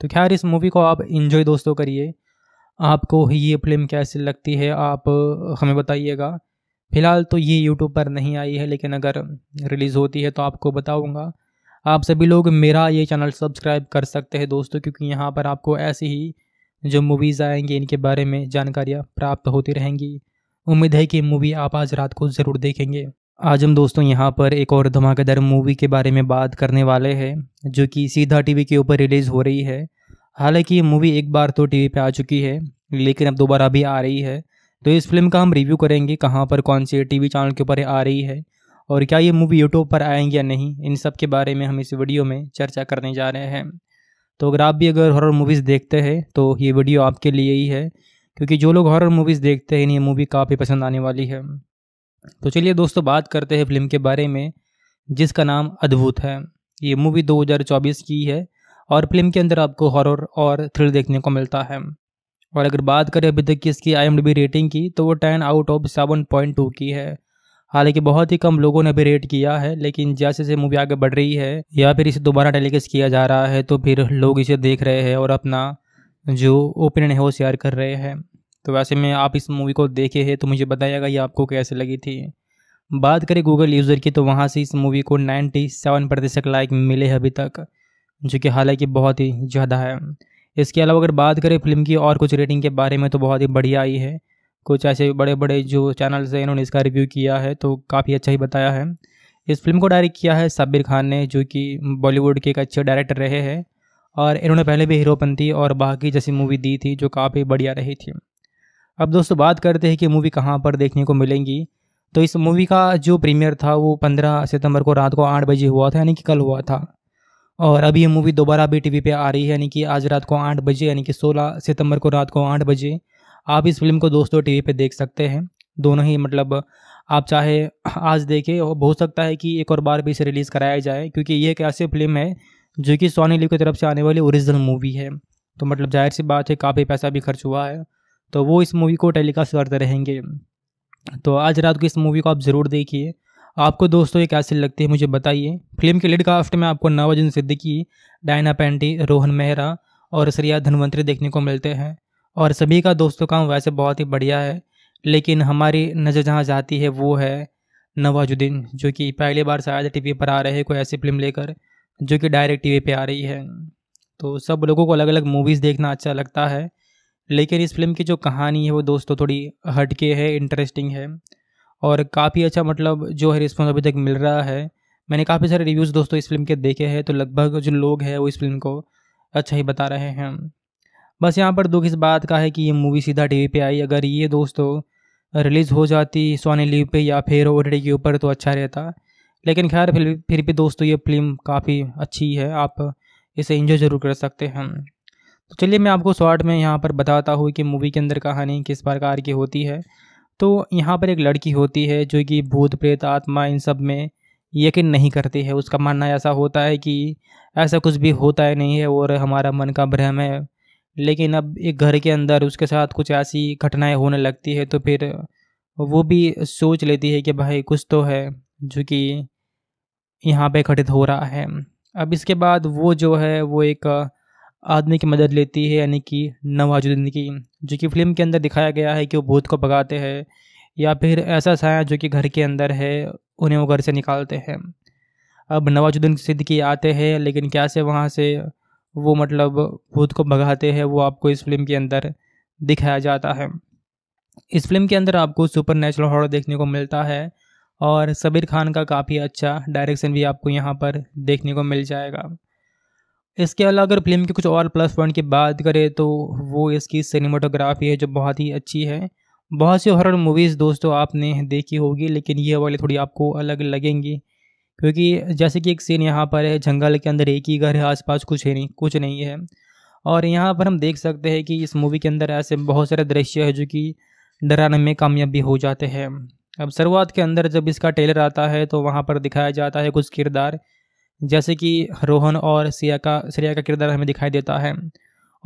तो खैर इस मूवी को आप इन्जॉय दोस्तों करिए आपको ये फिल्म कैसी लगती है आप हमें बताइएगा फ़िलहाल तो ये यूट्यूब पर नहीं आई है लेकिन अगर रिलीज़ होती है तो आपको बताऊँगा आप सभी लोग मेरा ये चैनल सब्सक्राइब कर सकते हैं दोस्तों क्योंकि यहाँ पर आपको ऐसी ही जो मूवीज़ आएंगी इनके बारे में जानकारियाँ प्राप्त होती रहेंगी उम्मीद है कि मूवी आप आज रात को ज़रूर देखेंगे आज हम दोस्तों यहाँ पर एक और धमाकेदार मूवी के बारे में बात करने वाले हैं जो कि सीधा टीवी के ऊपर रिलीज़ हो रही है हालांकि ये मूवी एक बार तो टीवी पे आ चुकी है लेकिन अब दोबारा भी आ रही है तो इस फिल्म का हम रिव्यू करेंगे कहाँ पर कौन से टीवी चैनल के ऊपर आ रही है और क्या ये मूवी यूट्यूब पर आएंगे या नहीं इन सब के बारे में हम इस वीडियो में चर्चा करने जा रहे हैं तो अगर आप भी अगर हॉरर मूवीज़ देखते हैं तो ये वीडियो आपके लिए ही है क्योंकि जो लोग हॉरर मूवीज़ देखते हैं इन्हें मूवी काफ़ी पसंद आने वाली है तो चलिए दोस्तों बात करते हैं फिल्म के बारे में जिसका नाम अद्भुत है ये मूवी 2024 की है और फिल्म के अंदर आपको हॉरर और थ्रिल देखने को मिलता है और अगर बात करें अभी तक की इसकी आई रेटिंग की तो वो ten out of seven point two की है हालांकि बहुत ही कम लोगों ने अभी रेट किया है लेकिन जैसे जैसे मूवी आगे बढ़ रही है या फिर इसे दोबारा टेलीकास्ट किया जा रहा है तो फिर लोग इसे देख रहे हैं और अपना जो ओपिनियन है वो शेयर कर रहे हैं तो वैसे में आप इस मूवी को देखे हैं तो मुझे बताइएगा ये आपको कैसे लगी थी बात करें गूगल यूज़र की तो वहाँ से इस मूवी को 97 प्रतिशत लाइक मिले हैं अभी तक जो कि हालांकि बहुत ही ज़्यादा है इसके अलावा अगर बात करें फिल्म की और कुछ रेटिंग के बारे में तो बहुत ही बढ़िया आई है कुछ ऐसे बड़े बड़े जो चैनल्स हैं इन्होंने इसका रिव्यू किया है तो काफ़ी अच्छा ही बताया है इस फिल्म को डायरेक्ट किया है साबिर खान ने जो कि बॉलीवुड के एक अच्छे डायरेक्टर रहे हैं और इन्होंने पहले भी हीरोपंथी और बाकी जैसी मूवी दी थी जो काफ़ी बढ़िया रही थी अब दोस्तों बात करते हैं कि मूवी कहाँ पर देखने को मिलेंगी तो इस मूवी का जो प्रीमियर था वो 15 सितंबर को रात को आठ बजे हुआ था यानी कि कल हुआ था और अभी ये मूवी दोबारा भी टीवी पे आ रही है यानी कि आज रात को आठ बजे यानी कि 16 सितंबर को रात को आठ बजे आप इस फिल्म को दोस्तों टीवी पे देख सकते हैं दोनों ही मतलब आप चाहे आज देखें हो सकता है कि एक और बार भी इसे रिलीज़ कराया जाए क्योंकि ये एक ऐसी फिल्म है जो कि सोनी लिव की तरफ से आने वाली ओरिजिनल मूवी है तो मतलब जाहिर सी बात है काफ़ी पैसा भी खर्च हुआ है तो वो इस मूवी को टेलीकास्ट करते रहेंगे तो आज रात को इस मूवी को आप ज़रूर देखिए आपको दोस्तों ये कैसी लगती है मुझे बताइए फिल्म के लीड कास्ट में आपको नवाजुद्दीन सिद्दीकी डायना पेंटी रोहन मेहरा और सरिया धनवंतरी देखने को मिलते हैं और सभी का दोस्तों काम वैसे बहुत ही बढ़िया है लेकिन हमारी नज़र जहाँ जाती है वो है नवाजुद्दीन जो कि पहली बार शायद टीवी पर आ रहे हैं कोई ऐसी फिल्म लेकर जो कि डायरेक्ट टीवी पे आ रही है तो सब लोगों को अलग अलग मूवीज़ देखना अच्छा लगता है लेकिन इस फिल्म की जो कहानी है वो दोस्तों थोड़ी हटके है इंटरेस्टिंग है और काफ़ी अच्छा मतलब जो है रिस्पॉन्स अभी तक मिल रहा है मैंने काफ़ी सारे रिव्यूज़ दोस्तों इस फिल्म के देखे हैं तो लगभग जो लोग हैं वो इस फिल्म को अच्छा ही बता रहे हैं बस यहाँ पर दुख इस बात का है कि ये मूवी सीधा टीवी पे आई अगर ये दोस्तों रिलीज़ हो जाती सोनी लीव पे या फिर ओ के ऊपर तो अच्छा रहता लेकिन खैर फिर फिर भी दोस्तों ये फिल्म काफ़ी अच्छी है आप इसे इंजॉय ज़रूर कर सकते हैं तो चलिए मैं आपको शॉर्ट में यहाँ पर बताता हूँ कि मूवी के अंदर कहानी किस प्रकार की होती है तो यहाँ पर एक लड़की होती है जो कि भूत प्रेत आत्मा इन सब में यकीन नहीं करती है उसका मानना ऐसा होता है कि ऐसा कुछ भी होता है नहीं है और हमारा मन का भ्रम है लेकिन अब एक घर के अंदर उसके साथ कुछ ऐसी घटनाएं होने लगती है तो फिर वो भी सोच लेती है कि भाई कुछ तो है जो कि यहाँ पे घटित हो रहा है अब इसके बाद वो जो है वो एक आदमी की मदद लेती है यानी कि नवाजुद्दीन की जो कि फिल्म के अंदर दिखाया गया है कि वो भूत को भगाते हैं या फिर ऐसा साया जो कि घर के अंदर है उन्हें वो घर से निकालते हैं अब नवाजुद्दीन सिद्दीकी आते हैं लेकिन क्या से वहाँ से वो मतलब भूत को भगाते हैं वो आपको इस फिल्म के अंदर दिखाया जाता है इस फिल्म के अंदर आपको सुपर नेचुरल हॉर देखने को मिलता है और सबीर खान का काफ़ी अच्छा डायरेक्शन भी आपको यहाँ पर देखने को मिल जाएगा इसके अलावा अगर फिल्म के कुछ और प्लस पॉइंट की बात करें तो वो इसकी सिनेमाटोग्राफी है जो बहुत ही अच्छी है बहुत सी हॉरर मूवीज़ दोस्तों आपने देखी होगी लेकिन ये वाली थोड़ी आपको अलग लगेंगी क्योंकि जैसे कि एक सीन यहाँ पर है जंगल के अंदर एक ही घर है आसपास कुछ है नहीं कुछ नहीं है और यहाँ पर हम देख सकते हैं कि इस मूवी के अंदर ऐसे बहुत सारे दृश्य है जो कि डराने में कामयाबी हो जाते हैं अब शुरुआत के अंदर जब इसका ट्रेलर आता है तो वहाँ पर दिखाया जाता है कुछ किरदार जैसे कि रोहन और सिया का श्रेया का किरदार हमें दिखाई देता है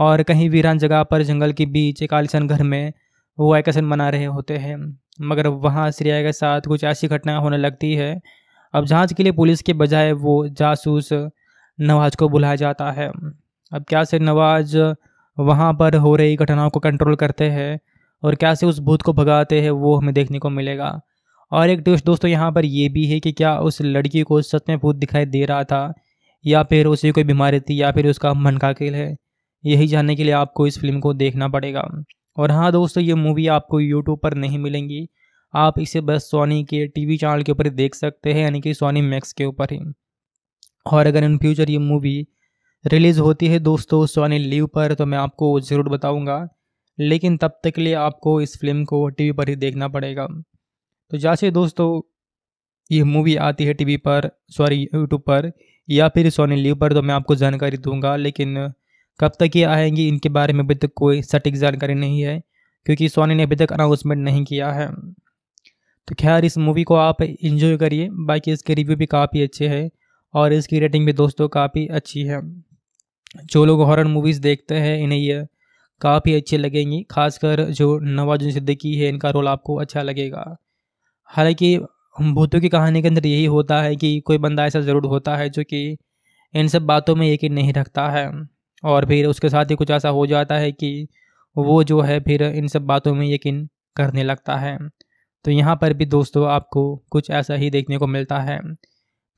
और कहीं वीरान जगह पर जंगल के बीच एक आलिशन घर में वो वैकेशन मना रहे होते हैं मगर वहाँ श्रेया के साथ कुछ ऐसी घटना होने लगती है अब जांच के लिए पुलिस के बजाय वो जासूस नवाज को बुलाया जाता है अब क्या से नवाज वहाँ पर हो रही घटनाओं को कंट्रोल करते हैं और कैसे उस भूत को भगाते हैं वो हमें देखने को मिलेगा और एक ट्विस्ट दोस्तों यहाँ पर ये भी है कि क्या उस लड़की को सच में भूत दिखाई दे रहा था या फिर उसे कोई बीमारी थी या फिर उसका मन का खेल है यही जानने के लिए आपको इस फिल्म को देखना पड़ेगा और हाँ दोस्तों ये मूवी आपको यूट्यूब पर नहीं मिलेंगी आप इसे बस सोनी के टीवी चैनल के ऊपर ही देख सकते हैं यानी कि सोनी मैक्स के ऊपर ही और अगर इन फ्यूचर ये मूवी रिलीज़ होती है दोस्तों सोनी लीव पर तो मैं आपको ज़रूर बताऊँगा लेकिन तब तक के लिए आपको इस फिल्म को टीवी पर ही देखना पड़ेगा तो जैसे दोस्तों ये मूवी आती है टीवी पर सॉरी यूट्यूब पर या फिर सोनी लीव पर तो मैं आपको जानकारी दूंगा लेकिन कब तक ये आएंगी इनके बारे में अभी तक कोई सटीक जानकारी नहीं है क्योंकि सोनी ने अभी तक अनाउंसमेंट नहीं किया है तो खैर इस मूवी को आप इन्जॉय करिए बाकी इसके रिव्यू भी काफ़ी अच्छे हैं और इसकी रेटिंग भी दोस्तों काफ़ी अच्छी है जो लोग हॉरर मूवीज़ देखते हैं इन्हें ये काफ़ी अच्छी लगेंगी खासकर जो नवाजुन सिद्दीकी है इनका रोल आपको अच्छा लगेगा हालांकि भूतों की कहानी के अंदर यही होता है कि कोई बंदा ऐसा ज़रूर होता है जो कि इन सब बातों में यकीन नहीं रखता है और फिर उसके साथ ही कुछ ऐसा हो जाता है कि वो जो है फिर इन सब बातों में यकीन करने लगता है तो यहाँ पर भी दोस्तों आपको कुछ ऐसा ही देखने को मिलता है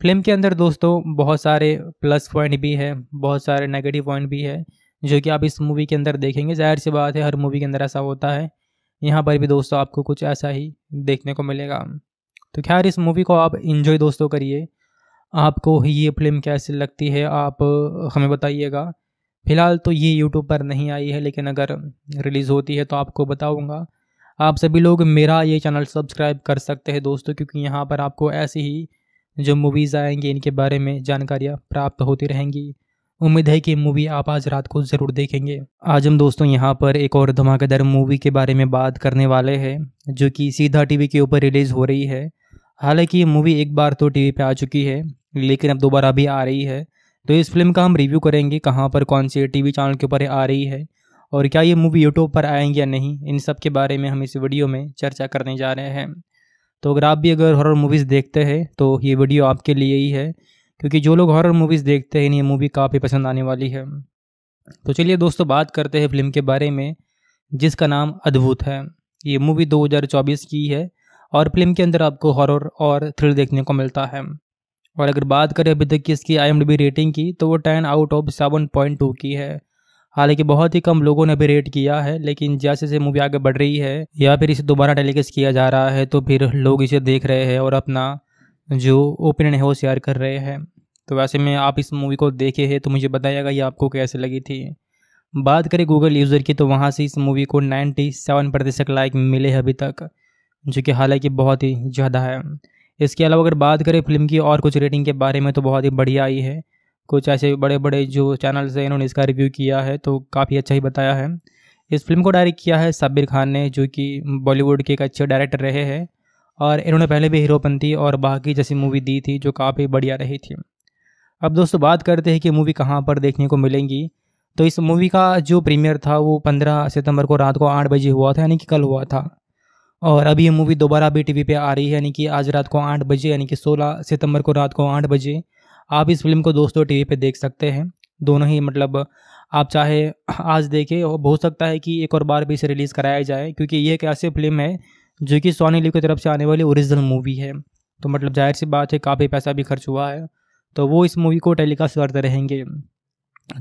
फिल्म के अंदर दोस्तों बहुत सारे प्लस पॉइंट भी है बहुत सारे नेगेटिव पॉइंट भी है जो कि आप इस मूवी के अंदर देखेंगे जाहिर सी बात है हर मूवी के अंदर ऐसा होता है यहाँ पर भी दोस्तों आपको कुछ ऐसा ही देखने को मिलेगा तो खैर इस मूवी को आप इन्जॉय दोस्तों करिए आपको ये फिल्म कैसी लगती है आप हमें बताइएगा फ़िलहाल तो ये यूट्यूब पर नहीं आई है लेकिन अगर रिलीज़ होती है तो आपको बताऊँगा आप सभी लोग मेरा ये चैनल सब्सक्राइब कर सकते हैं दोस्तों क्योंकि यहाँ पर आपको ऐसी ही जो मूवीज़ आएंगी इनके बारे में जानकारियाँ प्राप्त होती रहेंगी उम्मीद है कि मूवी आप आज रात को ज़रूर देखेंगे आज हम दोस्तों यहाँ पर एक और धमाकेदार मूवी के बारे में बात करने वाले हैं जो कि सीधा टीवी के ऊपर रिलीज़ हो रही है हालांकि ये मूवी एक बार तो टीवी पे आ चुकी है लेकिन अब दोबारा भी आ रही है तो इस फिल्म का हम रिव्यू करेंगे कहाँ पर कौन से टीवी चैनल के ऊपर आ रही है और क्या ये मूवी यूट्यूब पर आएंगी या नहीं इन सब के बारे में हम इस वीडियो में चर्चा करने जा रहे हैं तो अगर आप भी अगर हॉरर मूवीज़ देखते हैं तो ये वीडियो आपके लिए ही है क्योंकि जो लोग हॉरर मूवीज़ देखते हैं इन्हें मूवी काफ़ी पसंद आने वाली है तो चलिए दोस्तों बात करते हैं फिल्म के बारे में जिसका नाम अद्भुत है ये मूवी 2024 की है और फिल्म के अंदर आपको हॉरर और थ्रिल देखने को मिलता है और अगर बात करें अभी तक की इसकी आई रेटिंग की तो वो ten out of seven point two की है हालांकि बहुत ही कम लोगों ने अभी रेट किया है लेकिन जैसे जैसे मूवी आगे बढ़ रही है या फिर इसे दोबारा टेलीकास्ट किया जा रहा है तो फिर लोग इसे देख रहे हैं और अपना जो ओपिनियन है वो शेयर कर रहे हैं तो वैसे में आप इस मूवी को देखे है तो मुझे बताइएगा ये आपको कैसे लगी थी बात करें गूगल यूज़र की तो वहाँ से इस मूवी को 97 प्रतिशत लाइक मिले हैं अभी तक जो कि हालांकि बहुत ही ज़्यादा है इसके अलावा अगर बात करें फिल्म की और कुछ रेटिंग के बारे में तो बहुत ही बढ़िया आई है कुछ ऐसे बड़े बड़े जो चैनल्स हैं इन्होंने इसका रिव्यू किया है तो काफ़ी अच्छा ही बताया है इस फिल्म को डायरेक्ट किया है साबिर खान ने जो कि बॉलीवुड के एक अच्छे डायरेक्टर रहे हैं और इन्होंने पहले भी हीरोपंथी और बाकी जैसी मूवी दी थी जो काफ़ी बढ़िया रही थी अब दोस्तों बात करते हैं कि मूवी कहाँ पर देखने को मिलेंगी तो इस मूवी का जो प्रीमियर था वो 15 सितंबर को रात को आठ बजे हुआ था यानी कि कल हुआ था और अभी ये मूवी दोबारा भी टीवी पे आ रही है यानी कि आज रात को आठ बजे यानी कि 16 सितंबर को रात को आठ बजे आप इस फिल्म को दोस्तों टीवी पे देख सकते हैं दोनों ही मतलब आप चाहे आज देखें हो सकता है कि एक और बार भी इसे रिलीज़ कराया जाए क्योंकि ये एक ऐसी फिल्म है जो कि सोनी लिव की तरफ से आने वाली ओरिजिनल मूवी है तो मतलब जाहिर सी बात है काफ़ी पैसा भी खर्च हुआ है तो वो इस मूवी को टेलीकास्ट करते रहेंगे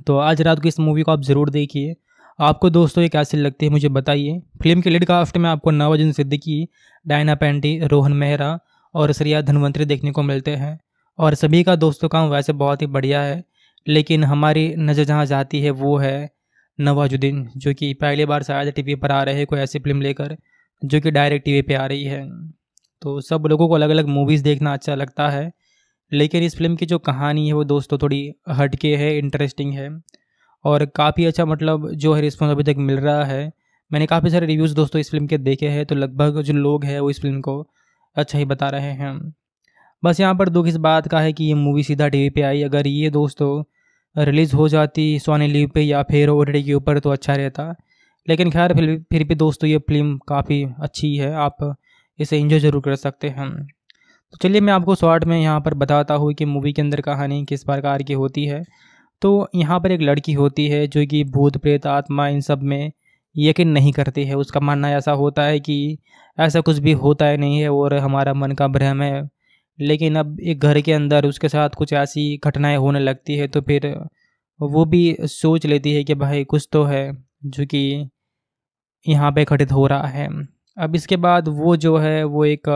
तो आज रात को इस मूवी को आप ज़रूर देखिए आपको दोस्तों ये कैसी लगती है मुझे बताइए फिल्म के लीड कास्ट में आपको नवाजुन सिद्दीकी डायना पेंटी रोहन मेहरा और श्रिया धनवंतरी देखने को मिलते हैं और सभी का दोस्तों काम वैसे बहुत ही बढ़िया है लेकिन हमारी नज़र जहाँ जाती है वो है नवाजुद्दीन जो कि पहली बार शायद टीवी पर आ रहे हैं कोई ऐसी फिल्म लेकर जो कि डायरेक्ट टीवी पे आ रही है तो सब लोगों को अलग अलग मूवीज़ देखना अच्छा लगता है लेकिन इस फिल्म की जो कहानी है वो दोस्तों थोड़ी हट है इंटरेस्टिंग है और काफ़ी अच्छा मतलब जो है रिस्पॉन्स अभी तक मिल रहा है मैंने काफ़ी सारे रिव्यूज़ दोस्तों इस फिल्म के देखे हैं तो लगभग जो लोग हैं वो इस फिल्म को अच्छा ही बता रहे हैं बस यहाँ पर दुख इस बात का है कि ये मूवी सीधा टी वी आई अगर ये दोस्तों रिलीज़ हो जाती सोनी लीव पे या फिर ओ के ऊपर तो अच्छा रहता लेकिन खैर फिर फिर भी दोस्तों ये फिल्म काफ़ी अच्छी है आप इसे इन्जॉय ज़रूर कर सकते हैं तो चलिए मैं आपको शॉर्ट में यहाँ पर बताता हूँ कि मूवी के अंदर कहानी किस प्रकार की होती है तो यहाँ पर एक लड़की होती है जो कि भूत प्रेत आत्मा इन सब में यकीन नहीं करती है उसका मानना ऐसा होता है कि ऐसा कुछ भी होता है नहीं है और हमारा मन का भ्रम है लेकिन अब एक घर के अंदर उसके साथ कुछ ऐसी घटनाएं होने लगती है तो फिर वो भी सोच लेती है कि भाई कुछ तो है जो कि यहाँ पे घटित हो रहा है अब इसके बाद वो जो है वो एक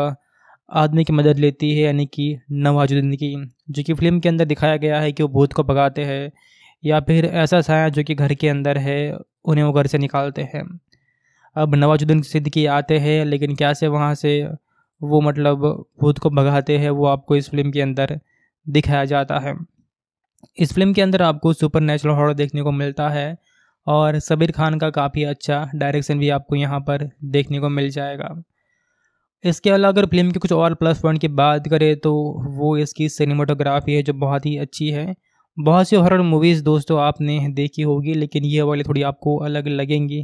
आदमी की मदद लेती है यानी कि नवाजुद्दीन की जो कि फिल्म के अंदर दिखाया गया है कि वो भूत को भगाते हैं या फिर ऐसा साया जो कि घर के अंदर है उन्हें वो घर से निकालते हैं अब नवाजुद्दीन सिद्दीकी आते हैं लेकिन क्या से वहाँ से वो मतलब भूत को भगाते हैं वो आपको इस फिल्म के अंदर दिखाया जाता है इस फिल्म के अंदर आपको सुपर नेचुरल हॉर देखने को मिलता है और सबीर खान का काफ़ी अच्छा डायरेक्शन भी आपको यहाँ पर देखने को मिल जाएगा इसके अलावा अगर फिल्म के कुछ और प्लस पॉइंट की बात करें तो वो इसकी सिनेमाटोग्राफी है जो बहुत ही अच्छी है बहुत सी हॉरर मूवीज़ दोस्तों आपने देखी होगी लेकिन ये वाली थोड़ी आपको अलग लगेंगी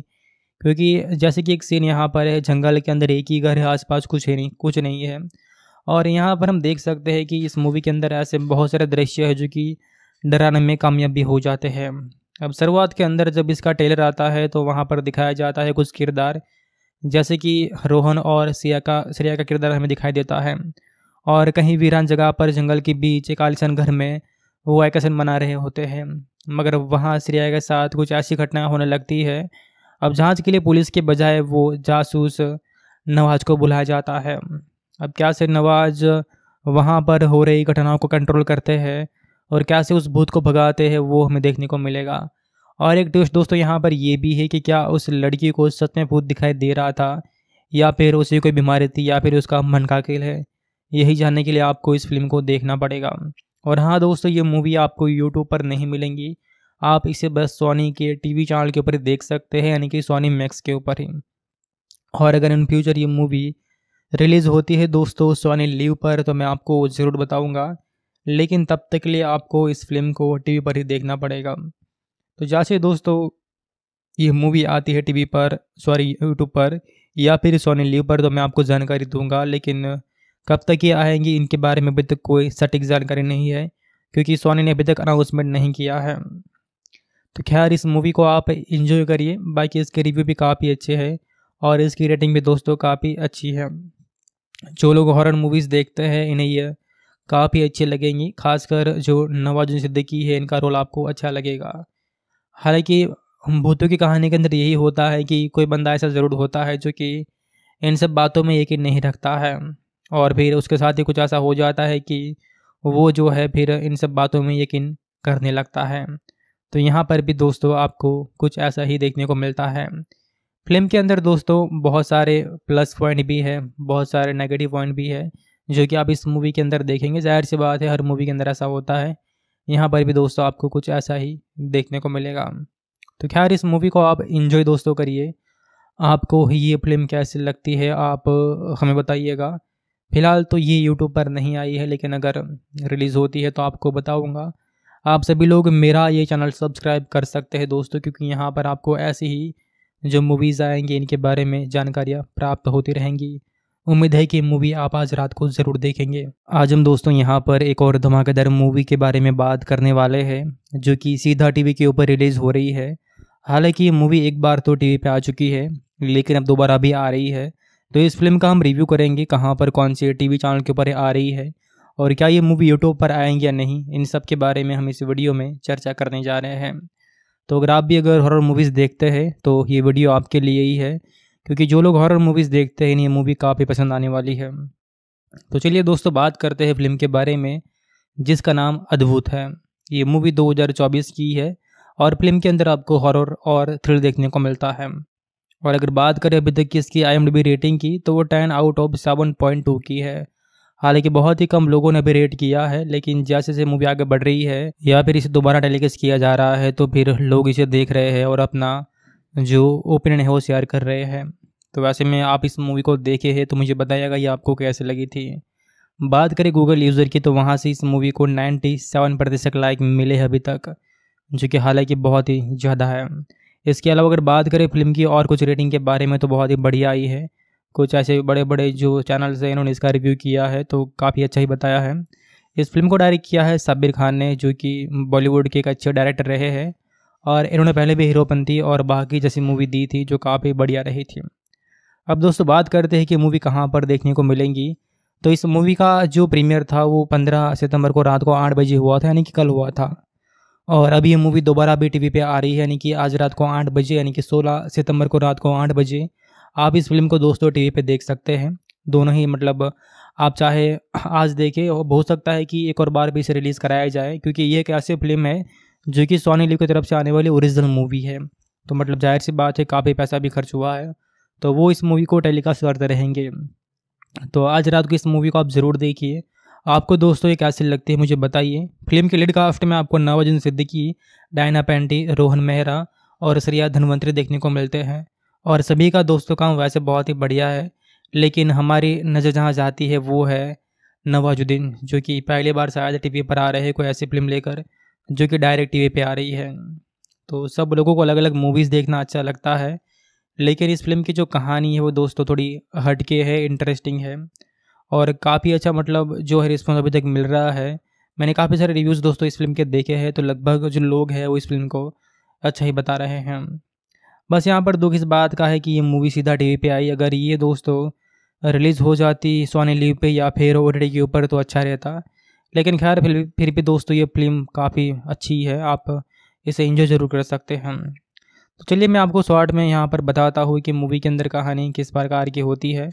क्योंकि जैसे कि एक सीन यहाँ पर है जंगल के अंदर एक ही घर है आसपास कुछ है नहीं कुछ नहीं है और यहाँ पर हम देख सकते हैं कि इस मूवी के अंदर ऐसे बहुत सारे दृश्य है जो कि डराने में कामयाबी हो जाते हैं अब शुरुआत के अंदर जब इसका टेलर आता है तो वहाँ पर दिखाया जाता है कुछ किरदार जैसे कि रोहन और सिया का श्रेया का किरदार हमें दिखाई देता है और कहीं वीरान जगह पर जंगल के बीच एक आलिशन घर में वो वैकेशन मना रहे होते हैं मगर वहाँ श्रेया के साथ कुछ ऐसी घटनाएं होने लगती है अब जांच के लिए पुलिस के बजाय वो जासूस नवाज को बुलाया जाता है अब क्या से नवाज वहाँ पर हो रही घटनाओं को कंट्रोल करते हैं और कैसे उस भूत को भगाते हैं वो हमें देखने को मिलेगा और एक ट्विस्ट दोस्तों यहाँ पर यह भी है कि क्या उस लड़की को सच में भूत दिखाई दे रहा था या फिर उसे कोई बीमारी थी या फिर उसका मन का खेल है यही जानने के लिए आपको इस फिल्म को देखना पड़ेगा और हाँ दोस्तों ये मूवी आपको यूट्यूब पर नहीं मिलेंगी आप इसे बस सोनी के टीवी चैनल के ऊपर देख सकते हैं यानी कि सोनी मैक्स के ऊपर ही और अगर इन फ्यूचर ये मूवी रिलीज़ होती है दोस्तों सोनी लीव पर तो मैं आपको ज़रूर बताऊँगा लेकिन तब तक के लिए आपको इस फिल्म को टीवी पर ही देखना पड़ेगा तो जैसे दोस्तों ये मूवी आती है टीवी पर सॉरी यूट्यूब पर या फिर सोनी लीव पर तो मैं आपको जानकारी दूंगा लेकिन कब तक ये आएंगी इनके बारे में अभी तक कोई सटीक जानकारी नहीं है क्योंकि सोनी ने अभी तक अनाउंसमेंट नहीं किया है तो खैर इस मूवी को आप इन्जॉय करिए बाकी इसके रिव्यू भी काफ़ी अच्छे हैं और इसकी रेटिंग भी दोस्तों काफ़ी अच्छी है जो लोग हॉरर मूवीज़ देखते हैं इन्हें ये काफ़ी अच्छी लगेंगी खासकर जो नवाजुद्दीन सिद्दीकी है इनका रोल आपको अच्छा लगेगा हालांकि भूतों की कहानी के अंदर यही होता है कि कोई बंदा ऐसा ज़रूर होता है जो कि इन सब बातों में यकीन नहीं रखता है और फिर उसके साथ ही कुछ ऐसा हो जाता है कि वो जो है फिर इन सब बातों में यकीन करने लगता है तो यहाँ पर भी दोस्तों आपको कुछ ऐसा ही देखने को मिलता है फिल्म के अंदर दोस्तों बहुत सारे प्लस पॉइंट भी है बहुत सारे नेगेटिव पॉइंट भी है जो कि आप इस मूवी के अंदर देखेंगे जाहिर सी बात है हर मूवी के अंदर ऐसा होता है यहाँ पर भी दोस्तों आपको कुछ ऐसा ही देखने को मिलेगा तो खैर इस मूवी को आप इन्जॉय दोस्तों करिए आपको ये फिल्म कैसी लगती है आप हमें बताइएगा फ़िलहाल तो ये यूट्यूब पर नहीं आई है लेकिन अगर रिलीज़ होती है तो आपको बताऊँगा आप सभी लोग मेरा ये चैनल सब्सक्राइब कर सकते हैं दोस्तों क्योंकि यहाँ पर आपको ऐसी ही जो मूवीज़ आएंगी इनके बारे में जानकारियाँ प्राप्त होती रहेंगी उम्मीद है कि मूवी आप आज रात को ज़रूर देखेंगे आज हम दोस्तों यहाँ पर एक और धमाकेदार मूवी के बारे में बात करने वाले हैं जो कि सीधा टीवी के ऊपर रिलीज़ हो रही है हालांकि ये मूवी एक बार तो टीवी पे आ चुकी है लेकिन अब दोबारा भी आ रही है तो इस फिल्म का हम रिव्यू करेंगे कहाँ पर कौन से टी चैनल के ऊपर आ रही है और क्या ये मूवी यूट्यूब पर आएंगी या नहीं इन सब के बारे में हम इस वीडियो में चर्चा करने जा रहे हैं तो अगर आप भी अगर हॉरर मूवीज़ देखते हैं तो ये वीडियो आपके लिए ही है क्योंकि जो लोग हॉरर मूवीज़ देखते हैं इन्हें मूवी काफ़ी पसंद आने वाली है तो चलिए दोस्तों बात करते हैं फिल्म के बारे में जिसका नाम अद्भुत है ये मूवी 2024 की है और फिल्म के अंदर आपको हॉरर और थ्रिल देखने को मिलता है और अगर बात करें अभी तक की इसकी आई रेटिंग की तो वो ten out of seven point two की है हालांकि बहुत ही कम लोगों ने अभी रेट किया है लेकिन जैसे जैसे मूवी आगे बढ़ रही है या फिर इसे दोबारा टेलीकास्ट किया जा रहा है तो फिर लोग इसे देख रहे हैं और अपना जो ओपिनियन है वो शेयर कर रहे हैं तो वैसे में आप इस मूवी को देखे हैं तो मुझे बताइएगा ये आपको कैसे लगी थी बात करें गूगल यूज़र की तो वहाँ से इस मूवी को 97 प्रतिशत लाइक मिले हैं अभी तक जो कि हालांकि बहुत ही ज़्यादा है इसके अलावा अगर बात करें फिल्म की और कुछ रेटिंग के बारे में तो बहुत ही बढ़िया आई है कुछ ऐसे बड़े बड़े जो चैनल्स हैं इन्होंने इसका रिव्यू किया है तो काफ़ी अच्छा ही बताया है इस फिल्म को डायरेक्ट किया है साबिर खान ने जो कि बॉलीवुड के एक अच्छे डायरेक्टर रहे हैं और इन्होंने पहले भी हीरोपंती और बाकी जैसी मूवी दी थी जो काफ़ी बढ़िया रही थी अब दोस्तों बात करते हैं कि मूवी कहाँ पर देखने को मिलेंगी तो इस मूवी का जो प्रीमियर था वो 15 सितंबर को रात को आठ बजे हुआ था यानी कि कल हुआ था और अभी ये मूवी दोबारा भी टीवी पे आ रही है यानी कि आज रात को आठ बजे यानी कि 16 सितंबर को रात को आठ बजे आप इस फिल्म को दोस्तों टीवी पे देख सकते हैं दोनों ही मतलब आप चाहे आज देखें हो सकता है कि एक और बार भी इसे रिलीज़ कराया जाए क्योंकि ये एक ऐसी फिल्म है जो कि सोनी लिव की तरफ से आने वाली ओरिजिनल मूवी है तो मतलब जाहिर सी बात है काफ़ी पैसा भी खर्च हुआ है तो वो इस मूवी को टेलीकास्ट करते रहेंगे तो आज रात को इस मूवी को आप ज़रूर देखिए आपको दोस्तों ये कैसी लगती है मुझे बताइए फिल्म के लीड कास्ट में आपको नवाजुन सिद्दीकी डायना पेंटी रोहन मेहरा और श्रिया धनवंतरी देखने को मिलते हैं और सभी का दोस्तों काम वैसे बहुत ही बढ़िया है लेकिन हमारी नज़र जहाँ जाती है वो है नवाजुद्दीन जो कि पहली बार शायद टीवी पर आ रहे हैं कोई ऐसी फिल्म लेकर जो कि डायरेक्ट टी वी पर आ रही है तो सब लोगों को अलग अलग मूवीज़ देखना अच्छा लगता है लेकिन इस फिल्म की जो कहानी है वो दोस्तों थोड़ी हटके है इंटरेस्टिंग है और काफ़ी अच्छा मतलब जो है रिस्पॉन्स अभी तक मिल रहा है मैंने काफ़ी सारे रिव्यूज़ दोस्तों इस फिल्म के देखे हैं तो लगभग जो लोग हैं वो इस फिल्म को अच्छा ही बता रहे हैं बस यहाँ पर दुख इस बात का है कि ये मूवी सीधा वी पर आई अगर ये दोस्तों रिलीज़ हो जाती सोनी लीव पे या फिर ओ के ऊपर तो अच्छा रहता लेकिन खैर फिर फिर भी दोस्तों ये फिल्म काफ़ी अच्छी है आप इसे इन्जॉय ज़रूर कर सकते हैं तो चलिए मैं आपको शॉर्ट में यहाँ पर बताता हूँ कि मूवी के अंदर कहानी किस प्रकार की होती है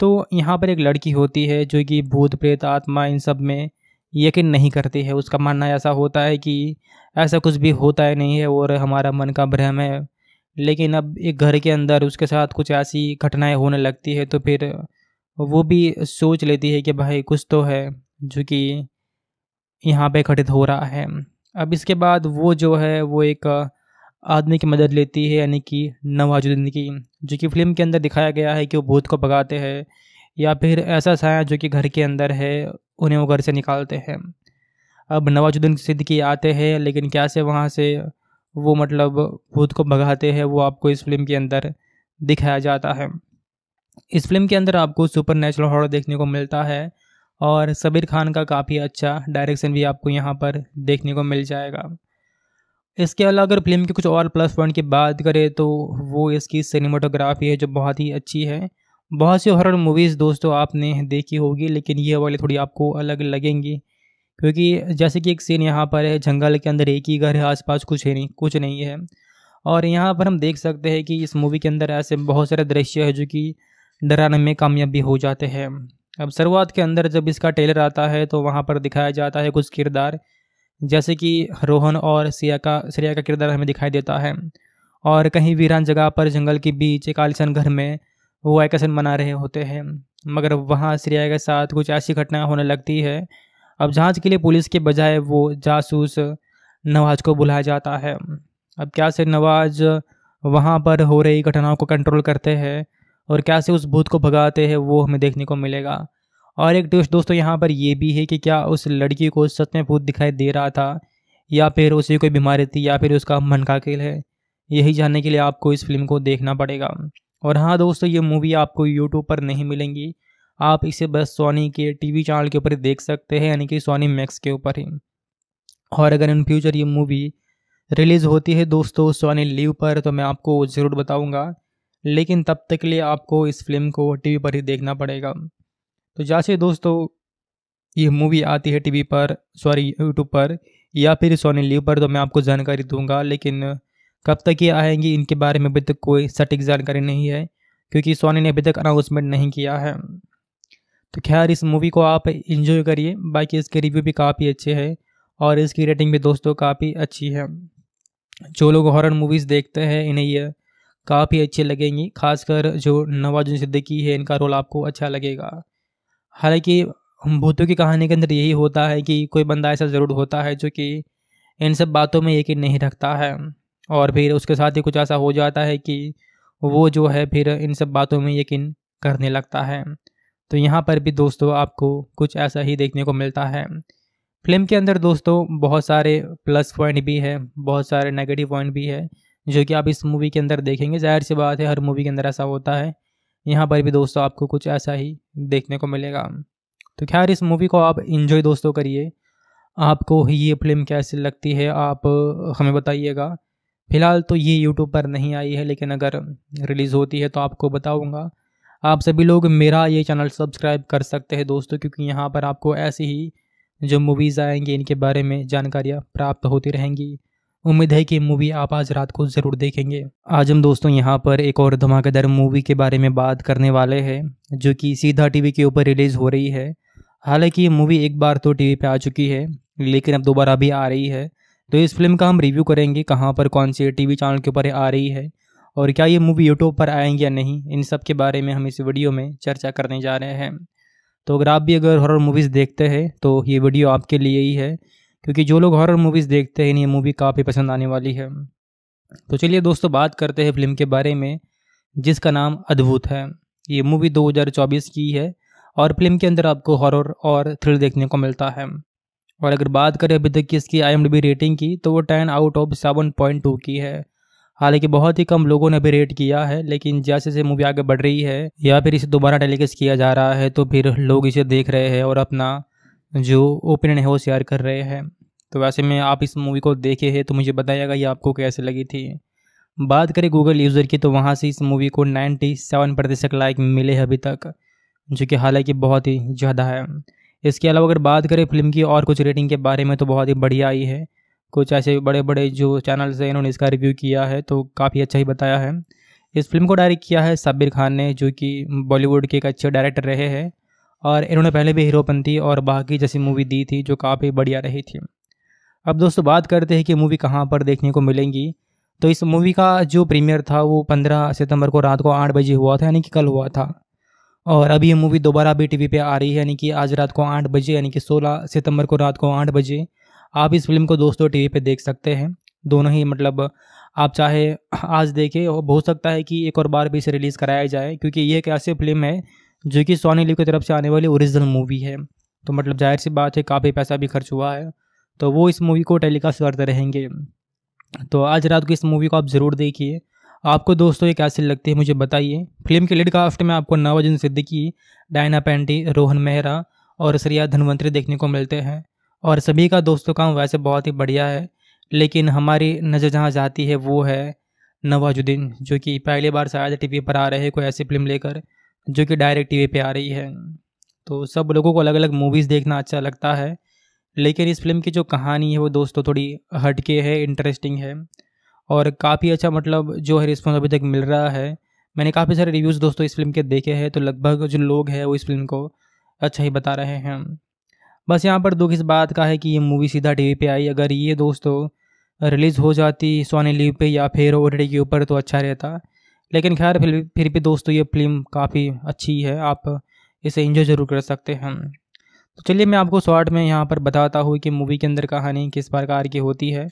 तो यहाँ पर एक लड़की होती है जो कि भूत प्रेत आत्मा इन सब में यकीन नहीं करती है उसका मानना ऐसा होता है कि ऐसा कुछ भी होता है नहीं है और हमारा मन का भ्रम है लेकिन अब एक घर के अंदर उसके साथ कुछ ऐसी घटनाएं होने लगती है तो फिर वो भी सोच लेती है कि भाई कुछ तो है जो कि यहाँ पे घटित हो रहा है अब इसके बाद वो जो है वो एक आदमी की मदद लेती है यानी कि नवाजुद्दीन की जो कि फिल्म के अंदर दिखाया गया है कि वो भूत को भगाते हैं या फिर ऐसा साया जो कि घर के अंदर है उन्हें वो घर से निकालते हैं अब नवाजुद्दीन सिद्दीकी आते हैं लेकिन क्या से वहाँ से वो मतलब भूत को भगाते हैं वो आपको इस फिल्म के अंदर दिखाया जाता है इस फिल्म के अंदर आपको सुपर नेचुरल हॉर देखने को मिलता है और सबीर खान का काफ़ी अच्छा डायरेक्शन भी आपको यहाँ पर देखने को मिल जाएगा इसके अलावा अगर फिल्म के कुछ और प्लस पॉइंट की बात करें तो वो इसकी सिनेमाटोग्राफी है जो बहुत ही अच्छी है बहुत सी हॉरर मूवीज़ दोस्तों आपने देखी होगी लेकिन ये वाली थोड़ी आपको अलग लगेंगी क्योंकि जैसे कि एक सीन यहाँ पर है जंगल के अंदर एक ही घर है आसपास कुछ है नहीं कुछ नहीं है और यहाँ पर हम देख सकते हैं कि इस मूवी के अंदर ऐसे बहुत सारे दृश्य है जो कि डराने में कामयाबी हो जाते हैं अब शुरुआत के अंदर जब इसका टेलर आता है तो वहाँ पर दिखाया जाता है कुछ किरदार जैसे कि रोहन और सिया का श्रेया का किरदार हमें दिखाई देता है और कहीं वीरान जगह पर जंगल के बीच एक आलिशन घर में वो वैकेशन मना रहे होते हैं मगर वहाँ श्रेया के साथ कुछ ऐसी घटनाएँ होने लगती है अब जांच के लिए पुलिस के बजाय वो जासूस नवाज को बुलाया जाता है अब क्या से नवाज वहाँ पर हो रही घटनाओं को कंट्रोल करते हैं और कैसे उस भूत को भगाते हैं वो हमें देखने को मिलेगा और एक ट्विस्ट दोस्तों यहाँ पर यह भी है कि क्या उस लड़की को सच में भूत दिखाई दे रहा था या फिर उसे कोई बीमारी थी या फिर उसका मन का खेल है यही जानने के लिए आपको इस फिल्म को देखना पड़ेगा और हाँ दोस्तों ये मूवी आपको यूट्यूब पर नहीं मिलेंगी आप इसे बस सोनी के टीवी चैनल के ऊपर ही देख सकते हैं यानी कि सोनी मैक्स के ऊपर ही और अगर इन फ्यूचर ये मूवी रिलीज़ होती है दोस्तों सोनी लीव पर तो मैं आपको ज़रूर बताऊँगा लेकिन तब तक के लिए आपको इस फिल्म को टीवी पर ही देखना पड़ेगा तो जैसे दोस्तों ये मूवी आती है टीवी पर सॉरी यूट्यूब पर या फिर सोनी लीव पर तो मैं आपको जानकारी दूंगा लेकिन कब तक ये आएंगी इनके बारे में अभी तक कोई सटीक जानकारी नहीं है क्योंकि सोनी ने अभी तक अनाउंसमेंट नहीं किया है तो खैर इस मूवी को आप इन्जॉय करिए बाकी इसके रिव्यू भी काफ़ी अच्छे हैं और इसकी रेटिंग भी दोस्तों काफ़ी अच्छी है जो लोग हॉरर मूवीज़ देखते हैं इन्हें ये काफ़ी अच्छे लगेंगी खासकर जो नवाजुद्दीन सिद्दीकी है इनका रोल आपको अच्छा लगेगा हालांकि भूतों की कहानी के अंदर यही होता है कि कोई बंदा ऐसा ज़रूर होता है जो कि इन सब बातों में यकीन नहीं रखता है और फिर उसके साथ ही कुछ ऐसा हो जाता है कि वो जो है फिर इन सब बातों में यकीन करने लगता है तो यहाँ पर भी दोस्तों आपको कुछ ऐसा ही देखने को मिलता है फिल्म के अंदर दोस्तों बहुत सारे प्लस पॉइंट भी है बहुत सारे नेगेटिव पॉइंट भी है जो कि आप इस मूवी के अंदर देखेंगे जाहिर सी बात है हर मूवी के अंदर ऐसा होता है यहाँ पर भी दोस्तों आपको कुछ ऐसा ही देखने को मिलेगा तो खैर इस मूवी को आप इन्जॉय दोस्तों करिए आपको ये फिल्म कैसी लगती है आप हमें बताइएगा फ़िलहाल तो ये यूट्यूब पर नहीं आई है लेकिन अगर रिलीज़ होती है तो आपको बताऊंगा आप सभी लोग मेरा ये चैनल सब्सक्राइब कर सकते हैं दोस्तों क्योंकि यहाँ पर आपको ऐसी ही जो मूवीज़ आएंगी इनके बारे में जानकारियाँ प्राप्त होती रहेंगी उम्मीद है कि मूवी आप आज रात को ज़रूर देखेंगे आज हम दोस्तों यहाँ पर एक और धमाकेदार मूवी के बारे में बात करने वाले हैं जो कि सीधा टीवी के ऊपर रिलीज़ हो रही है हालांकि ये मूवी एक बार तो टीवी पे आ चुकी है लेकिन अब दोबारा भी आ रही है तो इस फिल्म का हम रिव्यू करेंगे कहाँ पर कौन से टीवी चैनल के ऊपर आ रही है और क्या ये मूवी यूट्यूब पर आएंगे या नहीं इन सब के बारे में हम इस वीडियो में चर्चा करने जा रहे हैं तो अगर आप भी अगर हॉरर मूवीज़ देखते हैं तो ये वीडियो आपके लिए ही है क्योंकि जो लोग हॉरर मूवीज़ देखते हैं इन्हें मूवी काफ़ी पसंद आने वाली है तो चलिए दोस्तों बात करते हैं फिल्म के बारे में जिसका नाम अद्भुत है ये मूवी 2024 की है और फिल्म के अंदर आपको हॉरर और थ्रिल देखने को मिलता है और अगर बात करें अभी तक की इसकी आई रेटिंग की तो वो ten out of seven point two की है हालांकि बहुत ही कम लोगों ने अभी रेट किया है लेकिन जैसे जैसे मूवी आगे बढ़ रही है या फिर इसे दोबारा टेलीकास्ट किया जा रहा है तो फिर लोग इसे देख रहे हैं और अपना जो ओपिनियन है वो शेयर कर रहे हैं तो वैसे में आप इस मूवी को देखे हैं तो मुझे बताइएगा ये आपको कैसे लगी थी बात करें गूगल यूज़र की तो वहाँ से इस मूवी को 97 प्रतिशत लाइक मिले हैं अभी तक जो कि हालांकि बहुत ही ज़्यादा है इसके अलावा अगर बात करें फिल्म की और कुछ रेटिंग के बारे में तो बहुत ही बढ़िया आई है कुछ ऐसे बड़े बड़े जो चैनल्स हैं इन्होंने इसका रिव्यू किया है तो काफ़ी अच्छा ही बताया है इस फिल्म को डायरेक्ट किया है साबिर खान ने जो कि बॉलीवुड के एक अच्छे डायरेक्टर रहे हैं और इन्होंने पहले भी हीरोपंती और बाकी जैसी मूवी दी थी जो काफ़ी बढ़िया रही थी अब दोस्तों बात करते हैं कि मूवी कहाँ पर देखने को मिलेंगी तो इस मूवी का जो प्रीमियर था वो पंद्रह सितंबर को रात को आठ बजे हुआ था यानी कि कल हुआ था और अब ये मूवी दोबारा भी टीवी पे आ रही है यानी कि आज रात को आठ बजे यानी कि सोलह सितंबर को रात को आठ बजे आप इस फिल्म को दोस्तों टीवी पे देख सकते हैं दोनों ही मतलब आप चाहे आज देखें हो सकता है कि एक और बार भी इसे रिलीज़ कराया जाए क्योंकि ये एक ऐसी फिल्म है जो कि सोनी लिव की तरफ से आने वाली ओरिजिनल मूवी है तो मतलब जाहिर सी बात है काफ़ी पैसा भी खर्च हुआ है तो वो इस मूवी को टेलीकास्ट करते रहेंगे तो आज रात को इस मूवी को आप ज़रूर देखिए आपको दोस्तों ये कैसे लगती है मुझे बताइए फिल्म के लीड कास्ट में आपको नवाजुन सिद्दीकी डायना पेंटी रोहन मेहरा और श्रिया धनवंतरी देखने को मिलते हैं और सभी का दोस्तों काम वैसे बहुत ही बढ़िया है लेकिन हमारी नज़र जहाँ जाती है वो है नवाजुद्दीन जो कि पहली बार शायद टीवी पर आ रहे हैं कोई ऐसी फिल्म लेकर जो कि डायरेक्ट टीवी पे आ रही है तो सब लोगों को अलग अलग मूवीज़ देखना अच्छा लगता है लेकिन इस फिल्म की जो कहानी है वो दोस्तों थोड़ी हटके है इंटरेस्टिंग है और काफ़ी अच्छा मतलब जो है रिस्पॉन्स अभी तक मिल रहा है मैंने काफ़ी सारे रिव्यूज़ दोस्तों इस फिल्म के देखे हैं तो लगभग जो लोग हैं वो इस फिल्म को अच्छा ही बता रहे हैं बस यहाँ पर दुख इस बात का है कि ये मूवी सीधा टीवी पे आई अगर ये दोस्तों रिलीज़ हो जाती सोनी लीव पे या फिर ओ के ऊपर तो अच्छा रहता लेकिन खैर फिर फिर भी दोस्तों ये फिल्म काफ़ी अच्छी है आप इसे इंजॉय ज़रूर कर सकते हैं तो चलिए मैं आपको शॉर्ट में यहाँ पर बताता हूँ कि मूवी के अंदर कहानी किस प्रकार की होती है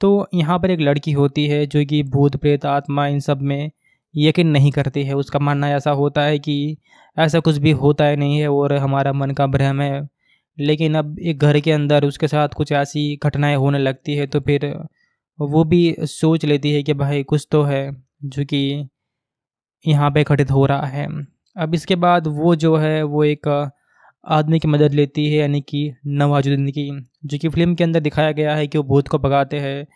तो यहाँ पर एक लड़की होती है जो कि भूत प्रेत आत्मा इन सब में यकीन नहीं करती है उसका मानना ऐसा होता है कि ऐसा कुछ भी होता है नहीं है और हमारा मन का भ्रम है लेकिन अब एक घर के अंदर उसके साथ कुछ ऐसी घटनाएं होने लगती है तो फिर वो भी सोच लेती है कि भाई कुछ तो है जो कि यहाँ पे घटित हो रहा है अब इसके बाद वो जो है वो एक आदमी की मदद लेती है यानी कि नवाजुद्दीन की जो कि फिल्म के अंदर दिखाया गया है कि वो भूत को भगाते हैं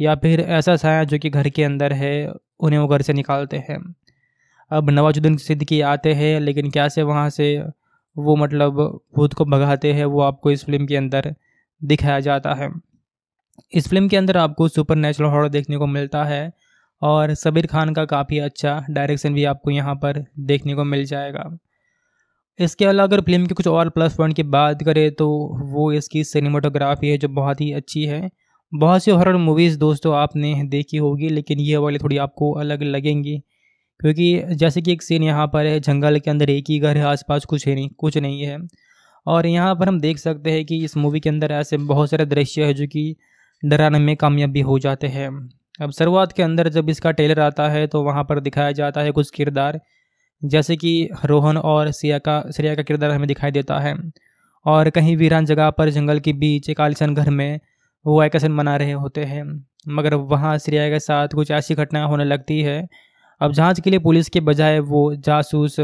या फिर ऐसा साया जो कि घर के अंदर है उन्हें वो घर से निकालते हैं अब नवाजुद्दीन सिद्दीकी आते हैं लेकिन क्या से वहाँ से वो मतलब भूत को भगाते हैं वो आपको इस फिल्म के अंदर दिखाया जाता है इस फिल्म के अंदर आपको सुपर नेचुरल हॉर देखने को मिलता है और सबीर खान का काफ़ी अच्छा डायरेक्शन भी आपको यहाँ पर देखने को मिल जाएगा इसके अलावा अगर फिल्म के कुछ और प्लस पॉइंट की बात करें तो वो इसकी सिनेमाटोग्राफी है जो बहुत ही अच्छी है बहुत सी हॉरर मूवीज़ दोस्तों आपने देखी होगी लेकिन ये वाली थोड़ी आपको अलग लगेंगी क्योंकि जैसे कि एक सीन यहाँ पर है जंगल के अंदर एक ही घर है आसपास कुछ है नहीं कुछ नहीं है और यहाँ पर हम देख सकते हैं कि इस मूवी के अंदर ऐसे बहुत सारे दृश्य है जो कि डराने में कामयाबी हो जाते हैं अब शुरुआत के अंदर जब इसका टेलर आता है तो वहाँ पर दिखाया जाता है कुछ किरदार जैसे कि रोहन और सिया का श्रेया का किरदार हमें दिखाई देता है और कहीं वीरान जगह पर जंगल के बीच एक आलिशान घर में वो वैकेशन मना रहे होते हैं मगर वहाँ श्रेया के साथ कुछ ऐसी घटनाएं होने लगती है अब जांच के लिए पुलिस के बजाय वो जासूस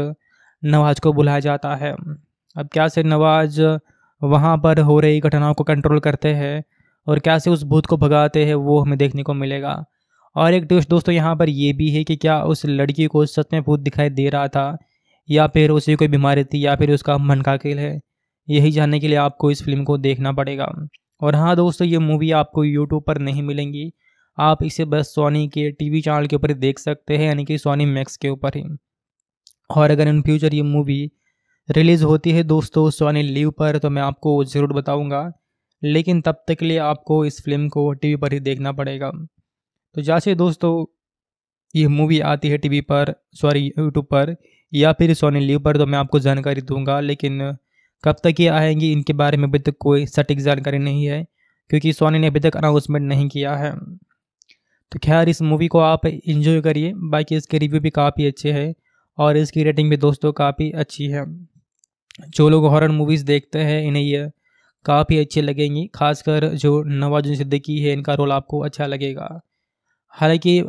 नवाज को बुलाया जाता है अब क्या से नवाज वहाँ पर हो रही घटनाओं को कंट्रोल करते हैं और कैसे उस भूत को भगाते हैं वो हमें देखने को मिलेगा और एक ट्विस्ट दोस्तों यहाँ पर यह भी है कि क्या उस लड़की को सच में भूत दिखाई दे रहा था या फिर उसे कोई बीमारी थी या फिर उसका मन का खेल है यही जानने के लिए आपको इस फिल्म को देखना पड़ेगा और हाँ दोस्तों ये मूवी आपको यूट्यूब पर नहीं मिलेंगी आप इसे बस सोनी के टीवी चैनल के ऊपर देख सकते हैं यानी कि सोनी मैक्स के ऊपर ही और अगर इन फ्यूचर ये मूवी रिलीज़ होती है दोस्तों सोनी लीव पर तो मैं आपको ज़रूर बताऊँगा लेकिन तब तक के लिए आपको इस फिल्म को टीवी पर ही देखना पड़ेगा तो जैसे दोस्तों ये मूवी आती है टीवी पर सॉरी यूट्यूब पर या फिर सोनी लीव पर तो मैं आपको जानकारी दूंगा लेकिन कब तक ये आएंगी इनके बारे में अभी तक कोई सटीक जानकारी नहीं है क्योंकि सोनी ने अभी तक अनाउंसमेंट नहीं किया है तो खैर इस मूवी को आप इंजॉय करिए बाकी इसके रिव्यू भी काफ़ी अच्छे हैं और इसकी रेटिंग भी दोस्तों काफ़ी अच्छी है जो लोग हॉरर मूवीज़ देखते हैं इन्हें ये काफ़ी अच्छी लगेंगी खासकर जो नवाजुद्दीन सिद्दीकी है इनका रोल आपको अच्छा लगेगा हालांकि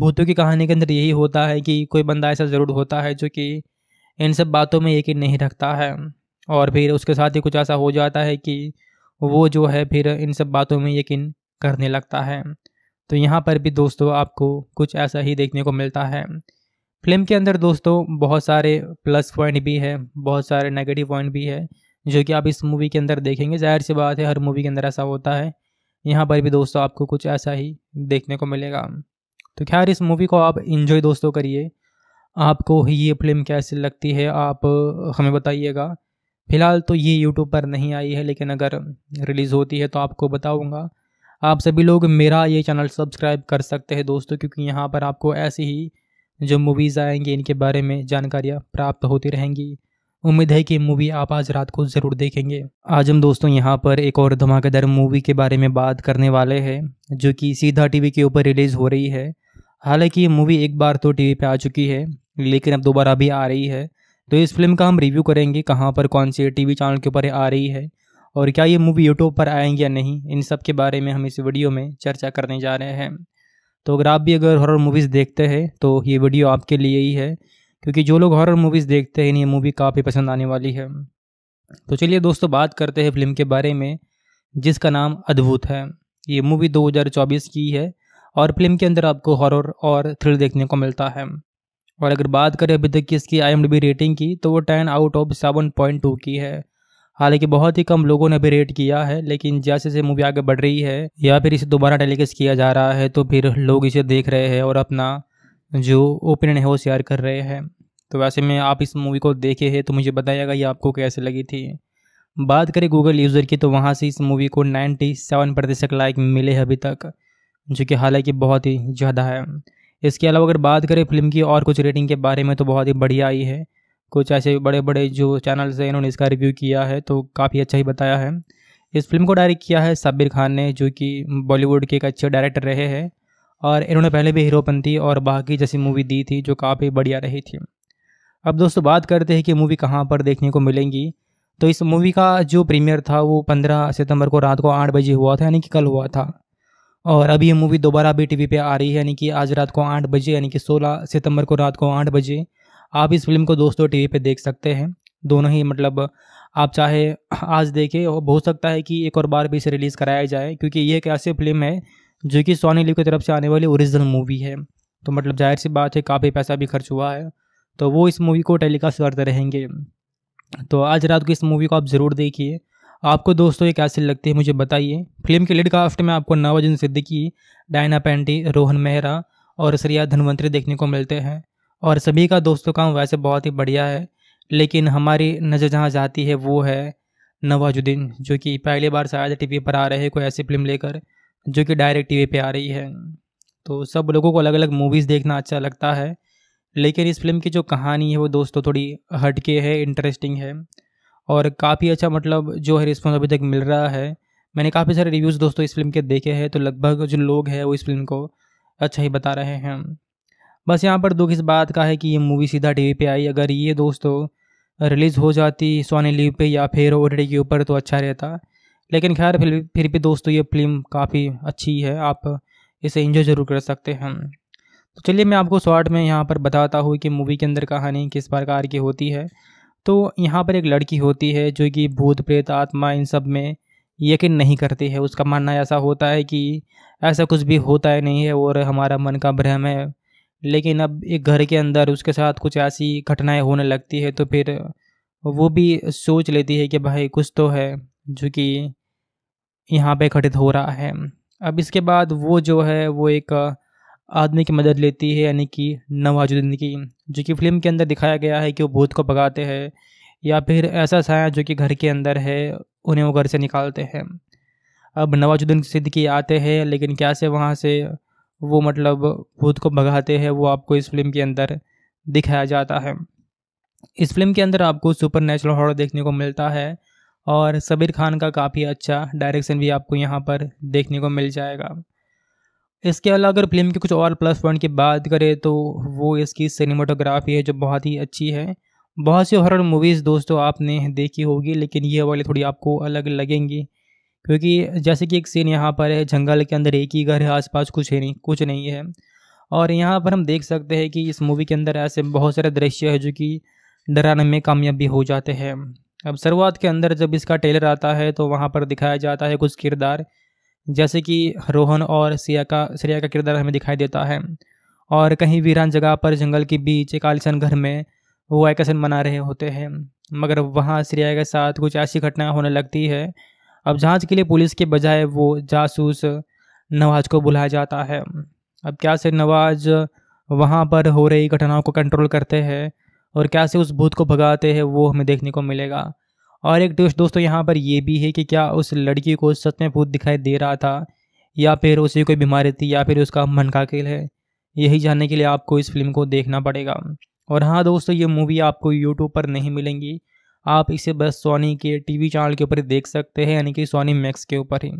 भूतों की कहानी के अंदर यही होता है कि कोई बंदा ऐसा ज़रूर होता है जो कि इन सब बातों में यकीन नहीं रखता है और फिर उसके साथ ही कुछ ऐसा हो जाता है कि वो जो है फिर इन सब बातों में यकीन करने लगता है तो यहाँ पर भी दोस्तों आपको कुछ ऐसा ही देखने को मिलता है फिल्म के अंदर दोस्तों बहुत सारे प्लस पॉइंट भी है बहुत सारे नेगेटिव पॉइंट भी है जो कि आप इस मूवी के अंदर देखेंगे जाहिर सी बात है हर मूवी के अंदर ऐसा होता है यहाँ पर भी दोस्तों आपको कुछ ऐसा ही देखने को मिलेगा तो खैर इस मूवी को आप इन्जॉय दोस्तों करिए आपको ये फिल्म कैसी लगती है आप हमें बताइएगा फ़िलहाल तो ये यूट्यूब पर नहीं आई है लेकिन अगर रिलीज़ होती है तो आपको बताऊँगा आप सभी लोग मेरा ये चैनल सब्सक्राइब कर सकते हैं दोस्तों क्योंकि यहाँ पर आपको ऐसी ही जो मूवीज़ आएंगी इनके बारे में जानकारियाँ प्राप्त होती रहेंगी उम्मीद है कि मूवी आप आज रात को ज़रूर देखेंगे आज हम दोस्तों यहाँ पर एक और धमाकेदार मूवी के बारे में बात करने वाले हैं जो कि सीधा टीवी के ऊपर रिलीज़ हो रही है हालांकि ये मूवी एक बार तो टीवी पे आ चुकी है लेकिन अब दोबारा भी आ रही है तो इस फिल्म का हम रिव्यू करेंगे कहाँ पर कौन से टीवी चैनल के ऊपर आ रही है और क्या ये मूवी यूट्यूब पर आएंगी या नहीं इन सब के बारे में हम इस वीडियो में चर्चा करने जा रहे हैं तो अगर आप भी अगर हॉरर मूवीज़ देखते हैं तो ये वीडियो आपके लिए ही है क्योंकि जो लोग हॉरर मूवीज़ देखते हैं इन्हें मूवी काफ़ी पसंद आने वाली है तो चलिए दोस्तों बात करते हैं फिल्म के बारे में जिसका नाम अद्भुत है ये मूवी 2024 की है और फिल्म के अंदर आपको हॉरर और थ्रिल देखने को मिलता है और अगर बात करें अभी तक की इसकी आई रेटिंग की तो वो ten out of seven point two की है हालांकि बहुत ही कम लोगों ने अभी रेट किया है लेकिन जैसे जैसे मूवी आगे बढ़ रही है या फिर इसे दोबारा टेलीकास्ट किया जा रहा है तो फिर लोग इसे देख रहे हैं और अपना जो ओपिनियन है वो शेयर कर रहे हैं तो वैसे में आप इस मूवी को देखे हैं तो मुझे बताइएगा ये आपको कैसे लगी थी बात करें गूगल यूज़र की तो वहाँ से इस मूवी को 97 प्रतिशत लाइक मिले हैं अभी तक जो कि हालांकि बहुत ही ज़्यादा है इसके अलावा अगर बात करें फिल्म की और कुछ रेटिंग के बारे में तो बहुत ही बढ़िया आई है कुछ ऐसे बड़े बड़े जो चैनल्स हैं इन्होंने इसका रिव्यू किया है तो काफ़ी अच्छा ही बताया है इस फिल्म को डायरेक्ट किया है साबिर खान ने जो कि बॉलीवुड के एक अच्छे डायरेक्टर रहे हैं और इन्होंने पहले भी हीरोपंथी और बाकी जैसी मूवी दी थी जो काफ़ी बढ़िया रही थी अब दोस्तों बात करते हैं कि मूवी कहाँ पर देखने को मिलेंगी तो इस मूवी का जो प्रीमियर था वो 15 सितंबर को रात को आठ बजे हुआ था यानी कि कल हुआ था और अभी ये मूवी दोबारा भी टीवी पे आ रही है यानी कि आज रात को आठ बजे यानी कि 16 सितंबर को रात को आठ बजे आप इस फिल्म को दोस्तों टीवी पे देख सकते हैं दोनों ही मतलब आप चाहे आज देखें हो सकता है कि एक और बार भी इसे रिलीज़ कराया जाए क्योंकि ये एक ऐसी फिल्म है जो कि सोनी लिव की तरफ से आने वाली ओरिजिनल मूवी है तो मतलब जाहिर सी बात है काफ़ी पैसा भी खर्च हुआ है तो वो इस मूवी को टेलीकास्ट करते रहेंगे तो आज रात को इस मूवी को आप ज़रूर देखिए आपको दोस्तों ये कैसी लगती है मुझे बताइए फिल्म के लीड कास्ट में आपको नवाजुन सिद्दीकी डायना पेंटी रोहन मेहरा और श्रिया धनवंतरी देखने को मिलते हैं और सभी का दोस्तों काम वैसे बहुत ही बढ़िया है लेकिन हमारी नज़र जहाँ जाती है वो है नवाजुद्दीन जो कि पहली बार शायद टीवी पर आ रहे हैं कोई ऐसी फिल्म लेकर जो कि डायरेक्ट टीवी पे आ रही है तो सब लोगों को अलग अलग मूवीज़ देखना अच्छा लगता है लेकिन इस फिल्म की जो कहानी है वो दोस्तों थोड़ी हटके है इंटरेस्टिंग है और काफ़ी अच्छा मतलब जो है रिस्पॉन्स अभी तक मिल रहा है मैंने काफ़ी सारे रिव्यूज़ दोस्तों इस फिल्म के देखे हैं तो लगभग जो लोग हैं वो इस फिल्म को अच्छा ही बता रहे हैं बस यहाँ पर दुख इस बात का है कि ये मूवी सीधा टी वी आई अगर ये दोस्तों रिलीज़ हो जाती सोनी लीव पे या फिर ओ के ऊपर तो अच्छा रहता लेकिन खैर फिर फिर भी दोस्तों ये फिल्म काफ़ी अच्छी है आप इसे इंजॉय ज़रूर कर सकते हैं तो चलिए मैं आपको शॉर्ट में यहाँ पर बताता हूँ कि मूवी के अंदर कहानी किस प्रकार की होती है तो यहाँ पर एक लड़की होती है जो कि भूत प्रेत आत्मा इन सब में यकीन नहीं करती है उसका मानना ऐसा होता है कि ऐसा कुछ भी होता ही नहीं है और हमारा मन का भ्रम है लेकिन अब एक घर के अंदर उसके साथ कुछ ऐसी घटनाएं होने लगती है तो फिर वो भी सोच लेती है कि भाई कुछ तो है जो कि यहाँ पे घटित हो रहा है अब इसके बाद वो जो है वो एक आदमी की मदद लेती है यानी कि नवाजुद्दीन की जो कि फिल्म के अंदर दिखाया गया है कि वो भूत को भगाते हैं या फिर ऐसा साया जो कि घर के अंदर है उन्हें वो घर से निकालते हैं अब नवाजुद्दीन सिद्दीकी आते हैं लेकिन क्या से वहाँ से वो मतलब भूत को भगाते हैं वो आपको इस फिल्म के अंदर दिखाया जाता है इस फिल्म के अंदर आपको सुपर नेचुरल हॉर देखने को मिलता है और सबीर खान का काफ़ी अच्छा डायरेक्शन भी आपको यहाँ पर देखने को मिल जाएगा इसके अलावा अगर फिल्म के कुछ और प्लस पॉइंट की बात करें तो वो इसकी सिनेमाटोग्राफी है जो बहुत ही अच्छी है बहुत सी हॉरर मूवीज़ दोस्तों आपने देखी होगी लेकिन ये वाली थोड़ी आपको अलग लगेंगी क्योंकि जैसे कि एक सीन यहाँ पर है जंगल के अंदर एक ही घर है आसपास कुछ है नहीं कुछ नहीं है और यहाँ पर हम देख सकते हैं कि इस मूवी के अंदर ऐसे बहुत सारे दृश्य है जो कि डराने में कामयाबी हो जाते हैं अब शुरुआत के अंदर जब इसका टेलर आता है तो वहाँ पर दिखाया जाता है कुछ किरदार जैसे कि रोहन और सिया का श्रेया का किरदार हमें दिखाई देता है और कहीं वीरान जगह पर जंगल के बीच एक आलिशन घर में वो वैकेशन मना रहे होते हैं मगर वहाँ श्रेया के साथ कुछ ऐसी घटना होने लगती है अब जांच के लिए पुलिस के बजाय वो जासूस नवाज को बुलाया जाता है अब क्या से नवाज वहाँ पर हो रही घटनाओं को कंट्रोल करते हैं और कैसे उस भूत को भगाते हैं वो हमें देखने को मिलेगा और एक ट्विस्ट दोस्तों यहाँ पर यह भी है कि क्या उस लड़की को सच में भूत दिखाई दे रहा था या फिर उसे कोई बीमारी थी या फिर उसका मन का खेल है यही जानने के लिए आपको इस फिल्म को देखना पड़ेगा और हाँ दोस्तों ये मूवी आपको यूट्यूब पर नहीं मिलेंगी आप इसे बस सोनी के टीवी चैनल के ऊपर देख सकते हैं यानी कि सोनी मैक्स के ऊपर ही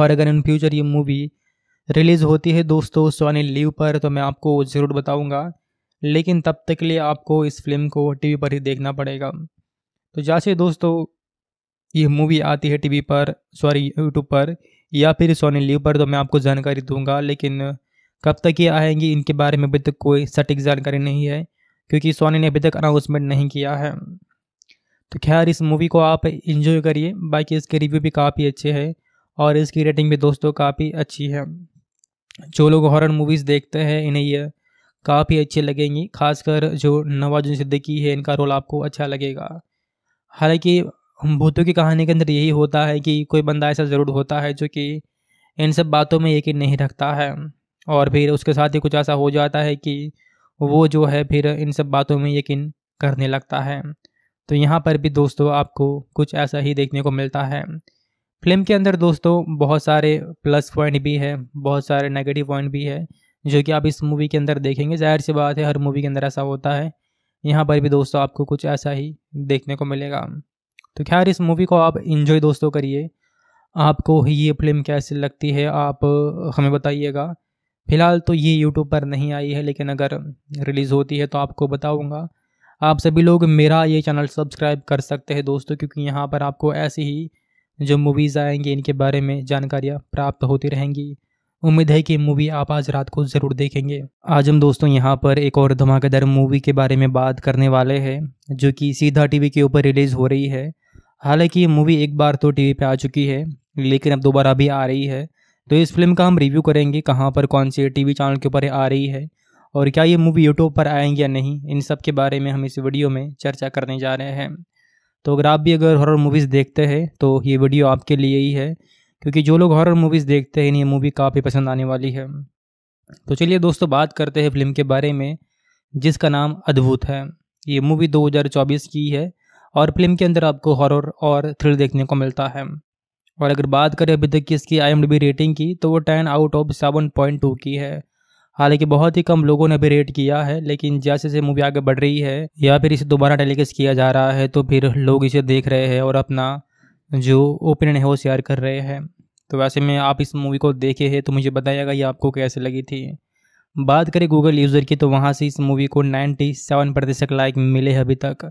और अगर इन फ्यूचर ये मूवी रिलीज़ होती है दोस्तों सोनी लीव पर तो मैं आपको ज़रूर बताऊँगा लेकिन तब तक के लिए आपको इस फिल्म को टीवी पर ही देखना पड़ेगा तो जैसे दोस्तों ये मूवी आती है टीवी पर सॉरी यूट्यूब पर या फिर सोनी लीव पर तो मैं आपको जानकारी दूंगा लेकिन कब तक ये आएंगी इनके बारे में अभी तक कोई सटीक जानकारी नहीं है क्योंकि सोनी ने अभी तक अनाउंसमेंट नहीं किया है तो खैर इस मूवी को आप इन्जॉय करिए बाकी इसके रिव्यू भी काफ़ी अच्छे हैं और इसकी रेटिंग भी दोस्तों काफ़ी अच्छी है जो लोग हॉरर मूवीज़ देखते हैं इन्हें ये काफ़ी अच्छी लगेंगी खासकर जो नवाजुद्दीन सिद्दीकी है इनका रोल आपको अच्छा लगेगा हालांकि भूतों की कहानी के अंदर यही होता है कि कोई बंदा ऐसा ज़रूर होता है जो कि इन सब बातों में यकीन नहीं रखता है और फिर उसके साथ ही कुछ ऐसा हो जाता है कि वो जो है फिर इन सब बातों में यकीन करने लगता है तो यहाँ पर भी दोस्तों आपको कुछ ऐसा ही देखने को मिलता है फिल्म के अंदर दोस्तों बहुत सारे प्लस पॉइंट भी है बहुत सारे नेगेटिव पॉइंट भी है जो कि आप इस मूवी के अंदर देखेंगे जाहिर सी बात है हर मूवी के अंदर ऐसा होता है यहाँ पर भी दोस्तों आपको कुछ ऐसा ही देखने को मिलेगा तो खैर इस मूवी को आप इन्जॉय दोस्तों करिए आपको ये फिल्म कैसी लगती है आप हमें बताइएगा फ़िलहाल तो ये यूट्यूब पर नहीं आई है लेकिन अगर रिलीज़ होती है तो आपको बताऊँगा आप सभी लोग मेरा ये चैनल सब्सक्राइब कर सकते हैं दोस्तों क्योंकि यहाँ पर आपको ऐसी ही जो मूवीज़ आएंगी इनके बारे में जानकारियाँ प्राप्त होती रहेंगी उम्मीद है कि मूवी आप आज रात को ज़रूर देखेंगे आज हम दोस्तों यहाँ पर एक और धमाकेदार मूवी के बारे में बात करने वाले हैं जो कि सीधा टीवी के ऊपर रिलीज़ हो रही है हालांकि ये मूवी एक बार तो टीवी पे आ चुकी है लेकिन अब दोबारा भी आ रही है तो इस फिल्म का हम रिव्यू करेंगे कहाँ पर कौन से टीवी चैनल के ऊपर आ रही है और क्या ये मूवी यूट्यूब पर आएंगी या नहीं इन सब के बारे में हम इस वीडियो में चर्चा करने जा रहे हैं तो अगर आप भी अगर हॉरर मूवीज़ देखते हैं तो ये वीडियो आपके लिए ही है क्योंकि जो लोग हॉरर मूवीज़ देखते हैं इन्हें मूवी काफ़ी पसंद आने वाली है तो चलिए दोस्तों बात करते हैं फिल्म के बारे में जिसका नाम अद्भुत है ये मूवी 2024 की है और फिल्म के अंदर आपको हॉरर और थ्रिल देखने को मिलता है और अगर बात करें अभी तक की इसकी आई रेटिंग की तो वो ten out of seven point two की है हालांकि बहुत ही कम लोगों ने अभी रेट किया है लेकिन जैसे जैसे मूवी आगे बढ़ रही है या फिर इसे दोबारा टेलीकास्ट किया जा रहा है तो फिर लोग इसे देख रहे हैं और अपना जो ओपिनियन है वो शेयर कर रहे हैं तो वैसे में आप इस मूवी को देखे हैं तो मुझे बताइएगा ये आपको कैसे लगी थी बात करें गूगल यूज़र की तो वहाँ से इस मूवी को 97 प्रतिशत लाइक मिले हैं अभी तक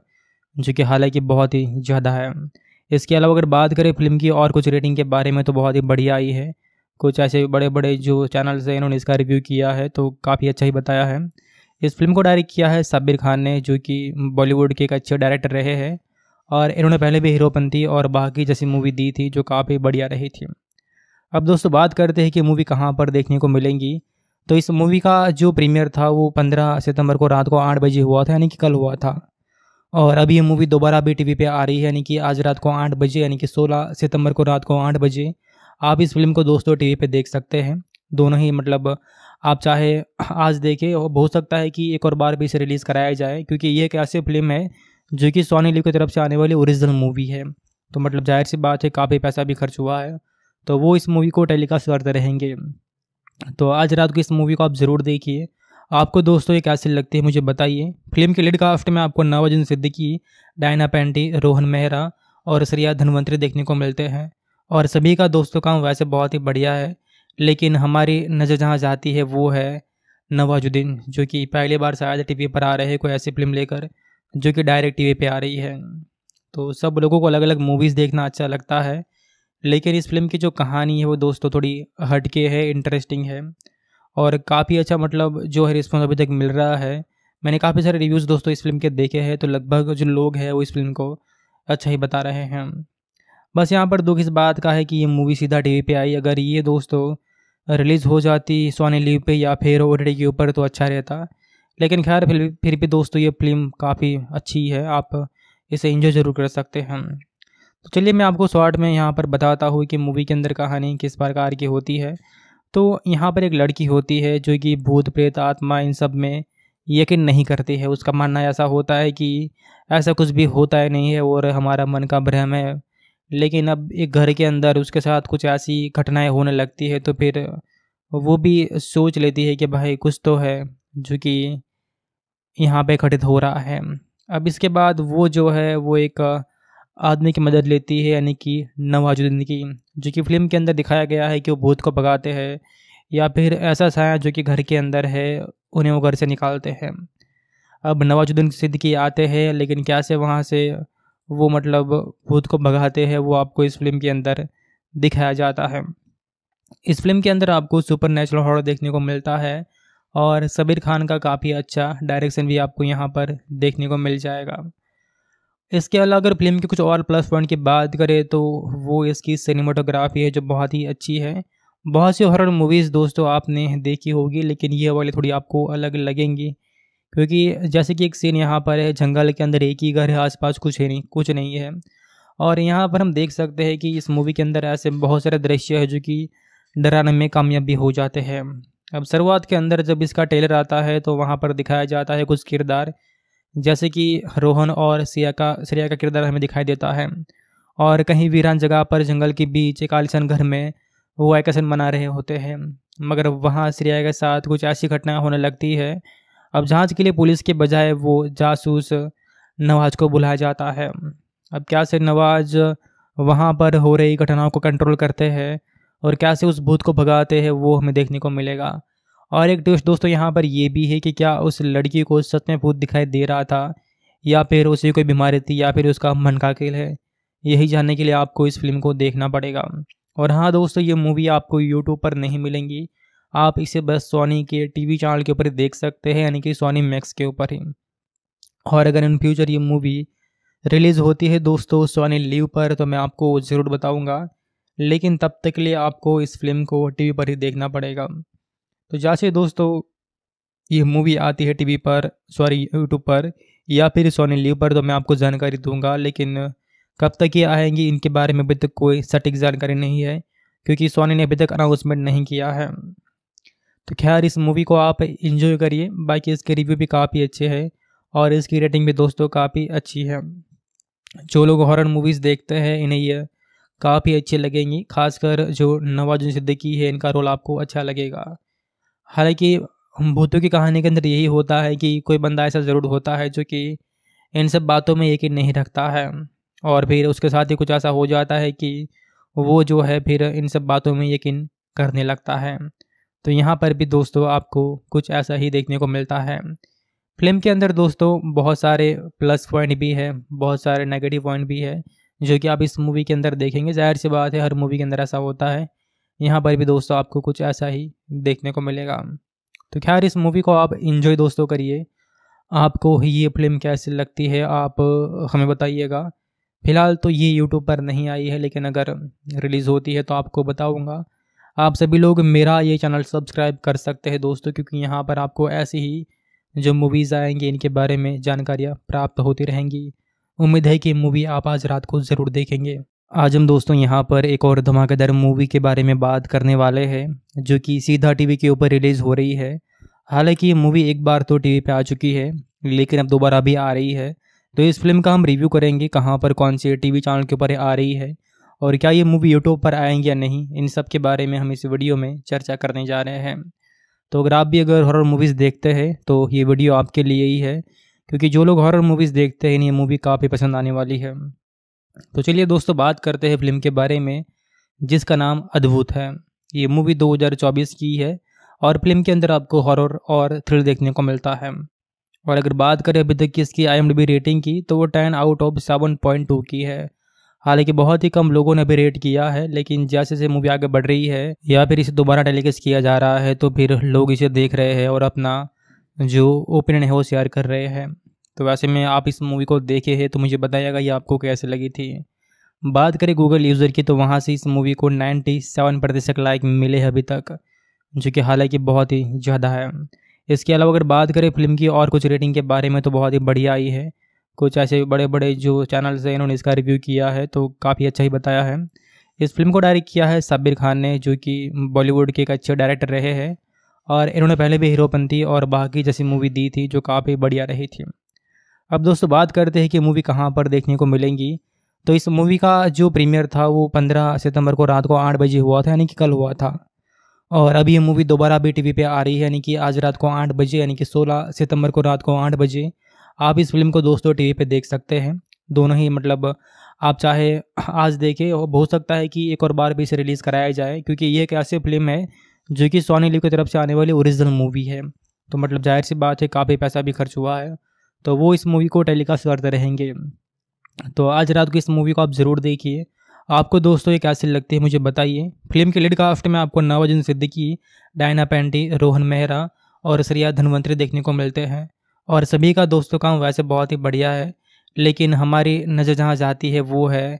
जो कि हालांकि बहुत ही ज़्यादा है इसके अलावा अगर बात करें फिल्म की और कुछ रेटिंग के बारे में तो बहुत ही बढ़िया आई है कुछ ऐसे बड़े बड़े जो चैनल्स हैं इन्होंने इसका रिव्यू किया है तो काफ़ी अच्छा ही बताया है इस फिल्म को डायरेक्ट किया है साबिर खान ने जो कि बॉलीवुड के एक अच्छे डायरेक्टर रहे हैं और इन्होंने पहले भी हीरोपंती और बाकी जैसी मूवी दी थी जो काफ़ी बढ़िया रही थी अब दोस्तों बात करते हैं कि मूवी कहाँ पर देखने को मिलेंगी तो इस मूवी का जो प्रीमियर था वो 15 सितंबर को रात को आठ बजे हुआ था यानी कि कल हुआ था और अभी ये मूवी दोबारा भी टीवी पे आ रही है यानी कि आज रात को आठ बजे यानी कि 16 सितंबर को रात को आठ बजे आप इस फिल्म को दोस्तों टीवी पे देख सकते हैं दोनों ही मतलब आप चाहे आज देखें हो सकता है कि एक और बार भी इसे रिलीज़ कराया जाए क्योंकि ये एक ऐसी फिल्म है जो कि सोनी लिव की तरफ से आने वाली ओरिजिनल मूवी है तो मतलब जाहिर सी बात है काफ़ी पैसा भी खर्च हुआ है तो वो इस मूवी को टेलीकास्ट करते रहेंगे तो आज रात को इस मूवी को आप ज़रूर देखिए आपको दोस्तों ये कैसी लगती है मुझे बताइए फिल्म के लीड कास्ट में आपको नवाजन सिद्दीकी डायना पेंटी रोहन मेहरा और श्रिया धनवंतरी देखने को मिलते हैं और सभी का दोस्तों काम वैसे बहुत ही बढ़िया है लेकिन हमारी नज़र जहाँ जाती है वो है नवाजुद्दीन जो कि पहली बार शायद टीवी पर आ रहे हैं कोई ऐसी फिल्म लेकर जो कि डायरेक्ट वी पे आ रही है तो सब लोगों को अलग अलग मूवीज़ देखना अच्छा लगता है लेकिन इस फिल्म की जो कहानी है वो दोस्तों थोड़ी हटके है इंटरेस्टिंग है और काफ़ी अच्छा मतलब जो है रिस्पॉन्स अभी तक मिल रहा है मैंने काफ़ी सारे रिव्यूज़ दोस्तों इस फिल्म के देखे हैं तो लगभग जो लोग हैं वो इस फिल्म को अच्छा ही बता रहे हैं बस यहाँ पर दुख इस बात का है कि ये मूवी सीधा वी पे आई अगर ये दोस्तों रिलीज़ हो जाती सोनी लीव पे या फिर ओ के ऊपर तो अच्छा रहता लेकिन खैर फिर भी फिर भी दोस्तों ये फिल्म काफ़ी अच्छी है आप इसे इंजॉय ज़रूर कर सकते हैं तो चलिए मैं आपको शॉर्ट में यहाँ पर बताता हूँ कि मूवी के अंदर कहानी किस प्रकार की होती है तो यहाँ पर एक लड़की होती है जो कि भूत प्रेत आत्मा इन सब में यकीन नहीं करती है उसका मानना ऐसा होता है कि ऐसा कुछ भी होता है नहीं है और हमारा मन का भ्रम है लेकिन अब एक घर के अंदर उसके साथ कुछ ऐसी घटनाएं होने लगती है तो फिर वो भी सोच लेती है कि भाई कुछ तो है जो कि यहाँ पे घटित हो रहा है अब इसके बाद वो जो है वो एक आदमी की मदद लेती है यानी कि नवाजुद्दीन की जो कि फिल्म के अंदर दिखाया गया है कि वो भूत को भगाते हैं या फिर ऐसा साया जो कि घर के अंदर है उन्हें वो घर से निकालते हैं अब नवाजुद्दीन सिद्दीकी आते हैं लेकिन कैसे वहाँ से वो मतलब भूत को भगाते हैं वो आपको इस फिल्म के अंदर दिखाया जाता है इस फिल्म के अंदर आपको सुपर नेचुरल हॉर देखने को मिलता है और सबीर खान का काफ़ी अच्छा डायरेक्शन भी आपको यहाँ पर देखने को मिल जाएगा इसके अलावा अगर फिल्म के कुछ और प्लस पॉइंट की बात करें तो वो इसकी सिनेमाटोग्राफी है जो बहुत ही अच्छी है बहुत सी हॉरर मूवीज़ दोस्तों आपने देखी होगी लेकिन ये वाली थोड़ी आपको अलग लगेंगी क्योंकि जैसे कि एक सीन यहाँ पर है जंगल के अंदर एक ही घर है आसपास कुछ है नहीं कुछ नहीं है और यहाँ पर हम देख सकते हैं कि इस मूवी के अंदर ऐसे बहुत सारे दृश्य है जो कि डराने में कामयाबी हो जाते हैं अब शुरुआत के अंदर जब इसका टेलर आता है तो वहाँ पर दिखाया जाता है कुछ किरदार जैसे कि रोहन और सिया का श्रेया का किरदार हमें दिखाई देता है और कहीं वीरान जगह पर जंगल के बीच एक आलिशन घर में वो वैकेशन मना रहे होते हैं मगर वहाँ श्रेया के साथ कुछ ऐसी घटनाएँ होने लगती है अब जांच के लिए पुलिस के बजाय वो जासूस नवाज को बुलाया जाता है अब क्या से नवाज वहाँ पर हो रही घटनाओं को कंट्रोल करते हैं और कैसे उस भूत को भगाते हैं वो हमें देखने को मिलेगा और एक ट्विस्ट दोस्तों यहाँ पर यह भी है कि क्या उस लड़की को सच में भूत दिखाई दे रहा था या फिर उसे कोई बीमारी थी या फिर उसका मन का खेल है यही जानने के लिए आपको इस फिल्म को देखना पड़ेगा और हाँ दोस्तों ये मूवी आपको यूट्यूब पर नहीं मिलेंगी आप इसे बस सोनी के टीवी चैनल के ऊपर देख सकते हैं यानी कि सोनी मैक्स के ऊपर ही और अगर इन फ्यूचर ये मूवी रिलीज़ होती है दोस्तों सोनी लीव पर तो मैं आपको ज़रूर बताऊँगा लेकिन तब तक के लिए आपको इस फिल्म को टीवी पर ही देखना पड़ेगा तो जैसे दोस्तों ये मूवी आती है टीवी पर सॉरी यूट्यूब पर या फिर सोनी लीव पर तो मैं आपको जानकारी दूंगा लेकिन कब तक ये आएंगी इनके बारे में अभी तक कोई सटीक जानकारी नहीं है क्योंकि सोनी ने अभी तक अनाउंसमेंट नहीं किया है तो खैर इस मूवी को आप इन्जॉय करिए बाकी इसके रिव्यू भी काफ़ी अच्छे हैं और इसकी रेटिंग भी दोस्तों काफ़ी अच्छी है जो लोग हॉरर मूवीज़ देखते हैं इन्हें ये काफ़ी अच्छी लगेंगी खासकर जो नवाजुद्दीन सिद्दीकी है इनका रोल आपको अच्छा लगेगा हालांकि भूतों की कहानी के अंदर यही होता है कि कोई बंदा ऐसा ज़रूर होता है जो कि इन सब बातों में यकीन नहीं रखता है और फिर उसके साथ ही कुछ ऐसा हो जाता है कि वो जो है फिर इन सब बातों में यकीन करने लगता है तो यहाँ पर भी दोस्तों आपको कुछ ऐसा ही देखने को मिलता है फिल्म के अंदर दोस्तों बहुत सारे प्लस पॉइंट भी है बहुत सारे नेगेटिव पॉइंट भी है जो कि आप इस मूवी के अंदर देखेंगे जाहिर सी बात है हर मूवी के अंदर ऐसा होता है यहाँ पर भी दोस्तों आपको कुछ ऐसा ही देखने को मिलेगा तो खैर इस मूवी को आप इन्जॉय दोस्तों करिए आपको ये फिल्म कैसी लगती है आप हमें बताइएगा फ़िलहाल तो ये यूट्यूब पर नहीं आई है लेकिन अगर रिलीज़ होती है तो आपको बताऊँगा आप सभी लोग मेरा ये चैनल सब्सक्राइब कर सकते हैं दोस्तों क्योंकि यहाँ पर आपको ऐसी ही जो मूवीज़ आएंगी इनके बारे में जानकारियाँ प्राप्त होती रहेंगी उम्मीद है कि मूवी आप आज रात को ज़रूर देखेंगे आज हम दोस्तों यहाँ पर एक और धमाकेदार मूवी के बारे में बात करने वाले हैं जो कि सीधा टीवी के ऊपर रिलीज़ हो रही है हालांकि ये मूवी एक बार तो टीवी पे आ चुकी है लेकिन अब दोबारा भी आ रही है तो इस फिल्म का हम रिव्यू करेंगे कहाँ पर कौन से टीवी चैनल के ऊपर आ रही है और क्या ये मूवी यूट्यूब पर आएंगी या नहीं इन सब के बारे में हम इस वीडियो में चर्चा करने जा रहे हैं तो अगर आप भी अगर हॉरर मूवीज़ देखते हैं तो ये वीडियो आपके लिए ही है क्योंकि जो लोग हॉरर मूवीज़ देखते हैं इन्हें मूवी काफ़ी पसंद आने वाली है तो चलिए दोस्तों बात करते हैं फिल्म के बारे में जिसका नाम अद्भुत है ये मूवी 2024 की है और फिल्म के अंदर आपको हॉरर और थ्रिल देखने को मिलता है और अगर बात करें अभी तक की इसकी आई रेटिंग की तो वो ten out of seven point two की है हालांकि बहुत ही कम लोगों ने अभी रेट किया है लेकिन जैसे जैसे मूवी आगे बढ़ रही है या फिर इसे दोबारा टेलीकास्ट किया जा रहा है तो फिर लोग इसे देख रहे हैं और अपना जो ओपिनियन है वो शेयर कर रहे हैं तो वैसे में आप इस मूवी को देखे हैं तो मुझे बताइएगा ये आपको कैसे लगी थी बात करें गूगल यूज़र की तो वहाँ से इस मूवी को 97 प्रतिशत लाइक मिले हैं अभी तक जो कि हालांकि बहुत ही ज़्यादा है इसके अलावा अगर बात करें फिल्म की और कुछ रेटिंग के बारे में तो बहुत ही बढ़िया आई है कुछ ऐसे बड़े बड़े जो चैनल्स हैं इन्होंने इसका रिव्यू किया है तो काफ़ी अच्छा ही बताया है इस फिल्म को डायरेक्ट किया है साबिर खान ने जो कि बॉलीवुड के एक अच्छे डायरेक्टर रहे हैं और इन्होंने पहले भी हीरोपंती और बाकी जैसी मूवी दी थी जो काफ़ी बढ़िया रही थी अब दोस्तों बात करते हैं कि मूवी कहाँ पर देखने को मिलेंगी तो इस मूवी का जो प्रीमियर था वो 15 सितंबर को रात को आठ बजे हुआ था यानी कि कल हुआ था और अभी ये मूवी दोबारा भी टीवी पे आ रही है यानी कि आज रात को आठ बजे यानी कि 16 सितंबर को रात को आठ बजे आप इस फिल्म को दोस्तों टीवी पे देख सकते हैं दोनों ही मतलब आप चाहे आज देखें हो सकता है कि एक और बार भी इसे रिलीज़ कराया जाए क्योंकि ये एक ऐसी फिल्म है जो कि सोनी लिव की तरफ से आने वाली ओरिजिनल मूवी है तो मतलब जाहिर सी बात है काफ़ी पैसा भी खर्च हुआ है तो वो इस मूवी को टेलीकास्ट करते रहेंगे तो आज रात को इस मूवी को आप ज़रूर देखिए आपको दोस्तों ये कैसी लगती है मुझे बताइए फिल्म के लीड कास्ट में आपको नवाजुन सिद्दीकी डायना पेंटी रोहन मेहरा और श्रिया धनवंतरी देखने को मिलते हैं और सभी का दोस्तों काम वैसे बहुत ही बढ़िया है लेकिन हमारी नज़र जहाँ जाती है वो है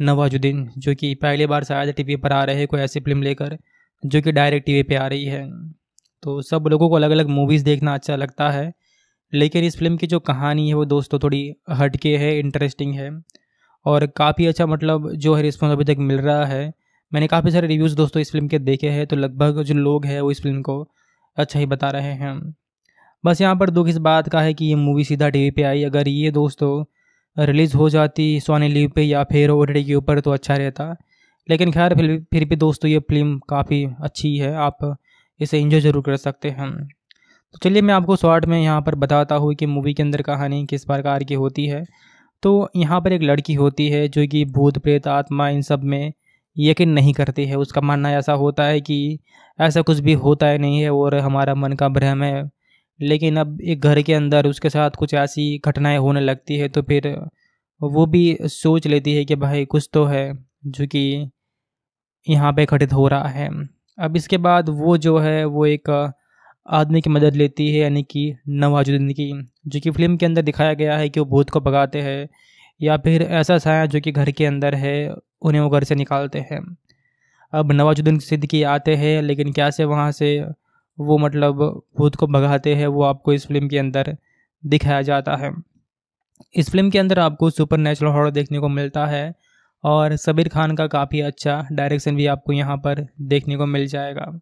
नवाजुद्दीन जो कि पहली बार शायद टीवी पर आ रहे हैं कोई ऐसी फिल्म लेकर जो कि डायरेक्ट टीवी पे आ रही है तो सब लोगों को अलग अलग मूवीज़ देखना अच्छा लगता है लेकिन इस फिल्म की जो कहानी है वो दोस्तों थोड़ी हटके है इंटरेस्टिंग है और काफ़ी अच्छा मतलब जो है रिस्पॉन्स अभी तक मिल रहा है मैंने काफ़ी सारे रिव्यूज़ दोस्तों इस फिल्म के देखे हैं तो लगभग जो लोग हैं वो इस फिल्म को अच्छा ही बता रहे हैं बस यहाँ पर दुख इस बात का है कि ये मूवी सीधा टीवी पे आई अगर ये दोस्तों रिलीज़ हो जाती सोनी लीव पे या फिर ओ के ऊपर तो अच्छा रहता लेकिन खैर फिर भी फिर भी दोस्तों ये फिल्म काफ़ी अच्छी है आप इसे इंजॉय ज़रूर कर सकते हैं तो चलिए मैं आपको शॉर्ट में यहाँ पर बताता हूँ कि मूवी के अंदर कहानी किस प्रकार की होती है तो यहाँ पर एक लड़की होती है जो कि भूत प्रेत आत्मा इन सब में यकीन नहीं करती है उसका मानना ऐसा होता है कि ऐसा कुछ भी होता है नहीं है और हमारा मन का भ्रम है लेकिन अब एक घर के अंदर उसके साथ कुछ ऐसी घटनाएं होने लगती है तो फिर वो भी सोच लेती है कि भाई कुछ तो है जो कि यहाँ पे घटित हो रहा है अब इसके बाद वो जो है वो एक आदमी की मदद लेती है यानी कि नवाजुद्दीन की जो कि फिल्म के अंदर दिखाया गया है कि वो भूत को भगाते हैं या फिर ऐसा साया जो कि घर के अंदर है उन्हें वो घर से निकालते हैं अब नवाजुद्दीन सिद्दीकी आते हैं लेकिन क्या से वहाँ से वो मतलब भूत को भगाते हैं वो आपको इस फिल्म के अंदर दिखाया जाता है इस फिल्म के अंदर आपको सुपर नेचुरल हॉर देखने को मिलता है और सबीर खान का काफ़ी अच्छा डायरेक्शन भी आपको यहाँ पर देखने को मिल जाएगा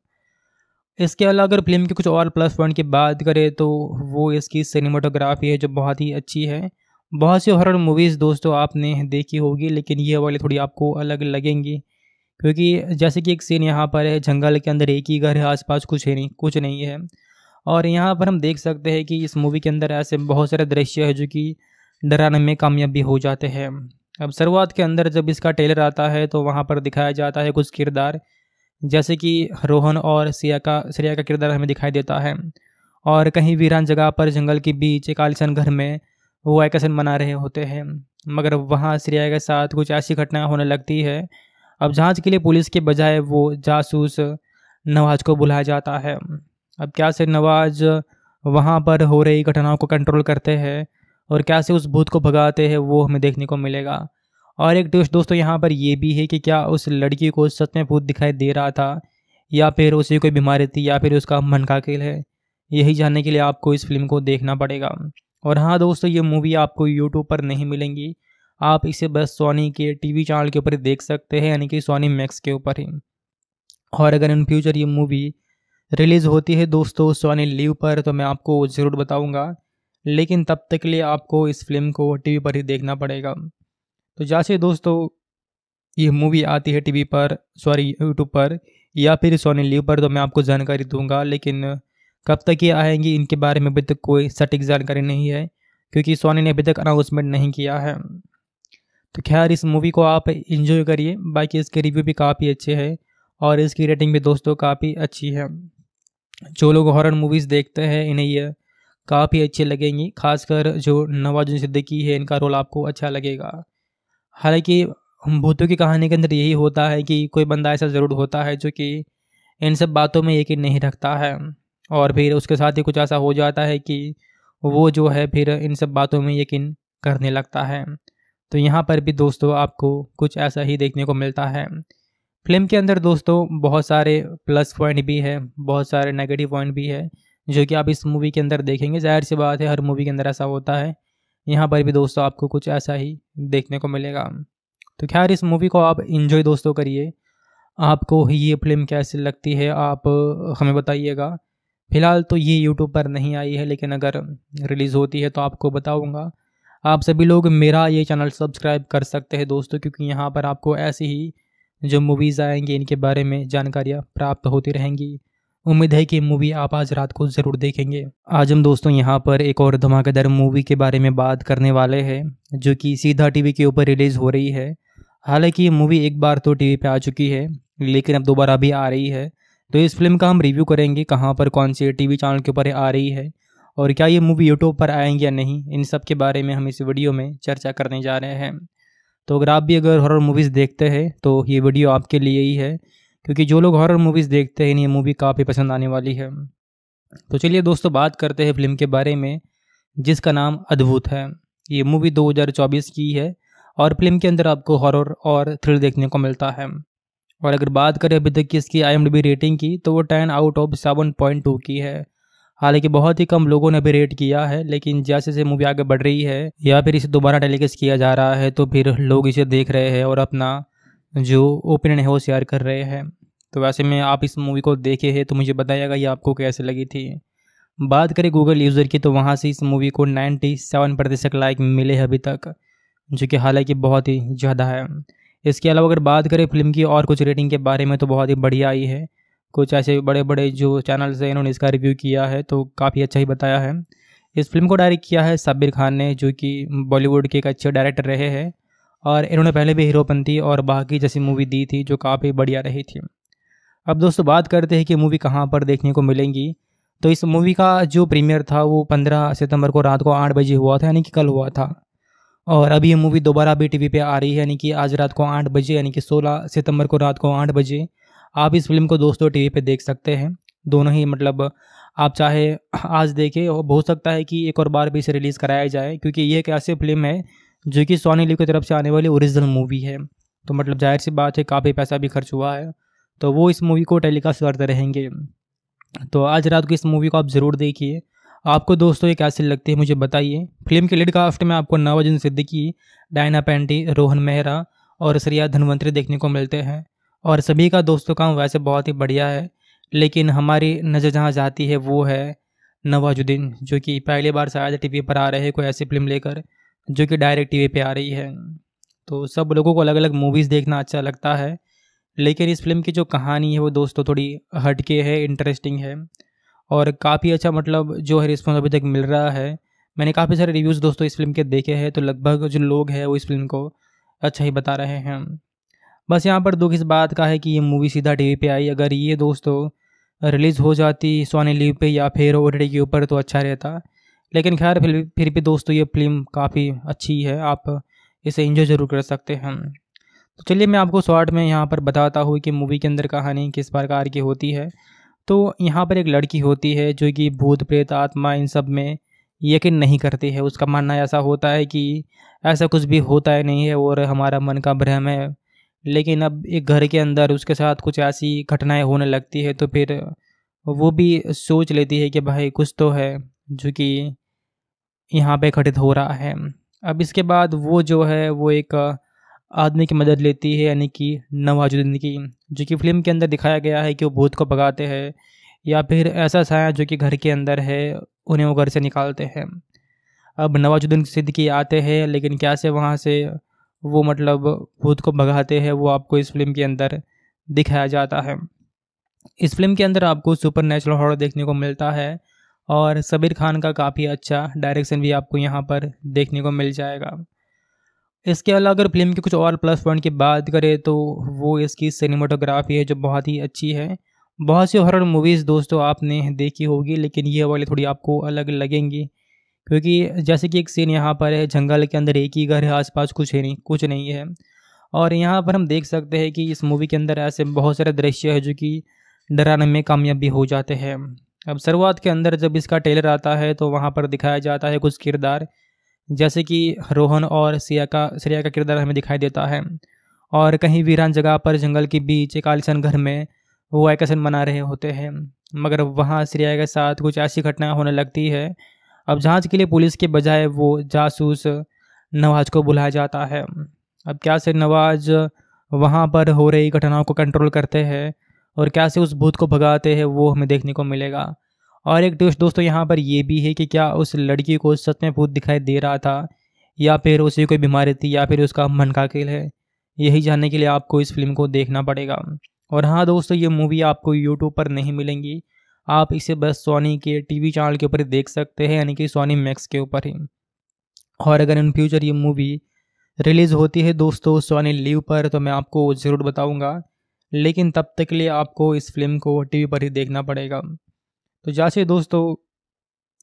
इसके अलावा अगर फिल्म के कुछ और प्लस पॉइंट की बात करें तो वो इसकी सिनेमाटोग्राफी है जो बहुत ही अच्छी है बहुत सी हॉरर मूवीज़ दोस्तों आपने देखी होगी लेकिन ये वाली थोड़ी आपको अलग लगेंगी क्योंकि जैसे कि एक सीन यहाँ पर है जंगल के अंदर एक ही घर है आसपास कुछ है नहीं कुछ नहीं है और यहाँ पर हम देख सकते हैं कि इस मूवी के अंदर ऐसे बहुत सारे दृश्य है जो कि डराने में कामयाबी हो जाते हैं अब शुरुआत के अंदर जब इसका टेलर आता है तो वहाँ पर दिखाया जाता है कुछ किरदार जैसे कि रोहन और सिया का श्रेया का किरदार हमें दिखाई देता है और कहीं वीरान जगह पर जंगल के बीच एक आलिशन घर में वो वैकेशन मना रहे होते हैं मगर वहाँ श्रेया के साथ कुछ ऐसी घटना होने लगती है अब जांच के लिए पुलिस के बजाय वो जासूस नवाज को बुलाया जाता है अब क्या से नवाज वहाँ पर हो रही घटनाओं को कंट्रोल करते हैं और कैसे उस भूत को भगाते हैं वो हमें देखने को मिलेगा और एक ट्विस्ट दोस्तों यहाँ पर ये भी है कि क्या उस लड़की को सच में भूत दिखाई दे रहा था या फिर उसे कोई बीमारी थी या फिर उसका मन का खेल है यही जानने के लिए आपको इस फिल्म को देखना पड़ेगा और हाँ दोस्तों ये मूवी आपको यूट्यूब पर नहीं मिलेंगी आप इसे बस सोनी के टीवी चैनल के ऊपर देख सकते हैं यानी कि सोनी मैक्स के ऊपर ही और अगर इन फ्यूचर ये मूवी रिलीज़ होती है दोस्तों सोनी लीव पर तो मैं आपको ज़रूर बताऊँगा लेकिन तब तक के लिए आपको इस फिल्म को टीवी पर ही देखना पड़ेगा तो जैसे दोस्तों ये मूवी आती है टीवी पर सॉरी यूट्यूब पर या फिर सोनी लीव पर तो मैं आपको जानकारी दूंगा लेकिन कब तक ये आएंगी इनके बारे में अभी तक कोई सटीक जानकारी नहीं है क्योंकि सोनी ने अभी तक अनाउंसमेंट नहीं किया है तो खैर इस मूवी को आप इन्जॉय करिए बाकी इसके रिव्यू भी काफ़ी अच्छे हैं और इसकी रेटिंग भी दोस्तों काफ़ी अच्छी है जो लोग हॉरर मूवीज़ देखते हैं इन्हें ये काफ़ी अच्छी लगेंगी खासकर जो नवाजुद्दीन सिद्दीकी है इनका रोल आपको अच्छा लगेगा हालांकि भूतों की कहानी के अंदर यही होता है कि कोई बंदा ऐसा ज़रूर होता है जो कि इन सब बातों में यकीन नहीं रखता है और फिर उसके साथ ही कुछ ऐसा हो जाता है कि वो जो है फिर इन सब बातों में यकीन करने लगता है तो यहाँ पर भी दोस्तों आपको कुछ ऐसा ही देखने को मिलता है फिल्म के अंदर दोस्तों बहुत सारे प्लस पॉइंट भी है बहुत सारे नेगेटिव पॉइंट भी है जो कि आप इस मूवी के अंदर देखेंगे जाहिर सी बात है हर मूवी के अंदर ऐसा होता है यहाँ पर भी दोस्तों आपको कुछ ऐसा ही देखने को मिलेगा तो खैर इस मूवी को आप इन्जॉय दोस्तों करिए आपको ये फिल्म कैसी लगती है आप हमें बताइएगा फ़िलहाल तो ये यूट्यूब पर नहीं आई है लेकिन अगर रिलीज़ होती है तो आपको बताऊँगा आप सभी लोग मेरा ये चैनल सब्सक्राइब कर सकते हैं दोस्तों क्योंकि यहाँ पर आपको ऐसी ही जो मूवीज़ आएंगी इनके बारे में जानकारियाँ प्राप्त होती रहेंगी उम्मीद है कि मूवी आप आज रात को ज़रूर देखेंगे आज हम दोस्तों यहाँ पर एक और धमाकेदार मूवी के बारे में बात करने वाले हैं जो कि सीधा टीवी के ऊपर रिलीज़ हो रही है हालांकि ये मूवी एक बार तो टीवी पे आ चुकी है लेकिन अब दोबारा भी आ रही है तो इस फिल्म का हम रिव्यू करेंगे कहाँ पर कौन से टीवी चैनल के ऊपर आ रही है और क्या ये मूवी यूट्यूब पर आएंगे या नहीं इन सब के बारे में हम इस वीडियो में चर्चा करने जा रहे हैं तो अगर आप भी अगर हॉरर मूवीज़ देखते हैं तो ये वीडियो आपके लिए ही है क्योंकि जो लोग हॉरर मूवीज़ देखते हैं इन्हें मूवी काफ़ी पसंद आने वाली है तो चलिए दोस्तों बात करते हैं फिल्म के बारे में जिसका नाम अद्भुत है ये मूवी 2024 की है और फिल्म के अंदर आपको हॉरर और थ्रिल देखने को मिलता है और अगर बात करें अभी तक की इसकी आई रेटिंग की तो वो ten out of seven point two की है हालांकि बहुत ही कम लोगों ने अभी रेट किया है लेकिन जैसे जैसे मूवी आगे बढ़ रही है या फिर इसे दोबारा टेलीकास्ट किया जा रहा है तो फिर लोग इसे देख रहे हैं और अपना जो ओपिनियन है वो शेयर कर रहे हैं तो वैसे में आप इस मूवी को देखे हैं तो मुझे बताइएगा ये आपको कैसे लगी थी बात करें गूगल यूज़र की तो वहाँ से इस मूवी को 97 प्रतिशत लाइक मिले हैं अभी तक जो कि हालांकि बहुत ही ज़्यादा है इसके अलावा अगर बात करें फिल्म की और कुछ रेटिंग के बारे में तो बहुत ही बढ़िया आई है कुछ ऐसे बड़े बड़े जो चैनल्स हैं इन्होंने इसका रिव्यू किया है तो काफ़ी अच्छा ही बताया है इस फिल्म को डायरेक्ट किया है साबिर खान ने जो कि बॉलीवुड के एक अच्छे डायरेक्टर रहे हैं और इन्होंने पहले भी हीरोपंथी और बाकी जैसी मूवी दी थी जो काफ़ी बढ़िया रही थी अब दोस्तों बात करते हैं कि मूवी कहाँ पर देखने को मिलेंगी तो इस मूवी का जो प्रीमियर था वो 15 सितंबर को रात को आठ बजे हुआ था यानी कि कल हुआ था और अभी ये मूवी दोबारा भी टीवी पे आ रही है यानी कि आज रात को आठ बजे यानी कि 16 सितंबर को रात को आठ बजे आप इस फिल्म को दोस्तों टीवी पे देख सकते हैं दोनों ही मतलब आप चाहे आज देखें हो सकता है कि एक और बार भी इसे रिलीज़ कराया जाए क्योंकि ये एक ऐसी फिल्म है जो कि सोनी लिव की तरफ से आने वाली ओरिजिनल मूवी है तो मतलब जाहिर सी बात है काफ़ी पैसा भी खर्च हुआ है तो वो इस मूवी को टेलीकास्ट करते रहेंगे तो आज रात को इस मूवी को आप ज़रूर देखिए आपको दोस्तों ये कैसी लगती है मुझे बताइए फिल्म के लीड कास्ट में आपको नवाजुन सिद्दीकी डायना पेंटी रोहन मेहरा और श्रिया धनवंतरी देखने को मिलते हैं और सभी का दोस्तों काम वैसे बहुत ही बढ़िया है लेकिन हमारी नज़र जहाँ जाती है वो है नवाजुद्दीन जो कि पहली बार शायद टीवी पर आ रहे हैं कोई ऐसी फिल्म लेकर जो कि डायरेक्ट टीवी पे आ रही है तो सब लोगों को अलग अलग मूवीज़ देखना अच्छा लगता है लेकिन इस फिल्म की जो कहानी है वो दोस्तों थोड़ी हटके है इंटरेस्टिंग है और काफ़ी अच्छा मतलब जो है रिस्पॉन्स अभी तक मिल रहा है मैंने काफ़ी सारे रिव्यूज़ दोस्तों इस फिल्म के देखे हैं तो लगभग जो लोग हैं वो इस फिल्म को अच्छा ही बता रहे हैं बस यहाँ पर दुख इस बात का है कि ये मूवी सीधा टीवी पे आई अगर ये दोस्तों रिलीज़ हो जाती सोनी लीव पे या फिर ओ के ऊपर तो अच्छा रहता लेकिन खैर फिर फिर भी दोस्तों ये फिल्म काफ़ी अच्छी है आप इसे इंजॉय ज़रूर कर सकते हैं तो चलिए मैं आपको शॉर्ट में यहाँ पर बताता हूँ कि मूवी के अंदर कहानी किस प्रकार की होती है तो यहाँ पर एक लड़की होती है जो कि भूत प्रेत आत्मा इन सब में यकीन नहीं करती है उसका मानना ऐसा होता है कि ऐसा कुछ भी होता है नहीं है और हमारा मन का भ्रम है लेकिन अब एक घर के अंदर उसके साथ कुछ ऐसी घटनाएं होने लगती है तो फिर वो भी सोच लेती है कि भाई कुछ तो है जो कि यहाँ पे घटित हो रहा है अब इसके बाद वो जो है वो एक आदमी की मदद लेती है यानी कि नवाजुद्दीन की जो कि फिल्म के अंदर दिखाया गया है कि वो भूत को भगाते हैं या फिर ऐसा साया जो कि घर के अंदर है उन्हें वो घर से निकालते हैं अब नवाजुद्दीन सिद्दीकी आते हैं लेकिन क्या से वहाँ से वो मतलब भूत को भगाते हैं वो आपको इस फिल्म के अंदर दिखाया जाता है इस फिल्म के अंदर आपको सुपर नेचुरल हॉर देखने को मिलता है और सबीर खान का काफ़ी अच्छा डायरेक्शन भी आपको यहाँ पर देखने को मिल जाएगा इसके अलावा अगर फिल्म के कुछ और प्लस पॉइंट की बात करें तो वो इसकी सिनेमाटोग्राफी है जो बहुत ही अच्छी है बहुत सी हॉरर मूवीज़ दोस्तों आपने देखी होगी लेकिन ये वाली थोड़ी आपको अलग लगेंगी क्योंकि जैसे कि एक सीन यहाँ पर है जंगल के अंदर एक ही घर है आसपास कुछ है नहीं कुछ नहीं है और यहाँ पर हम देख सकते हैं कि इस मूवी के अंदर ऐसे बहुत सारे दृश्य है जो कि डराने में कामयाबी हो जाते हैं अब शुरुआत के अंदर जब इसका टेलर आता है तो वहाँ पर दिखाया जाता है कुछ किरदार जैसे कि रोहन और सिया का श्रेया का किरदार हमें दिखाई देता है और कहीं वीरान जगह पर जंगल के बीच एक आलिशान घर में वो वैकेशन मना रहे होते हैं मगर वहाँ श्रेया के साथ कुछ ऐसी घटना होने लगती है अब जांच के लिए पुलिस के बजाय वो जासूस नवाज को बुलाया जाता है अब क्या से नवाज वहाँ पर हो रही घटनाओं को कंट्रोल करते हैं और कैसे उस भूत को भगाते हैं वो हमें देखने को मिलेगा और एक ट्विस्ट दोस्तों यहाँ पर यह भी है कि क्या उस लड़की को सच में भूत दिखाई दे रहा था या फिर उसे कोई बीमारी थी या फिर उसका मन का खेल है यही जानने के लिए आपको इस फिल्म को देखना पड़ेगा और हाँ दोस्तों ये मूवी आपको यूट्यूब पर नहीं मिलेंगी आप इसे बस सोनी के टीवी चैनल के ऊपर देख सकते हैं यानी कि सोनी मैक्स के ऊपर ही और अगर इन फ्यूचर ये मूवी रिलीज़ होती है दोस्तों सोनी लीव पर तो मैं आपको ज़रूर बताऊँगा लेकिन तब तक के लिए आपको इस फिल्म को टीवी पर ही देखना पड़ेगा तो जैसे दोस्तों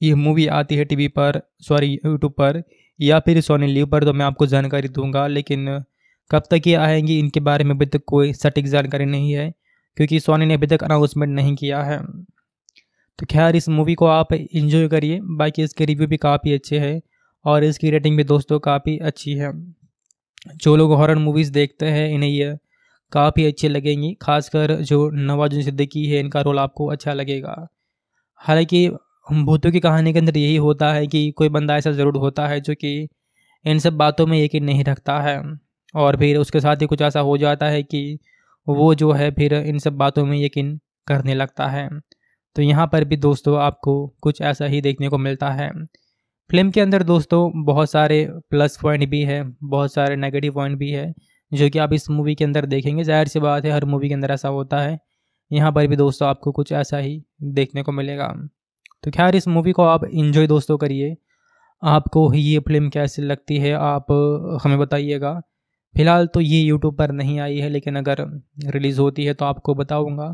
ये मूवी आती है टीवी पर सॉरी यूट्यूब पर या फिर सोनी लीव पर तो मैं आपको जानकारी दूंगा लेकिन कब तक ये आएंगी इनके बारे में अभी तक कोई सटीक जानकारी नहीं है क्योंकि सोनी ने अभी तक अनाउंसमेंट नहीं किया है तो खैर इस मूवी को आप इंजॉय करिए बाकी इसके रिव्यू भी काफ़ी अच्छे हैं और इसकी रेटिंग भी दोस्तों काफ़ी अच्छी है जो लोग हॉरर मूवीज़ देखते हैं इन्हें ये काफ़ी अच्छी लगेंगी खासकर जो नवाजुद्दीन सिद्दीकी है इनका रोल आपको अच्छा लगेगा हालांकि भूतों की कहानी के अंदर यही होता है कि कोई बंदा ऐसा ज़रूर होता है जो कि इन सब बातों में यकीन नहीं रखता है और फिर उसके साथ ही कुछ ऐसा हो जाता है कि वो जो है फिर इन सब बातों में यकीन करने लगता है तो यहाँ पर भी दोस्तों आपको कुछ ऐसा ही देखने को मिलता है फिल्म के अंदर दोस्तों बहुत सारे प्लस पॉइंट भी है बहुत सारे नेगेटिव पॉइंट भी है जो कि आप इस मूवी के अंदर देखेंगे जाहिर सी बात है हर मूवी के अंदर ऐसा होता है यहाँ पर भी दोस्तों आपको कुछ ऐसा ही देखने को मिलेगा तो खैर इस मूवी को आप इन्जॉय दोस्तों करिए आपको ये फिल्म कैसी लगती है आप हमें बताइएगा फ़िलहाल तो ये यूट्यूब पर नहीं आई है लेकिन अगर रिलीज़ होती है तो आपको बताऊँगा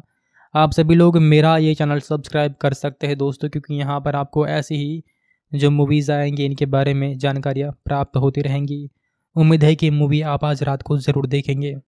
आप सभी लोग मेरा ये चैनल सब्सक्राइब कर सकते हैं दोस्तों क्योंकि यहाँ पर आपको ऐसी ही जो मूवीज़ आएंगी इनके बारे में जानकारियाँ प्राप्त होती रहेंगी उम्मीद है कि मूवी आप आज रात को ज़रूर देखेंगे